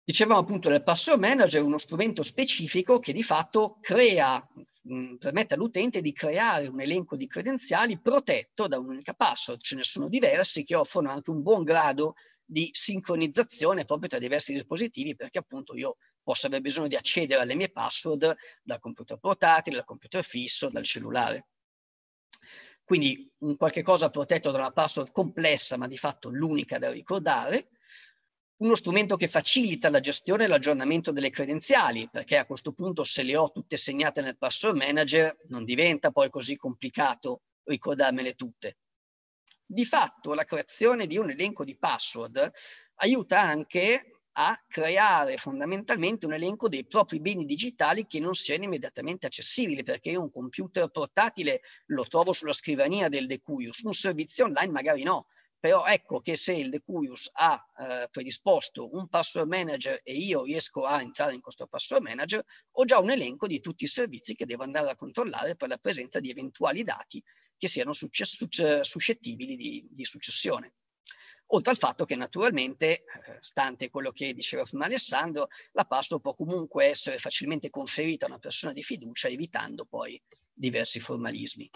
Dicevamo appunto del password manager, uno strumento specifico che di fatto crea, mh, mm, permette all'utente di creare un elenco di credenziali protetto da un'unica password. Ce ne sono diversi che offrono anche un buon grado di di sincronizzazione proprio tra diversi dispositivi perché appunto io posso aver bisogno di accedere alle mie password dal computer portatile, dal computer fisso, dal cellulare. Quindi un qualche cosa protetto da una password complessa ma di fatto l'unica da ricordare, uno strumento che facilita la gestione e l'aggiornamento delle credenziali, perché a questo punto se le ho tutte segnate nel password manager non diventa poi così complicato ricordarmele tutte. Di fatto la creazione di un elenco di password aiuta anche a creare fondamentalmente un elenco dei propri beni digitali che non siano immediatamente accessibili, perché io un computer portatile lo trovo sulla scrivania del Decuius, un servizio online magari no, però ecco che se il Decurius ha eh, predisposto un password manager e io riesco a entrare in questo password manager, ho già un elenco di tutti i servizi che devo andare a controllare per la presenza di eventuali dati che siano success- succ- suscettibili di, di, successione. Oltre al fatto che naturalmente, eh, stante quello che diceva prima Alessandro, la password può comunque essere facilmente conferita a una persona di fiducia, evitando poi diversi formalismi.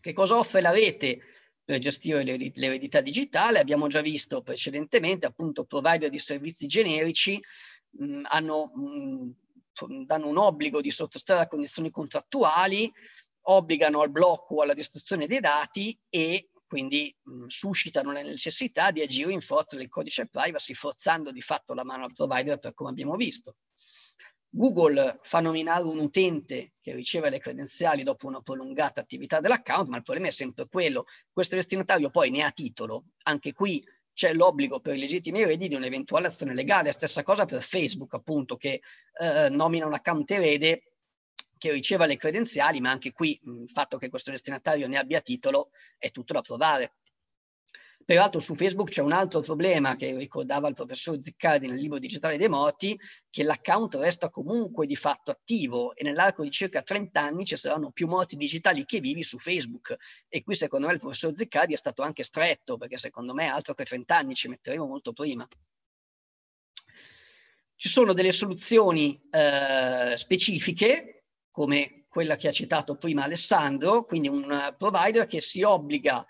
Che cosa offre la rete? per eh, gestire l'eredità digitale. Abbiamo già visto precedentemente, appunto, provider di servizi generici mh, mm, hanno, mh, mm, danno un obbligo di sottostare a condizioni contrattuali, obbligano al blocco o alla distruzione dei dati e quindi mh, mm, suscitano la necessità di agire in forza del codice privacy, forzando di fatto la mano al provider per come abbiamo visto. Google fa nominare un utente che riceve le credenziali dopo una prolungata attività dell'account, ma il problema è sempre quello. Questo destinatario poi ne ha titolo. Anche qui c'è l'obbligo per i legittimi eredi di un'eventuale azione legale. Stessa cosa per Facebook, appunto, che eh, nomina un account erede che riceva le credenziali, ma anche qui mh, il fatto che questo destinatario ne abbia titolo è tutto da provare. Peraltro su Facebook c'è un altro problema che ricordava il professor Ziccardi nel libro digitale dei morti, che l'account resta comunque di fatto attivo e nell'arco di circa 30 anni ci saranno più morti digitali che vivi su Facebook. E qui secondo me il professor Ziccardi è stato anche stretto, perché secondo me altro che 30 anni ci metteremo molto prima. Ci sono delle soluzioni eh, specifiche, come quella che ha citato prima Alessandro, quindi un provider che si obbliga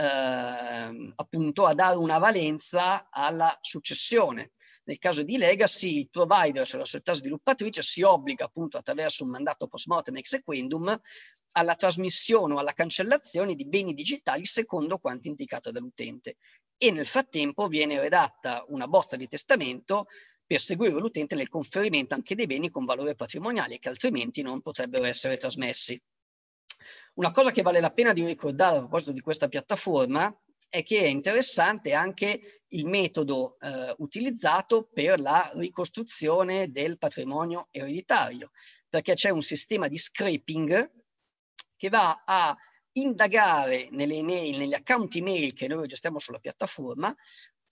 eh, appunto a dare una valenza alla successione. Nel caso di legacy, il provider, cioè la società sviluppatrice, si obbliga appunto attraverso un mandato post mortem ex exequendum alla trasmissione o alla cancellazione di beni digitali secondo quanto indicato dall'utente. E nel frattempo viene redatta una bozza di testamento per seguire l'utente nel conferimento anche dei beni con valore patrimoniale che altrimenti non potrebbero essere trasmessi. Una cosa che vale la pena di ricordare a proposito di questa piattaforma è che è interessante anche il metodo eh, utilizzato per la ricostruzione del patrimonio ereditario, perché c'è un sistema di scraping che va a indagare nelle email, negli account email che noi gestiamo sulla piattaforma,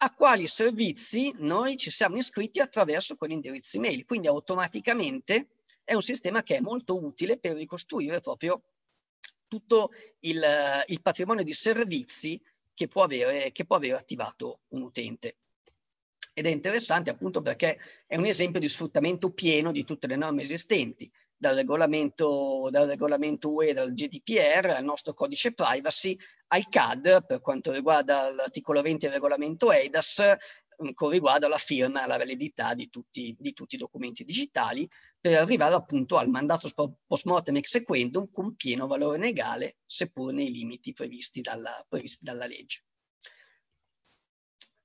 a quali servizi noi ci siamo iscritti attraverso quell'indirizzo email. Quindi automaticamente è un sistema che è molto utile per ricostruire proprio tutto il, il patrimonio di servizi che può, avere, che può avere attivato un utente. Ed è interessante appunto perché è un esempio di sfruttamento pieno di tutte le norme esistenti, dal regolamento, dal regolamento UE, dal GDPR, al nostro codice privacy, al CAD per quanto riguarda l'articolo 20 del regolamento EIDAS Mhmm, con riguardo alla firma e alla validità di tutti, di tutti, i documenti digitali per arrivare appunto al mandato post mortem ex exequendum con pieno valore legale seppur nei limiti previsti dalla, previsti dalla legge.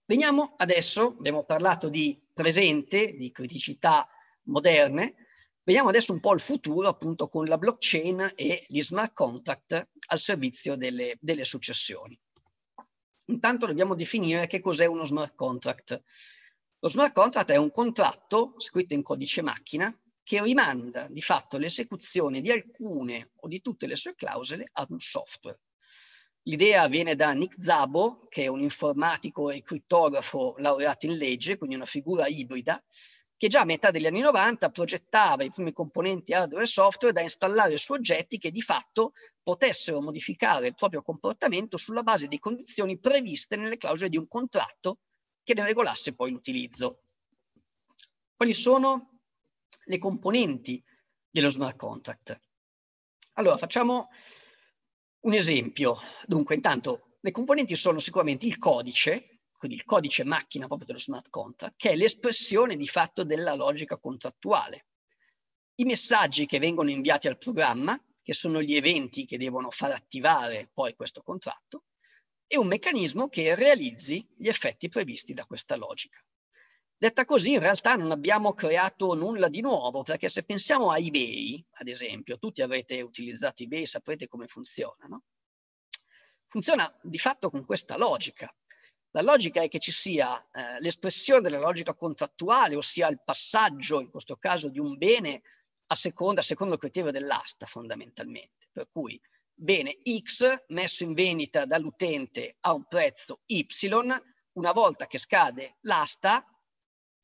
Veniamo adesso, abbiamo parlato di presente, di criticità moderne, veniamo adesso un po' al futuro appunto con la blockchain e gli smart contract al servizio delle, delle successioni. Intanto dobbiamo definire che cos'è uno smart contract. Lo smart contract è un contratto scritto in codice macchina che rimanda di fatto l'esecuzione di alcune o di tutte le sue clausole ad un software. L'idea viene da Nick Zabo, che è un informatico e crittografo laureato in legge, quindi una figura ibrida, che già a metà degli anni 90 progettava i primi componenti hardware e software da installare su oggetti che di fatto potessero modificare il proprio comportamento sulla base di condizioni previste nelle clausole di un contratto che ne regolasse poi l'utilizzo. Quali sono le componenti dello smart contract? Allora, facciamo un esempio. Dunque, intanto, le componenti sono sicuramente il codice, quindi il codice macchina proprio dello smart contract, che è l'espressione di fatto della logica contrattuale. I messaggi che vengono inviati al programma, che sono gli eventi che devono far attivare poi questo contratto, e un meccanismo che realizzi gli effetti previsti da questa logica. Detta così, in realtà non abbiamo creato nulla di nuovo, perché se pensiamo a eBay, ad esempio, tutti avete utilizzato eBay, saprete come funziona, no? Funziona di fatto con questa logica. La logica è che ci sia eh, l'espressione della logica contrattuale, ossia il passaggio, in questo caso, di un bene a seconda, secondo il criterio dell'asta fondamentalmente. Per cui bene X messo in vendita dall'utente a un prezzo Y, una volta che scade l'asta,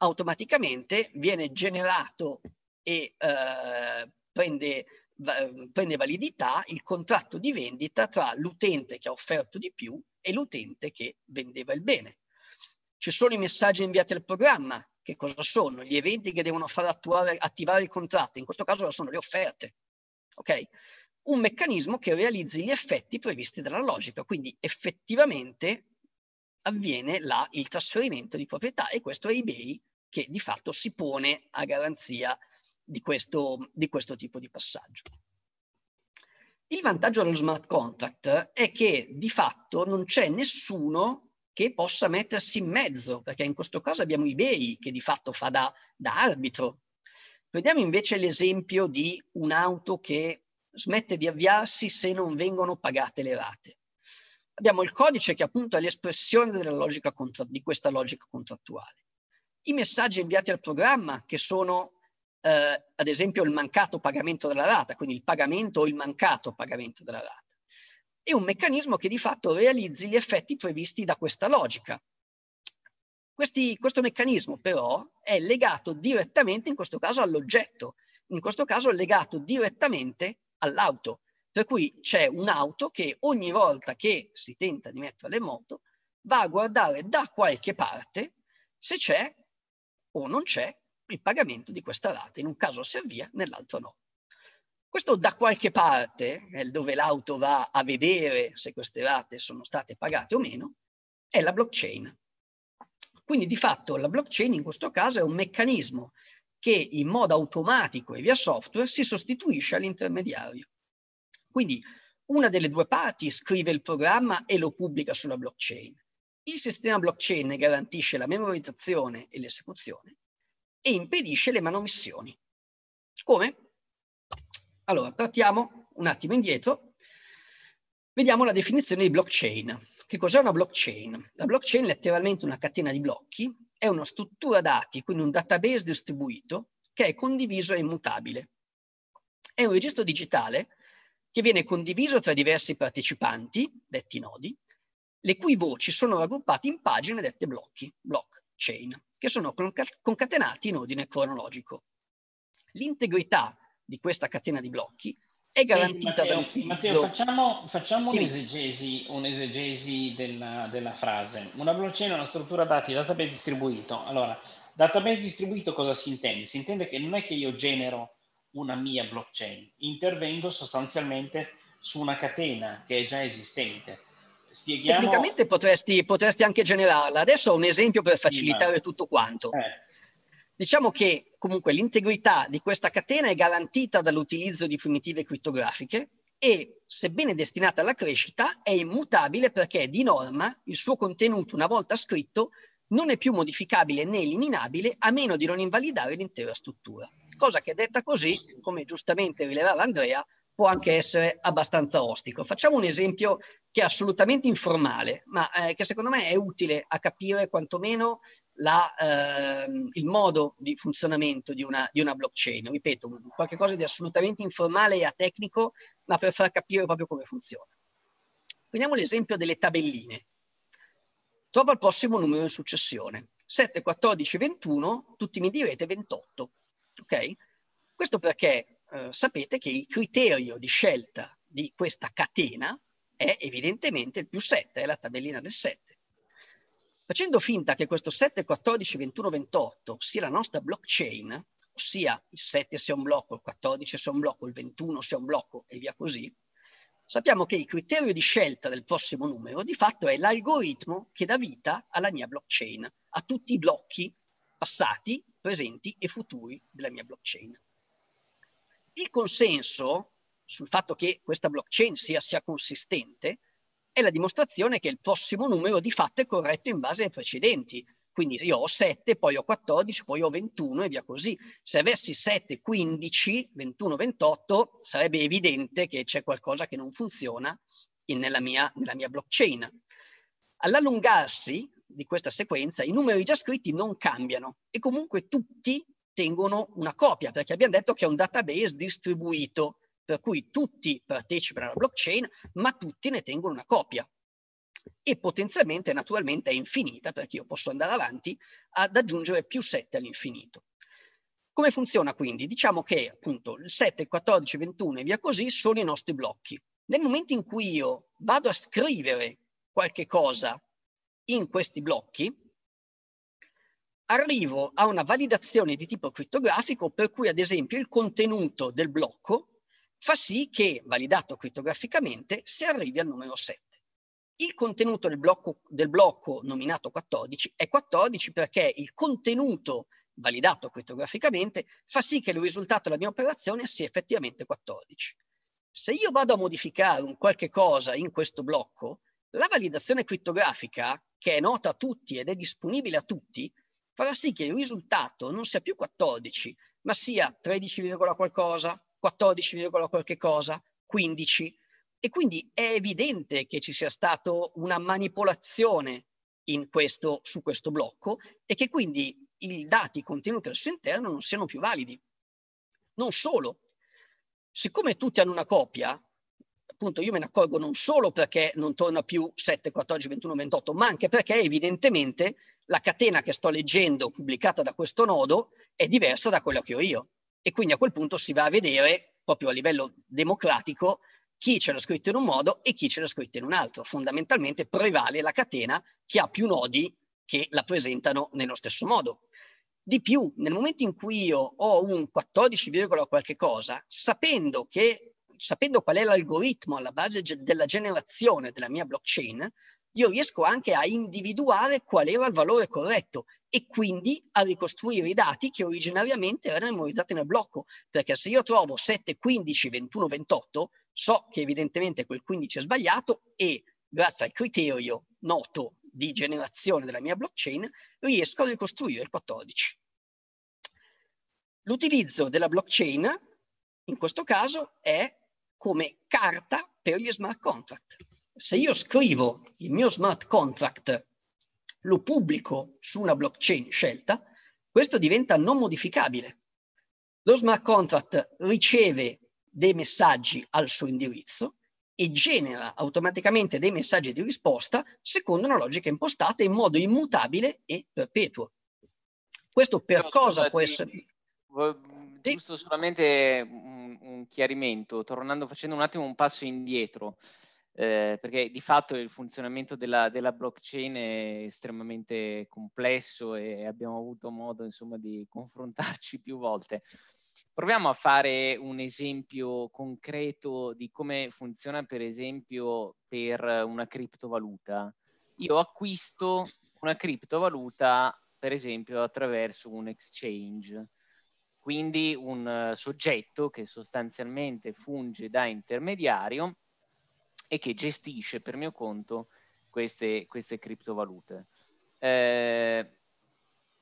automaticamente viene generato e eh, prende, va, prende validità il contratto di vendita tra l'utente che ha offerto di più e l'utente che vendeva il bene. Ci sono i messaggi inviati al programma, che cosa sono? Gli eventi che devono far attuare, attivare il contratto, in questo caso sono le offerte. Okay? Un meccanismo che realizzi gli effetti previsti dalla logica, quindi effettivamente avviene là il trasferimento di proprietà e questo è eBay che di fatto si pone a garanzia di questo, di questo tipo di passaggio. Il vantaggio dello smart contract è che di fatto non c'è nessuno che possa mettersi in mezzo, perché in questo caso abbiamo eBay che di fatto fa da, da arbitro. Prendiamo invece l'esempio di un'auto che smette di avviarsi se non vengono pagate le rate. Abbiamo il codice che appunto è l'espressione logica, di questa logica contrattuale. I messaggi inviati al programma che sono eh, ad esempio il mancato pagamento della rata, quindi il pagamento o il mancato pagamento della rata. È un meccanismo che di fatto realizzi gli effetti previsti da questa logica. Questi, questo meccanismo però è legato direttamente in questo caso all'oggetto, in questo caso legato direttamente all'auto, per cui c'è un'auto che ogni volta che si tenta di mettere in moto va a guardare da qualche parte se c'è o non c'è il pagamento di questa rata. In un caso si avvia, nell'altro no. Questo da qualche parte, dove l'auto va a vedere se queste rate sono state pagate o meno, è la blockchain. Quindi di fatto la blockchain in questo caso è un meccanismo che in modo automatico e via software si sostituisce all'intermediario. Quindi una delle due parti scrive il programma e lo pubblica sulla blockchain. Il sistema blockchain ne garantisce la memorizzazione e l'esecuzione e impedisce le manomissioni. Come? Allora, partiamo un attimo indietro, vediamo la definizione di blockchain. Che cos'è una blockchain? La blockchain è letteralmente una catena di blocchi, è una struttura dati, quindi un database distribuito, che è condiviso e immutabile. È un registro digitale che viene condiviso tra diversi partecipanti, detti nodi, le cui voci sono raggruppate in pagine dette blocchi, blockchain che sono concatenati in ordine cronologico. L'integrità di questa catena di blocchi è garantita eh, Matteo, Matteo, facciamo, facciamo un'esegesi, un'esegesi della, della, frase. Una blockchain è una struttura dati, database distribuito. Allora, database distribuito cosa si intende? Si intende che non è che io genero una mia blockchain, intervengo sostanzialmente su una catena che è già esistente spieghiamo... Tecnicamente potresti, potresti, anche generarla. Adesso ho un esempio per facilitare sì, tutto quanto. Eh. Diciamo che comunque l'integrità di questa catena è garantita dall'utilizzo di primitive crittografiche e, sebbene destinata alla crescita, è immutabile perché di norma il suo contenuto, una volta scritto, non è più modificabile né eliminabile a meno di non invalidare l'intera struttura. Cosa che detta così, come giustamente rilevava Andrea, può anche essere abbastanza ostico. Facciamo un esempio che è assolutamente informale, ma eh, che secondo me è utile a capire quantomeno la, eh, il modo di funzionamento di una, di una blockchain. Ripeto, qualcosa di assolutamente informale e atecnico, ma per far capire proprio come funziona. Prendiamo l'esempio delle tabelline. Trova il prossimo numero in successione. 7, 14, 21, tutti mi direte 28. Ok? Questo perché eh, sapete che il criterio di scelta di questa catena è evidentemente il più 7, è la tabellina del 7. Facendo finta che questo 7, 14, 21, 28 sia la nostra blockchain, ossia il 7 sia un blocco, il 14 sia un blocco, il 21 sia un blocco e via così, sappiamo che il criterio di scelta del prossimo numero di fatto è l'algoritmo che dà vita alla mia blockchain, a tutti i blocchi passati, presenti e futuri della mia blockchain. Il consenso sul fatto che questa blockchain sia, sia consistente è la dimostrazione che il prossimo numero di fatto è corretto in base ai precedenti. Quindi io ho 7, poi ho 14, poi ho 21 e via così. Se avessi 7, 15, 21, 28, sarebbe evidente che c'è qualcosa che non funziona in, nella, mia, nella mia blockchain. All'allungarsi di questa sequenza, i numeri già scritti non cambiano e comunque tutti tengono una copia, perché abbiamo detto che è un database distribuito, per cui tutti partecipano alla blockchain, ma tutti ne tengono una copia. E potenzialmente, naturalmente, è infinita, perché io posso andare avanti ad aggiungere più 7 all'infinito. Come funziona quindi? Diciamo che appunto il 7, il 14, il 21 e via così sono i nostri blocchi. Nel momento in cui io vado a scrivere qualche cosa in questi blocchi, arrivo a una validazione di tipo crittografico per cui ad esempio il contenuto del blocco fa sì che, validato crittograficamente si arrivi al numero 7. Il contenuto del blocco, del blocco, nominato 14 è 14 perché il contenuto validato crittograficamente fa sì che il risultato della mia operazione sia effettivamente 14. Se io vado a modificare un qualche cosa in questo blocco, la validazione crittografica, che è nota a tutti ed è disponibile a tutti, farà sì che il risultato non sia più 14, ma sia 13, qualcosa, 14, qualche cosa, 15. E quindi è evidente che ci sia stata una manipolazione questo, su questo blocco e che quindi i dati contenuti al suo interno non siano più validi. Non solo, siccome tutti hanno una copia, appunto io me ne accorgo non solo perché non torna più 7, 14, 21, 28, ma anche perché evidentemente la catena che sto leggendo pubblicata da questo nodo è diversa da quella che ho io. E quindi a quel punto si va a vedere, proprio a livello democratico, chi ce l'ha scritto in un modo e chi ce l'ha scritto in un altro. Fondamentalmente prevale la catena che ha più nodi che la presentano nello stesso modo. Di più, nel momento in cui io ho un 14, qualche cosa, sapendo, che, sapendo qual è l'algoritmo alla base della generazione della mia blockchain, io riesco anche a individuare qual era il valore corretto e quindi a ricostruire i dati che originariamente erano memorizzati nel blocco, perché se io trovo 7, 15, 21, 28, so che evidentemente quel 15 è sbagliato e grazie al criterio noto di generazione della mia blockchain riesco a ricostruire il 14. L'utilizzo della blockchain in questo caso è come carta per gli smart contract se io scrivo il mio smart contract, lo pubblico su una blockchain scelta, questo diventa non modificabile. Lo smart contract riceve dei messaggi al suo indirizzo e genera automaticamente dei messaggi di risposta secondo una logica impostata in modo immutabile e perpetuo. Questo per no, cosa scusate, può essere... Giusto solamente un, un chiarimento, tornando, facendo un attimo un passo indietro. Eh, perché di fatto il funzionamento della, della, blockchain è estremamente complesso e abbiamo avuto modo insomma di confrontarci più volte. Proviamo a fare un esempio concreto di come funziona per esempio per una criptovaluta. Io acquisto una criptovaluta per esempio attraverso un exchange quindi un eh, soggetto che sostanzialmente funge da intermediario e che gestisce per mio conto queste, queste criptovalute. Eh,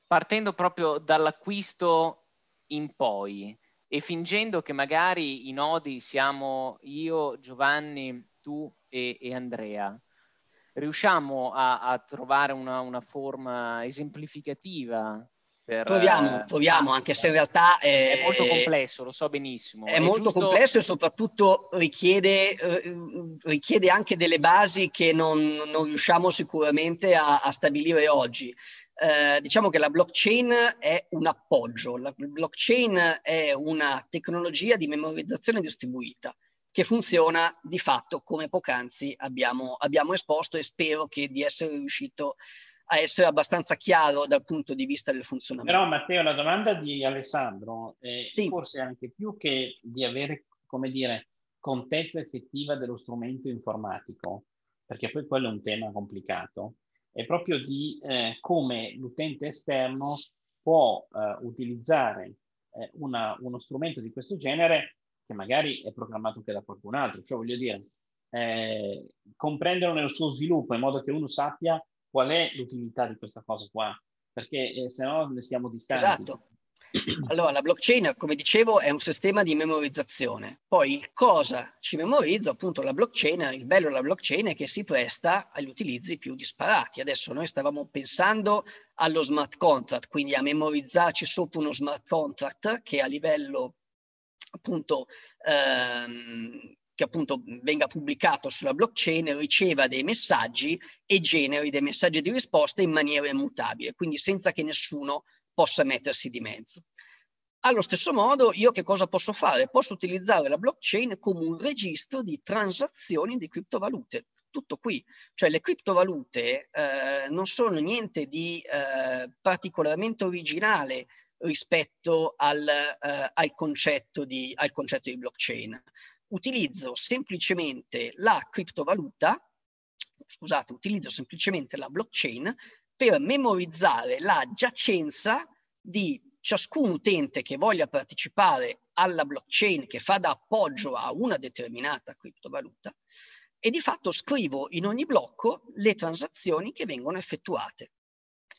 partendo proprio dall'acquisto in poi e fingendo che magari i nodi siamo io, Giovanni, tu e, e Andrea, riusciamo a, a trovare una, una forma esemplificativa per, proviamo, eh, proviamo, anche se in esatto. realtà è, è molto eh, complesso, lo so benissimo. È, è molto giusto... complesso e soprattutto richiede, eh, richiede, anche delle basi che non, non riusciamo sicuramente a, a stabilire oggi. Eh, diciamo che la blockchain è un appoggio, la blockchain è una tecnologia di memorizzazione distribuita che funziona di fatto come poc'anzi abbiamo, abbiamo esposto e spero che di essere riuscito a a essere abbastanza chiaro dal punto di vista del funzionamento. Però Matteo, la domanda di Alessandro, eh, sì. forse anche più che di avere, come dire, contezza effettiva dello strumento informatico, perché poi quello è un tema complicato, è proprio di eh, come l'utente esterno può eh, utilizzare eh, una, uno strumento di questo genere che magari è programmato anche da qualcun altro, cioè voglio dire, eh, comprenderlo nel suo sviluppo in modo che uno sappia qual è l'utilità di questa cosa qua? Perché eh, se no ne stiamo distanti. Esatto. Allora, la blockchain, come dicevo, è un sistema di memorizzazione. Poi cosa ci memorizza? Appunto, la blockchain, il bello della blockchain è che si presta agli utilizzi più disparati. Adesso noi stavamo pensando allo smart contract, quindi a memorizzarci sotto uno smart contract che a livello appunto ehm, che appunto venga pubblicato sulla blockchain, riceva dei messaggi e generi dei messaggi di risposta in maniera immutabile, quindi senza che nessuno possa mettersi di mezzo. Allo stesso modo, io che cosa posso fare? Posso utilizzare la blockchain come un registro di transazioni di criptovalute. Tutto qui. Cioè le criptovalute eh, non sono niente di eh, particolarmente originale rispetto al, eh, al, concetto di, al concetto di blockchain utilizzo semplicemente la criptovaluta, scusate, utilizzo semplicemente la blockchain per memorizzare la giacenza di ciascun utente che voglia partecipare alla blockchain che fa da appoggio a una determinata criptovaluta e di fatto scrivo in ogni blocco le transazioni che vengono effettuate.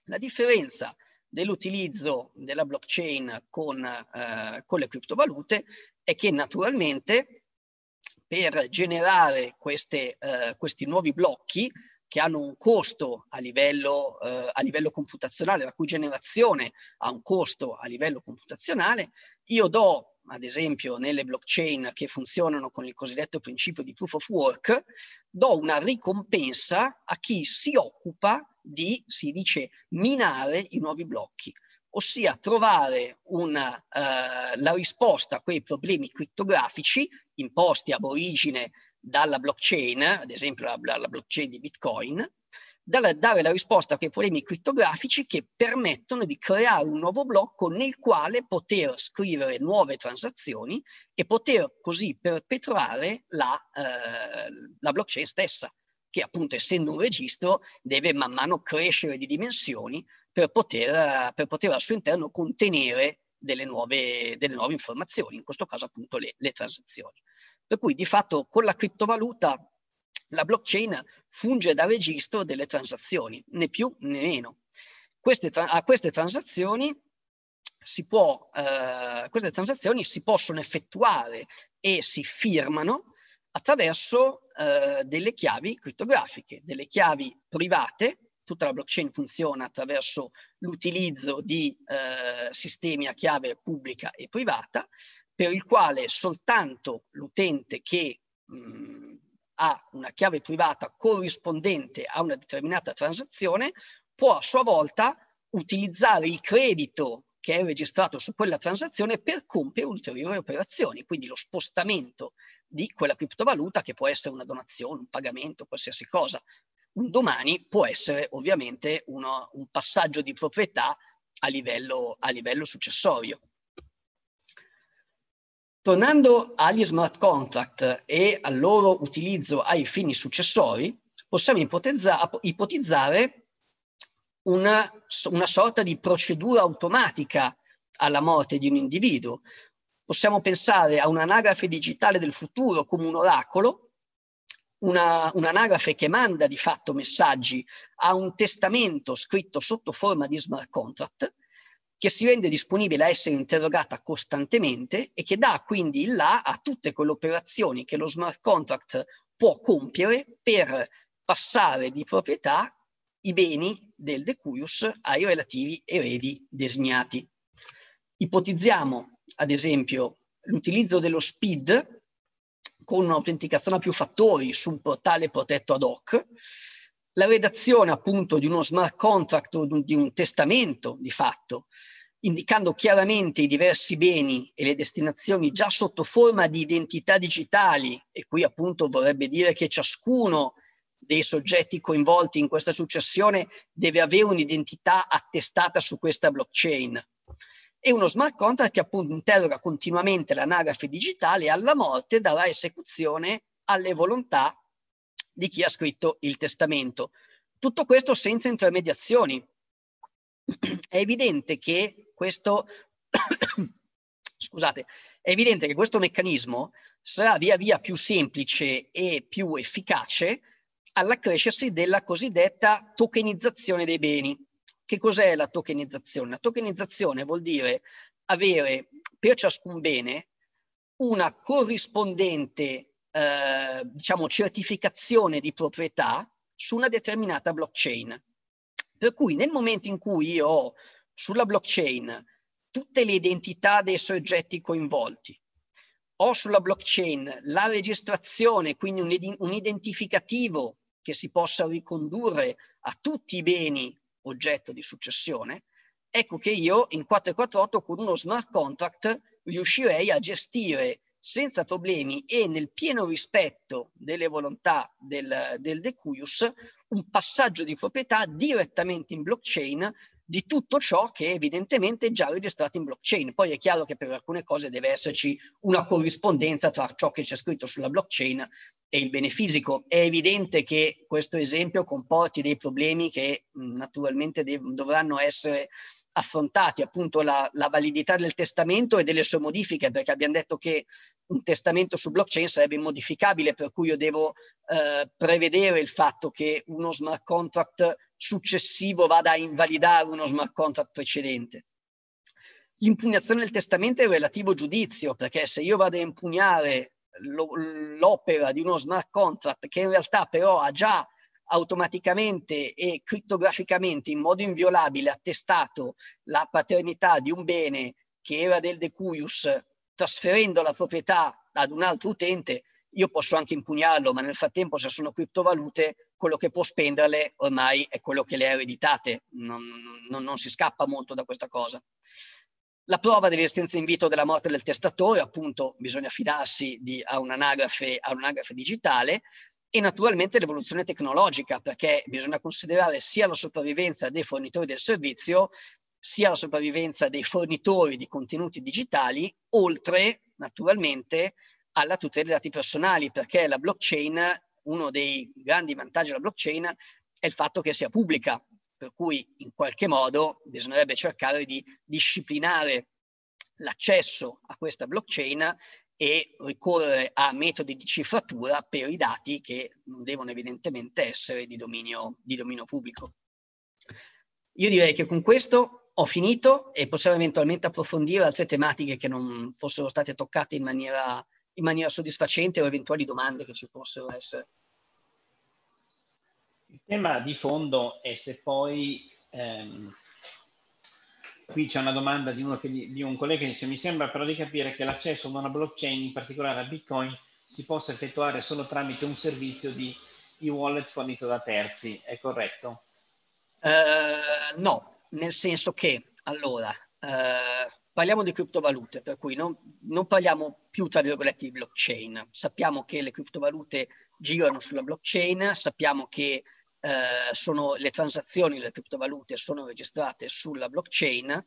La differenza dell'utilizzo della blockchain con, eh, con le criptovalute è che naturalmente per generare queste, eh, questi nuovi blocchi che hanno un costo a livello, eh, a livello computazionale, la cui generazione ha un costo a livello computazionale, io do ad esempio nelle blockchain che funzionano con il cosiddetto principio di proof of work, do una ricompensa a chi si occupa di, si dice, minare i nuovi blocchi ossia trovare una, eh, la risposta a quei problemi criptografici imposti ab origine dalla blockchain, ad esempio la, la blockchain di Bitcoin, dalla, dare la risposta a quei problemi criptografici che permettono di creare un nuovo blocco nel quale poter scrivere nuove transazioni e poter così perpetrare la, eh, la blockchain stessa che appunto essendo un registro deve man mano crescere di dimensioni per poter, per poter al suo interno contenere delle nuove, delle nuove, informazioni, in questo caso appunto le, le transazioni. Per cui di fatto con la criptovaluta la blockchain funge da registro delle transazioni, né più né meno. Queste, a queste transazioni si, può, eh, queste transazioni si possono effettuare e si firmano attraverso eh, delle chiavi criptografiche, delle chiavi private tutta la blockchain funziona attraverso l'utilizzo di eh, sistemi a chiave pubblica e privata, per il quale soltanto l'utente che mh, ha una chiave privata corrispondente a una determinata transazione può a sua volta utilizzare il credito che è registrato su quella transazione per compiere ulteriori operazioni, quindi lo spostamento di quella criptovaluta che può essere una donazione, un pagamento, qualsiasi cosa un domani può essere ovviamente uno, un passaggio di proprietà a livello, a livello successorio. Tornando agli smart contract e al loro utilizzo ai fini successori, possiamo ipotizzare una, una, sorta di procedura automatica alla morte di un individuo. Possiamo pensare a un'anagrafe digitale del futuro come un oracolo una, un'anagrafe che manda di fatto messaggi a un testamento scritto sotto forma di smart contract che si rende disponibile a essere interrogata costantemente e che dà quindi il là a tutte quelle operazioni che lo smart contract può compiere per passare di proprietà i beni del decuius ai relativi eredi designati. Ipotizziamo, ad esempio, l'utilizzo dello SPID con un'autenticazione a più fattori su un portale protetto ad hoc, la redazione appunto di uno smart contract o di un testamento di fatto, indicando chiaramente i diversi beni e le destinazioni già sotto forma di identità digitali, e qui appunto vorrebbe dire che ciascuno dei soggetti coinvolti in questa successione deve avere un'identità attestata su questa blockchain e uno smart contract che appunto interroga continuamente l'anagrafe digitale e alla morte darà esecuzione alle volontà di chi ha scritto il testamento. Tutto questo senza intermediazioni. È evidente che questo, scusate, è evidente che questo meccanismo sarà via via più semplice e più efficace all'accrescersi della cosiddetta tokenizzazione dei beni. Che cos'è la tokenizzazione? La tokenizzazione vuol dire avere per ciascun bene una corrispondente eh, diciamo, certificazione di proprietà su una determinata blockchain. Per cui nel momento in cui io ho sulla blockchain tutte le identità dei soggetti coinvolti, ho sulla blockchain la registrazione, quindi un, ed- un identificativo che si possa ricondurre a tutti i beni oggetto di successione, ecco che io in 448 con uno smart contract riuscirei a gestire senza problemi e nel pieno rispetto delle volontà del, del Decuius un passaggio di proprietà direttamente in blockchain di tutto ciò che evidentemente già registrato in blockchain. Poi è chiaro che per alcune cose deve esserci una corrispondenza tra ciò che c'è scritto sulla blockchain e il bene fisico. È evidente che questo esempio comporti dei problemi che naturalmente dev- dovranno essere affrontati appunto la, la, validità del testamento e delle sue modifiche, perché abbiamo detto che un testamento su blockchain sarebbe immodificabile, per cui io devo eh, prevedere il fatto che uno smart contract successivo vada a invalidare uno smart contract precedente. L'impugnazione del testamento è relativo giudizio, perché se io vado a impugnare l'opera di uno smart contract che in realtà però ha già automaticamente e crittograficamente in modo inviolabile attestato la paternità di un bene che era del decuius trasferendo la proprietà ad un altro utente, io posso anche impugnarlo, ma nel frattempo se sono criptovalute quello che può spenderle ormai è quello che le ha ereditate, non, non, non si scappa molto da questa cosa. La prova dell'esistenza in vito della morte del testatore, appunto, bisogna fidarsi di, a, un'anagrafe, a un'anagrafe digitale e naturalmente l'evoluzione tecnologica, perché bisogna considerare sia la sopravvivenza dei fornitori del servizio, sia la sopravvivenza dei fornitori di contenuti digitali, oltre naturalmente alla tutela dei dati personali, perché la blockchain uno dei grandi vantaggi della blockchain è il fatto che sia pubblica, per cui in qualche modo bisognerebbe cercare di disciplinare l'accesso a questa blockchain e ricorrere a metodi di cifratura per i dati che non devono evidentemente essere di dominio, di dominio pubblico. Io direi che con questo ho finito e possiamo eventualmente approfondire altre tematiche che non fossero state toccate in maniera in maniera soddisfacente o eventuali domande che ci possono essere. Il tema di fondo è se poi, ehm, qui c'è una domanda di, uno che, di, un collega che dice mi sembra però di capire che l'accesso a una blockchain, in particolare a Bitcoin, si possa effettuare solo tramite un servizio di e-wallet fornito da terzi, è corretto? Uh, no, nel senso che, allora, uh, parliamo di criptovalute, per cui non, non, parliamo più, tra virgolette, di blockchain. Sappiamo che le criptovalute girano sulla blockchain, sappiamo che eh, sono, le transazioni delle criptovalute sono registrate sulla blockchain,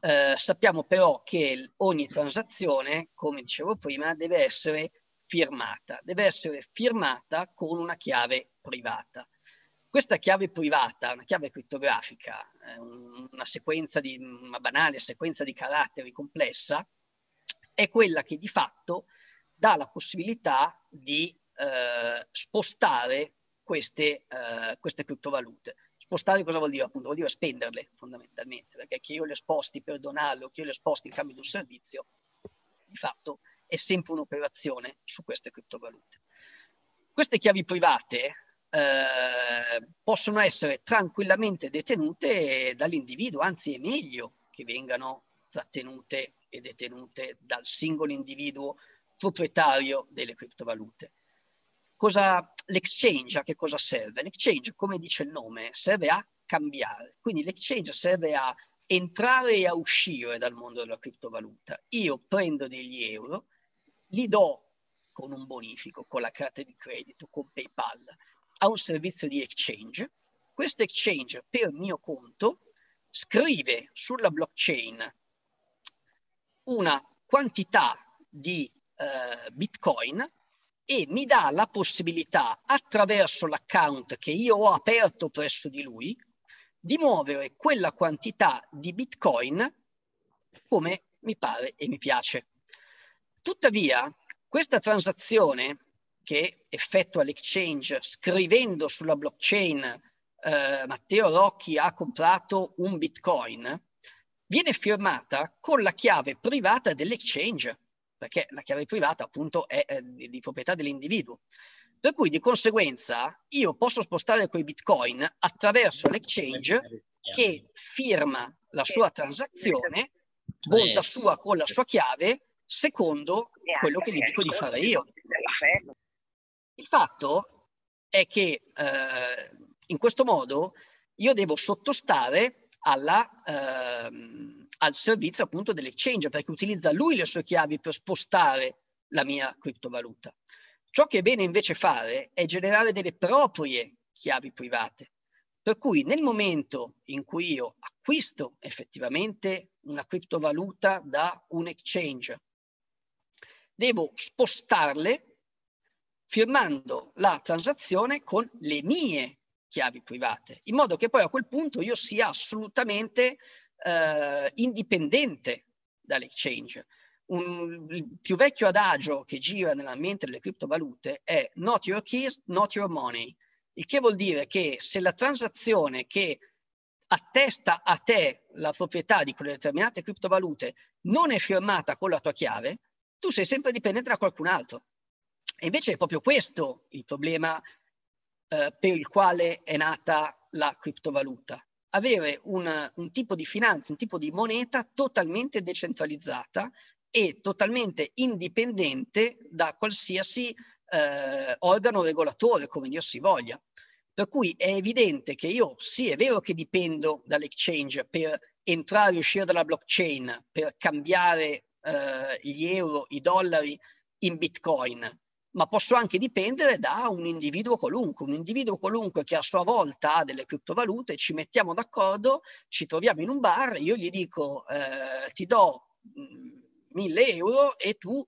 eh, sappiamo però che ogni transazione, come dicevo prima, deve essere firmata, deve essere firmata con una chiave privata. Questa chiave privata, una chiave criptografica, eh, una sequenza di, una banale sequenza di caratteri complessa, è quella che di fatto dà la possibilità di eh, spostare queste, eh, queste criptovalute. Spostare cosa vuol dire? Appunto, vuol dire spenderle fondamentalmente, perché chi io le sposti per donarle o chi io le sposti in cambio di un servizio, di fatto è sempre un'operazione su queste criptovalute. Queste chiavi private eh, possono essere tranquillamente detenute dall'individuo, anzi è meglio che vengano trattenute e detenute dal singolo individuo proprietario delle criptovalute. Cosa, l'exchange a che cosa serve? L'exchange, come dice il nome, serve a cambiare. Quindi l'exchange serve a entrare e a uscire dal mondo della criptovaluta. Io prendo degli euro, li do con un bonifico, con la carta di credito, con PayPal, a un servizio di exchange. Questo exchange per mio conto scrive sulla blockchain una quantità di eh, bitcoin e mi dà la possibilità attraverso l'account che io ho aperto presso di lui di muovere quella quantità di bitcoin come mi pare e mi piace. Tuttavia, questa transazione che effettua l'exchange scrivendo sulla blockchain eh, Matteo Rocchi ha comprato un bitcoin, viene firmata con la chiave privata dell'exchange, perché la chiave privata appunto è eh, di, di proprietà dell'individuo. Per cui di conseguenza io posso spostare quei bitcoin attraverso l'exchange che firma la sua transazione, bontà sua con la sua chiave, secondo quello che gli dico di fare io. Il fatto è che eh, in questo modo io devo sottostare alla, eh, al servizio appunto dell'exchange perché utilizza lui le sue chiavi per spostare la mia criptovaluta. Ciò che è bene invece fare è generare delle proprie chiavi private. Per cui nel momento in cui io acquisto effettivamente una criptovaluta da un exchange, devo spostarle firmando la transazione con le mie chiavi private, in modo che poi a quel punto io sia assolutamente eh, indipendente dall'exchange. Un, il più vecchio adagio che gira nell'ambiente delle criptovalute è not your keys, not your money, il che vuol dire che se la transazione che attesta a te la proprietà di quelle determinate criptovalute non è firmata con la tua chiave, tu sei sempre dipendente da qualcun altro. E invece è proprio questo il problema eh, per il quale è nata la criptovaluta. Avere un, un tipo di finanza, un tipo di moneta totalmente decentralizzata e totalmente indipendente da qualsiasi eh, organo regolatore, come Dio si voglia. Per cui è evidente che io sì, è vero che dipendo dall'exchange per entrare e uscire dalla blockchain, per cambiare eh, gli euro, i dollari in bitcoin, ma posso anche dipendere da un individuo qualunque, un individuo qualunque che a sua volta ha delle criptovalute, ci mettiamo d'accordo, ci troviamo in un bar, io gli dico eh, ti do mm, mille euro e tu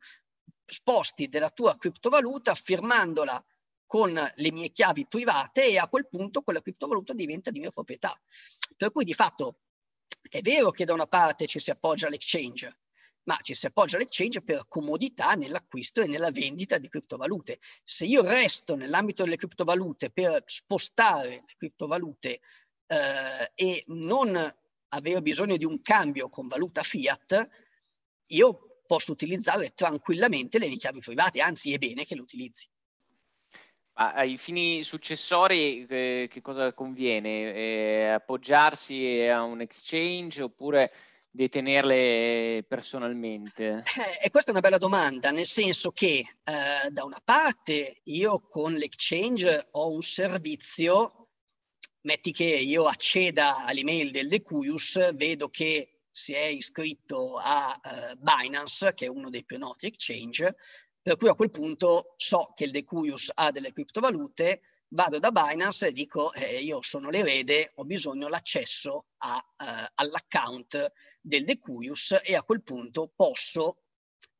sposti della tua criptovaluta firmandola con le mie chiavi private e a quel punto quella criptovaluta diventa di mia proprietà. Per cui di fatto è vero che da una parte ci si appoggia all'exchange, ma ci si appoggia all'exchange per comodità nell'acquisto e nella vendita di criptovalute. Se io resto nell'ambito delle criptovalute per spostare le criptovalute eh, e non avere bisogno di un cambio con valuta fiat, io posso utilizzare tranquillamente le mie chiavi private, anzi è bene che le utilizzi. Ma ai fini successori eh, che cosa conviene? Eh, appoggiarsi a un exchange oppure detenerle personalmente? Eh, e questa è una bella domanda, nel senso che eh, da una parte io con l'exchange ho un servizio, metti che io acceda all'email del Decuius, vedo che si è iscritto a eh, Binance, che è uno dei più noti exchange, per cui a quel punto so che il Decuius ha delle criptovalute, vado da Binance e dico eh, io sono l'erede, ho bisogno l'accesso eh, all'account del Decuius e a quel punto posso,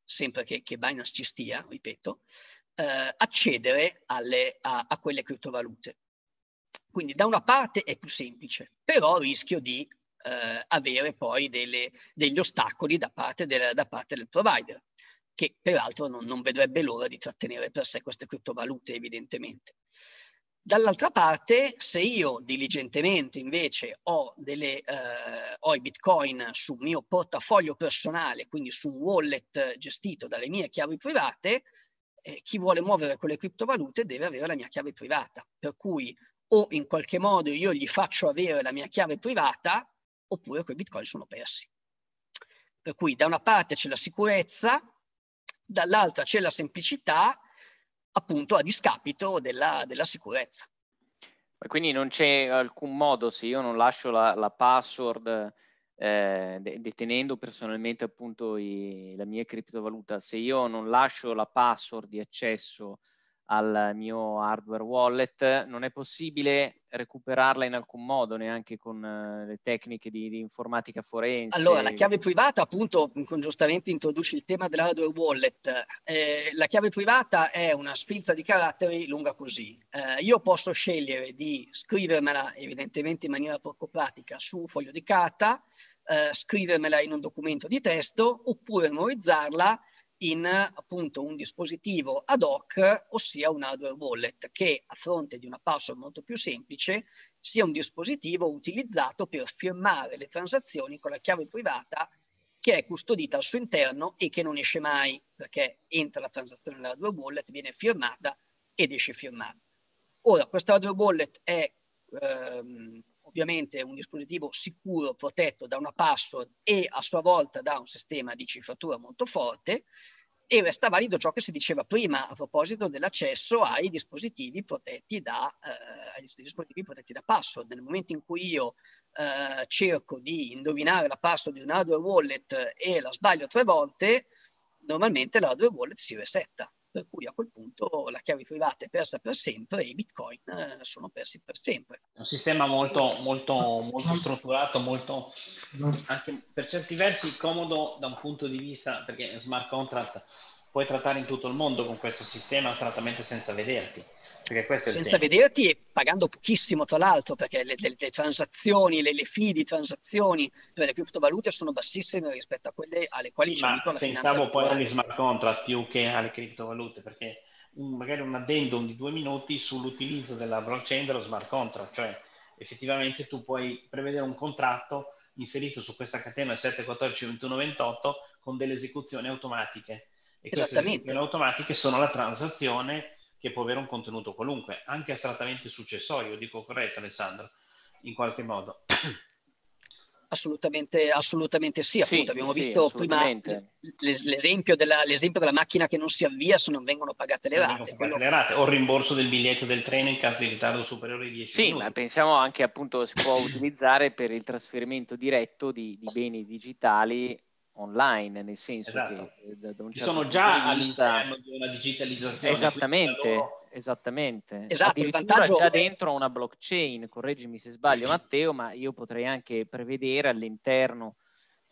sempre che, che Binance ci stia, ripeto, eh, accedere alle, a, a quelle criptovalute. Quindi da una parte è più semplice, però rischio di eh, avere poi delle, degli ostacoli da parte, del, da parte, del, provider, che peraltro non, non vedrebbe l'ora di trattenere per sé queste criptovalute evidentemente. Dall'altra parte, se io diligentemente invece ho, delle, eh, ho, i bitcoin sul mio portafoglio personale, quindi su un wallet gestito dalle mie chiavi private, eh, chi vuole muovere quelle criptovalute deve avere la mia chiave privata. Per cui o in qualche modo io gli faccio avere la mia chiave privata, oppure quei bitcoin sono persi. Per cui da una parte c'è la sicurezza, dall'altra c'è la semplicità appunto a discapito della, della sicurezza. Quindi non c'è alcun modo se io non lascio la, la password eh, detenendo personalmente appunto i, la mia criptovaluta, se io non lascio la password di accesso al mio hardware wallet, non è possibile recuperarla in alcun modo, neanche con eh, le tecniche di, di, informatica forense. Allora, la chiave privata, appunto, giustamente introduci il tema dell'hardware wallet. Eh, la chiave privata è una sfilza di caratteri lunga così. Eh, io posso scegliere di scrivermela, evidentemente in maniera poco pratica, su un foglio di carta, eh, scrivermela in un documento di testo, oppure memorizzarla in appunto un dispositivo ad hoc, ossia un hardware wallet, che a fronte di una password molto più semplice sia un dispositivo utilizzato per firmare le transazioni con la chiave privata che è custodita al suo interno e che non esce mai, perché entra la transazione nell'hardware wallet, viene firmata ed esce firmata. Ora, questo hardware wallet è ehm, ovviamente un dispositivo sicuro, protetto da una password e a sua volta da un sistema di cifratura molto forte e resta valido ciò che si diceva prima a proposito dell'accesso ai dispositivi protetti da, eh, dispositivi protetti da password. Nel momento in cui io eh, cerco di indovinare la password di un hardware wallet e la sbaglio tre volte, normalmente l'hardware wallet si resetta per cui a quel punto la chiave privata è persa per sempre e i bitcoin eh, sono persi per sempre. È un sistema molto, molto, molto strutturato, molto anche per certi versi comodo da un punto di vista, perché smart contract puoi trattare in tutto il mondo con questo sistema estrattamente senza vederti senza vederti e pagando pochissimo tra l'altro perché le, le, le transazioni, le, le, fee di transazioni per le criptovalute sono bassissime rispetto a quelle alle quali sì, ci dico la pensavo poi attuale. agli smart contract più che alle criptovalute perché un, magari un addendum di due minuti sull'utilizzo della blockchain dello smart contract cioè effettivamente tu puoi prevedere un contratto inserito su questa catena 714 28 con delle esecuzioni automatiche e queste esecuzioni automatiche sono la transazione che può avere un contenuto qualunque, anche astrattamente successorio, dico corretto Alessandro, in qualche modo. Assolutamente, assolutamente sì, appunto. Sì, abbiamo sì, visto prima l'es- l'esempio, della, l'esempio della, macchina che non si avvia se non vengono pagate le rate. Pagate quello... le rate o il rimborso del biglietto del treno in caso di ritardo superiore ai 10 sì, minuti. Sì, ma pensiamo anche appunto si può utilizzare per il trasferimento diretto di, di beni digitali online, nel senso esatto. che eh, da, da un certo sono già vista... all'interno di una digitalizzazione. Esattamente, loro... esattamente. Esatto, il vantaggio già dentro una blockchain, correggimi se sbaglio Matteo, ma io potrei anche prevedere all'interno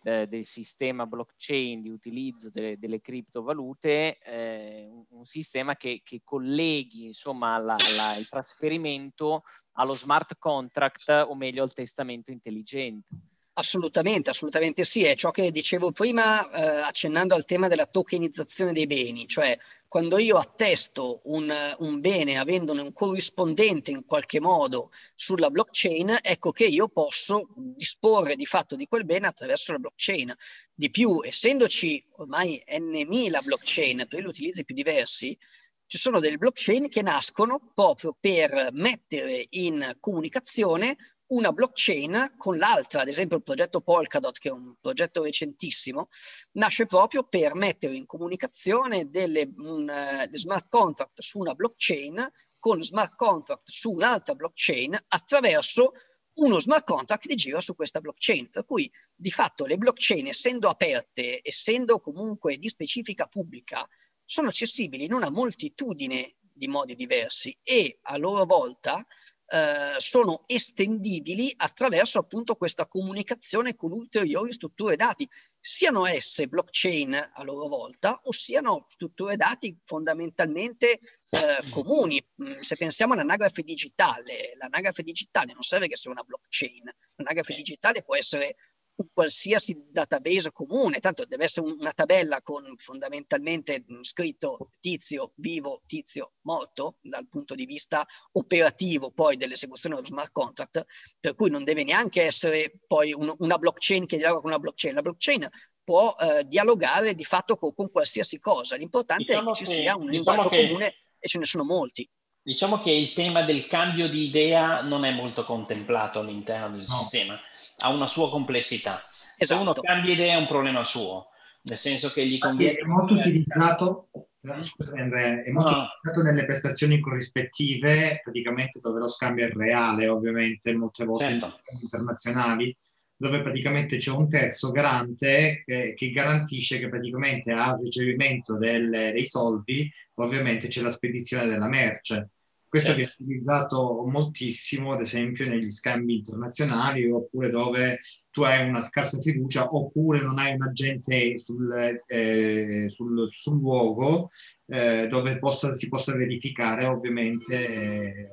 eh, del sistema blockchain di utilizzo delle, delle criptovalute eh, un, un, sistema che, che colleghi insomma alla, alla, il trasferimento allo smart contract o meglio al testamento intelligente Assolutamente, assolutamente sì, è ciò che dicevo prima eh, accennando al tema della tokenizzazione dei beni, cioè quando io attesto un, un, bene avendone un corrispondente in qualche modo sulla blockchain, ecco che io posso disporre di fatto di quel bene attraverso la blockchain. Di più, essendoci ormai N N.000 blockchain per gli utilizzi più diversi, ci sono delle blockchain che nascono proprio per mettere in comunicazione una blockchain con l'altra, ad esempio il progetto Polkadot, che è un progetto recentissimo, nasce proprio per mettere in comunicazione delle un, uh, smart contract su una blockchain con smart contract su un'altra blockchain attraverso uno smart contract che gira su questa blockchain. Per cui di fatto le blockchain, essendo aperte, essendo comunque di specifica pubblica, sono accessibili in una moltitudine di modi diversi e a loro volta eh, sono estendibili attraverso appunto questa comunicazione con ulteriori strutture dati, siano esse blockchain a loro volta o siano strutture dati fondamentalmente eh, comuni. Mm, se pensiamo all'anagrafe digitale, l'anagrafe digitale non serve che sia una blockchain, l'anagrafe digitale può essere un qualsiasi database comune, tanto deve essere una tabella con fondamentalmente scritto tizio vivo, tizio morto dal punto di vista operativo poi dell'esecuzione dello smart contract, per cui non deve neanche essere poi un, una blockchain che dialoga con una blockchain. La blockchain può eh, dialogare di fatto con, con qualsiasi cosa, l'importante diciamo è che, che ci sia un diciamo linguaggio che... comune e ce ne sono molti. Diciamo che il tema del cambio di idea non è molto contemplato all'interno del no. sistema ha una sua complessità. Esatto. Se uno esatto. cambia idea è un problema suo, nel senso che gli conviene... È molto utilizzato, eh, scusami Andrea, è molto no. utilizzato nelle prestazioni corrispettive, praticamente dove lo scambio è reale, ovviamente, molte volte certo. internazionali, dove praticamente c'è un terzo garante che, eh, che garantisce che praticamente al ricevimento del, dei soldi ovviamente c'è la spedizione della merce. Questo certo. viene utilizzato moltissimo, ad esempio, negli scambi internazionali oppure dove tu hai una scarsa fiducia oppure non hai un agente sul, eh, sul, sul luogo eh, dove possa, si possa verificare ovviamente eh,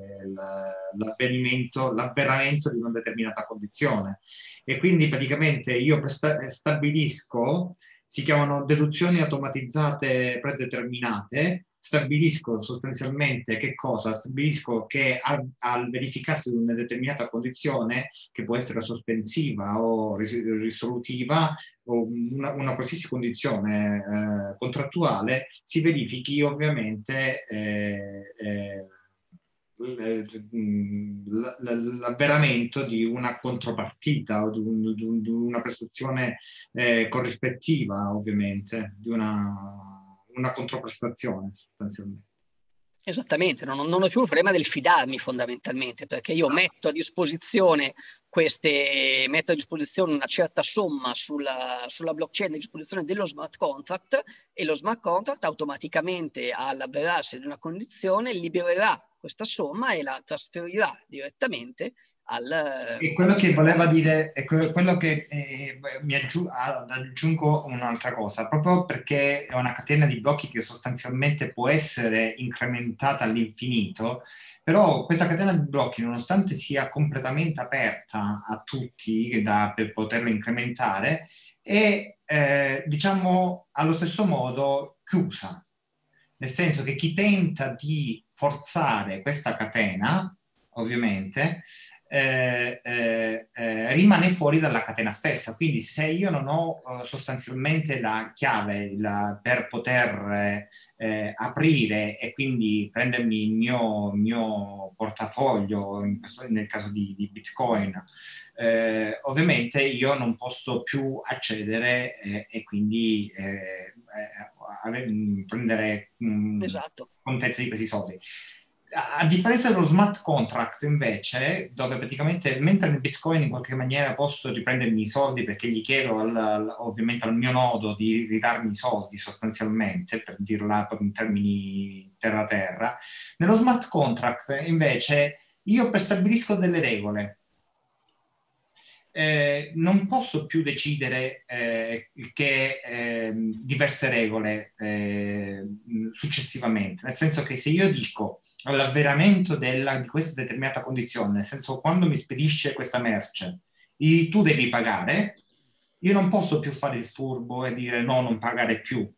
l'avvenimento, l'avveramento di una determinata condizione. E quindi praticamente io presta- stabilisco, si chiamano deduzioni automatizzate predeterminate, stabilisco sostanzialmente che cosa? Stabilisco che al, al, verificarsi di una determinata condizione, che può essere sospensiva o ris- risolutiva, o una, una qualsiasi condizione eh, contrattuale, si verifichi ovviamente eh, eh, l'avveramento di una contropartita o di, un, di, un, di una prestazione eh, corrispettiva, ovviamente, di una una controprestazione sostanzialmente. Esattamente, non, non, ho più il problema del fidarmi fondamentalmente, perché io esatto. metto a disposizione queste, metto a disposizione una certa somma sulla, sulla, blockchain a disposizione dello smart contract e lo smart contract automaticamente all'avverarsi di una condizione libererà questa somma e la trasferirà direttamente al... E quello che voleva dire, è quello che eh, mi aggiu- ah, aggiungo un'altra cosa, proprio perché è una catena di blocchi che sostanzialmente può essere incrementata all'infinito, però questa catena di blocchi, nonostante sia completamente aperta a tutti da, per poterla incrementare, è eh, diciamo allo stesso modo chiusa, nel senso che chi tenta di forzare questa catena, ovviamente, eh, eh, eh, rimane fuori dalla catena stessa. Quindi se io non ho eh, sostanzialmente la chiave la, per poter eh, eh, aprire e quindi prendermi il mio, mio portafoglio, questo, nel caso di, di Bitcoin, ovviamente io non posso più accedere e quindi prendere mh, mm, esatto. contezza di questi soldi a differenza dello smart contract, invece, dove praticamente mentre nel Bitcoin in qualche maniera posso riprendermi i soldi perché gli chiedo al, al, ovviamente al mio nodo di ridarmi i soldi sostanzialmente, per dirla in termini terra-terra, nello smart contract invece io prestabilisco delle regole. Eh, non posso più decidere eh, che eh, diverse regole eh, successivamente, nel senso che se io dico all'avveramento della, di questa determinata condizione, nel senso quando mi spedisce questa merce, i, tu devi pagare, io non posso più fare il furbo e dire no, non pagare più,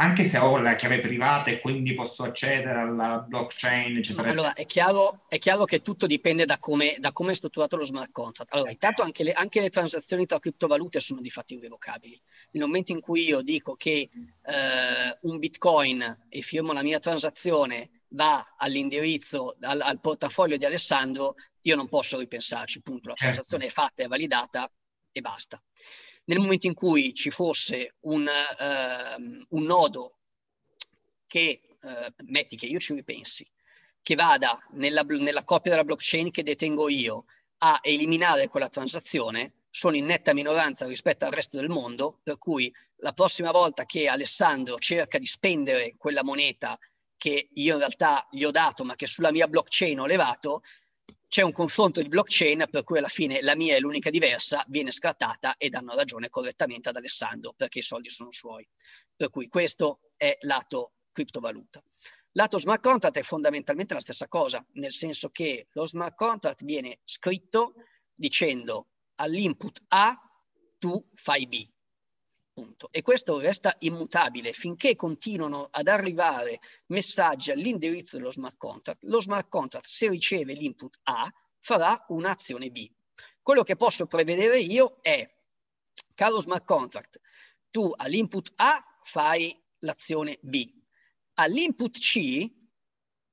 anche se ho la chiave privata e quindi posso accedere alla blockchain, eccetera. Allora, è chiaro, è chiaro che tutto dipende da come, da come, è strutturato lo smart contract. Allora, intanto anche le, anche le transazioni tra criptovalute sono di fatto irrevocabili. Nel momento in cui io dico che eh, un bitcoin e firmo la mia transazione va all'indirizzo, al, al, portafoglio di Alessandro, io non posso ripensarci, punto. La certo. transazione è fatta, è validata e basta. Nel momento in cui ci fosse un, uh, un nodo che, uh, metti che io ci ripensi, che vada nella, nella copia della blockchain che detengo io a eliminare quella transazione, sono in netta minoranza rispetto al resto del mondo, per cui la prossima volta che Alessandro cerca di spendere quella moneta che io in realtà gli ho dato, ma che sulla mia blockchain ho levato, c'è un confronto di blockchain per cui alla fine la mia è l'unica diversa, viene scartata e danno ragione correttamente ad Alessandro perché i soldi sono suoi. Per cui questo è lato criptovaluta. Lato smart contract è fondamentalmente la stessa cosa, nel senso che lo smart contract viene scritto dicendo all'input A tu fai B, appunto. E questo resta immutabile finché continuano ad arrivare messaggi all'indirizzo dello smart contract. Lo smart contract, se riceve l'input A, farà un'azione B. Quello che posso prevedere io è, caro smart contract, tu all'input A fai l'azione B, all'input C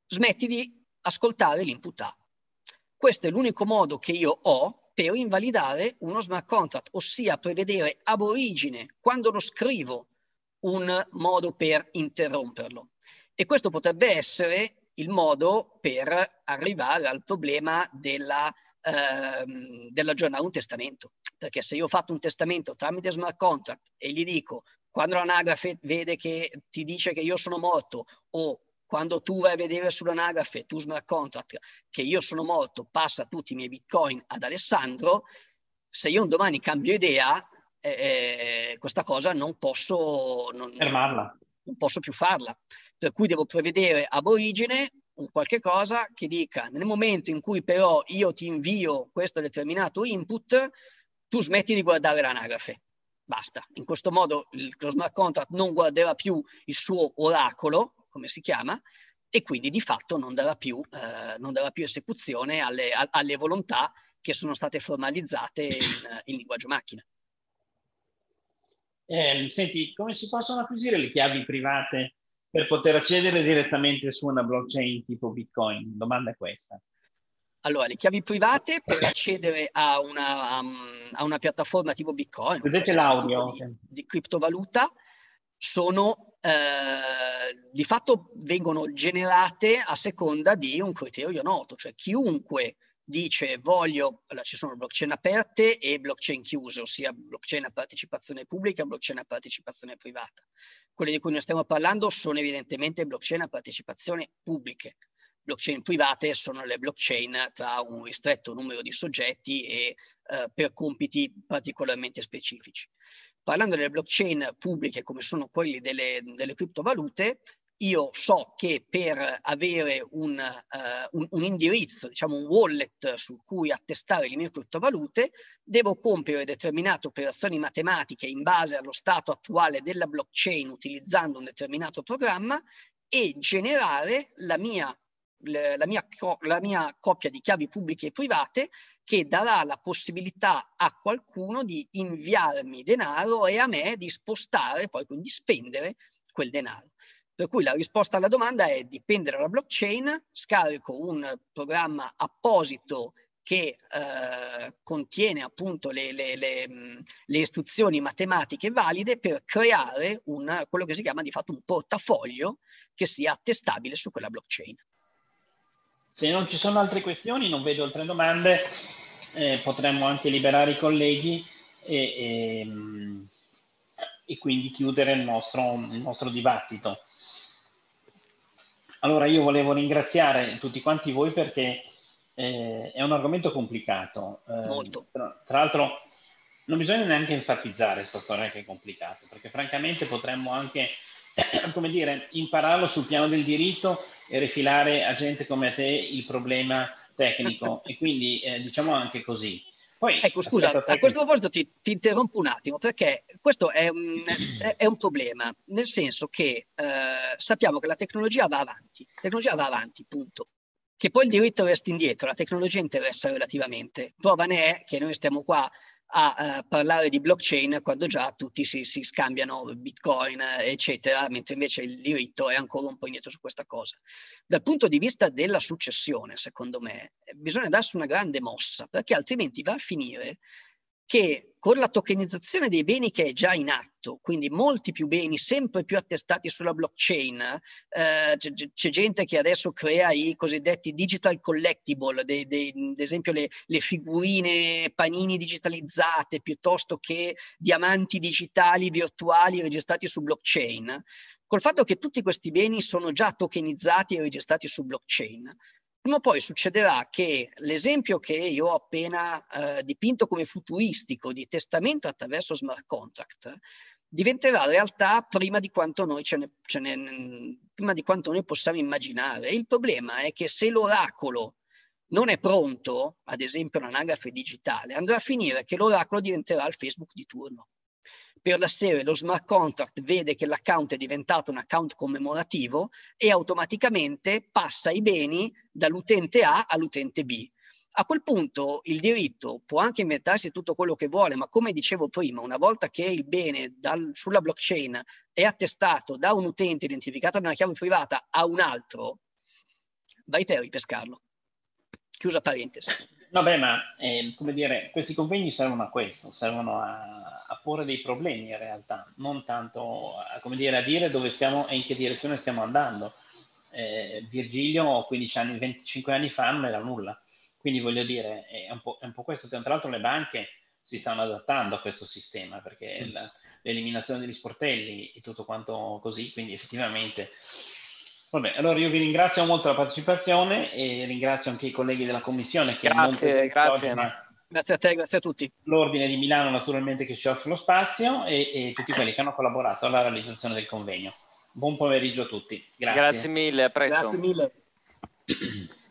smetti di ascoltare l'input A. Questo è l'unico modo che io ho per invalidare uno smart contract, ossia prevedere ab origine, quando lo scrivo, un modo per interromperlo. E questo potrebbe essere il modo per arrivare al problema della, ehm, dell'aggiornare un testamento. Perché se io ho fatto un testamento tramite smart contract e gli dico quando l'anagrafe vede che ti dice che io sono morto o quando tu vai a vedere sull'anagrafe tu smart contract che io sono morto, passa tutti i miei bitcoin ad Alessandro, se io un domani cambio idea, eh, eh questa cosa non posso, non, non posso più farla. Per cui devo prevedere ab origine un qualche cosa che dica nel momento in cui però io ti invio questo determinato input, tu smetti di guardare l'anagrafe. Basta. In questo modo lo smart contract non guarderà più il suo oracolo, come si chiama, e quindi di fatto non darà più, eh, non darà più esecuzione alle, a, alle, volontà che sono state formalizzate in, in linguaggio macchina. Eh, senti, come si possono acquisire le chiavi private per poter accedere direttamente su una blockchain tipo Bitcoin? Domanda è questa. Allora, le chiavi private per accedere a una, um, a una piattaforma tipo Bitcoin, vedete l'audio di, di criptovaluta, sono eh, di fatto vengono generate a seconda di un criterio noto, cioè chiunque dice voglio, allora ci sono blockchain aperte e blockchain chiuse, ossia blockchain a partecipazione pubblica e blockchain a partecipazione privata. Quelle di cui noi stiamo parlando sono evidentemente blockchain a partecipazione pubbliche, blockchain private sono le blockchain tra un ristretto numero di soggetti e eh, per compiti particolarmente specifici. Parlando delle blockchain pubbliche come sono quelle delle, delle criptovalute, io so che per avere un, uh, un, un, indirizzo, diciamo un wallet su cui attestare le mie criptovalute, devo compiere determinate operazioni matematiche in base allo stato attuale della blockchain utilizzando un determinato programma e generare la mia la mia, la mia coppia di chiavi pubbliche e private che darà la possibilità a qualcuno di inviarmi denaro e a me di spostare, poi quindi spendere quel denaro. Per cui la risposta alla domanda è dipende dalla blockchain, scarico un programma apposito che eh, contiene appunto le, le, le, mm, le, istruzioni matematiche valide per creare un, quello che si chiama di fatto un portafoglio che sia attestabile su quella blockchain. Se non ci sono altre questioni, non vedo altre domande, eh, potremmo anche liberare i colleghi e, e, ehm, e quindi chiudere il nostro, il nostro dibattito. Allora io volevo ringraziare tutti quanti voi perché eh, è un argomento complicato. Eh, tra, tra l'altro non bisogna neanche enfatizzare questa storia che è complicata, perché francamente potremmo anche come dire, impararlo sul piano del diritto e rifilare a gente come a te il problema tecnico. e quindi eh, diciamo anche così. Poi, ecco, scusa, aspetta, a questo proposito ti, ti, interrompo un attimo perché questo è un, è un problema, nel senso che eh, sappiamo che la tecnologia va avanti, la tecnologia va avanti, punto. Che poi il diritto resti indietro, la tecnologia interessa relativamente. Prova ne è che noi stiamo qua a eh, parlare di blockchain quando già tutti si, si, scambiano bitcoin eccetera mentre invece il diritto è ancora un po' indietro su questa cosa dal punto di vista della successione secondo me bisogna darsi una grande mossa perché altrimenti va a finire che con la tokenizzazione dei beni che è già in atto, quindi molti più beni sempre più attestati sulla blockchain, eh, c'è, c'è, gente che adesso crea i cosiddetti digital collectible, dei, dei, ad esempio le, le, figurine panini digitalizzate piuttosto che diamanti digitali virtuali registrati su blockchain. Col fatto che tutti questi beni sono già tokenizzati e registrati su blockchain, prima o poi succederà che l'esempio che io ho appena eh, dipinto come futuristico di testamento attraverso smart contract diventerà realtà prima di quanto noi, ce ne, ce ne, prima di quanto noi possiamo immaginare. Il problema è che se l'oracolo non è pronto, ad esempio l'anagrafe digitale, andrà a finire che l'oracolo diventerà il Facebook di turno per la serie lo smart contract vede che l'account è diventato un account commemorativo e automaticamente passa i beni dall'utente A all'utente B. A quel punto il diritto può anche inventarsi tutto quello che vuole, ma come dicevo prima, una volta che il bene dal, sulla blockchain è attestato da un utente identificato nella chiave privata a un altro, vai te a ripescarlo. Chiusa parentesi. Vabbè, ma eh, come dire, questi convegni servono a questo, servono a, a, porre dei problemi in realtà, non tanto a, come dire, a dire dove stiamo e in che direzione stiamo andando. Eh, Virgilio 15 anni, 25 anni fa non era nulla, quindi voglio dire, è un po', è un po questo. Tra l'altro le banche si stanno adattando a questo sistema perché mm. la, l'eliminazione degli sportelli e tutto quanto così, quindi effettivamente Vabbè, allora io vi ringrazio molto la partecipazione e ringrazio anche i colleghi della commissione. Che grazie, grazie. Oggi, ma... Grazie a te, grazie a tutti. L'Ordine di Milano naturalmente che ci offre lo spazio e, e, tutti quelli che hanno collaborato alla realizzazione del convegno. Buon pomeriggio a tutti. Grazie, grazie mille, a presto. Grazie mille.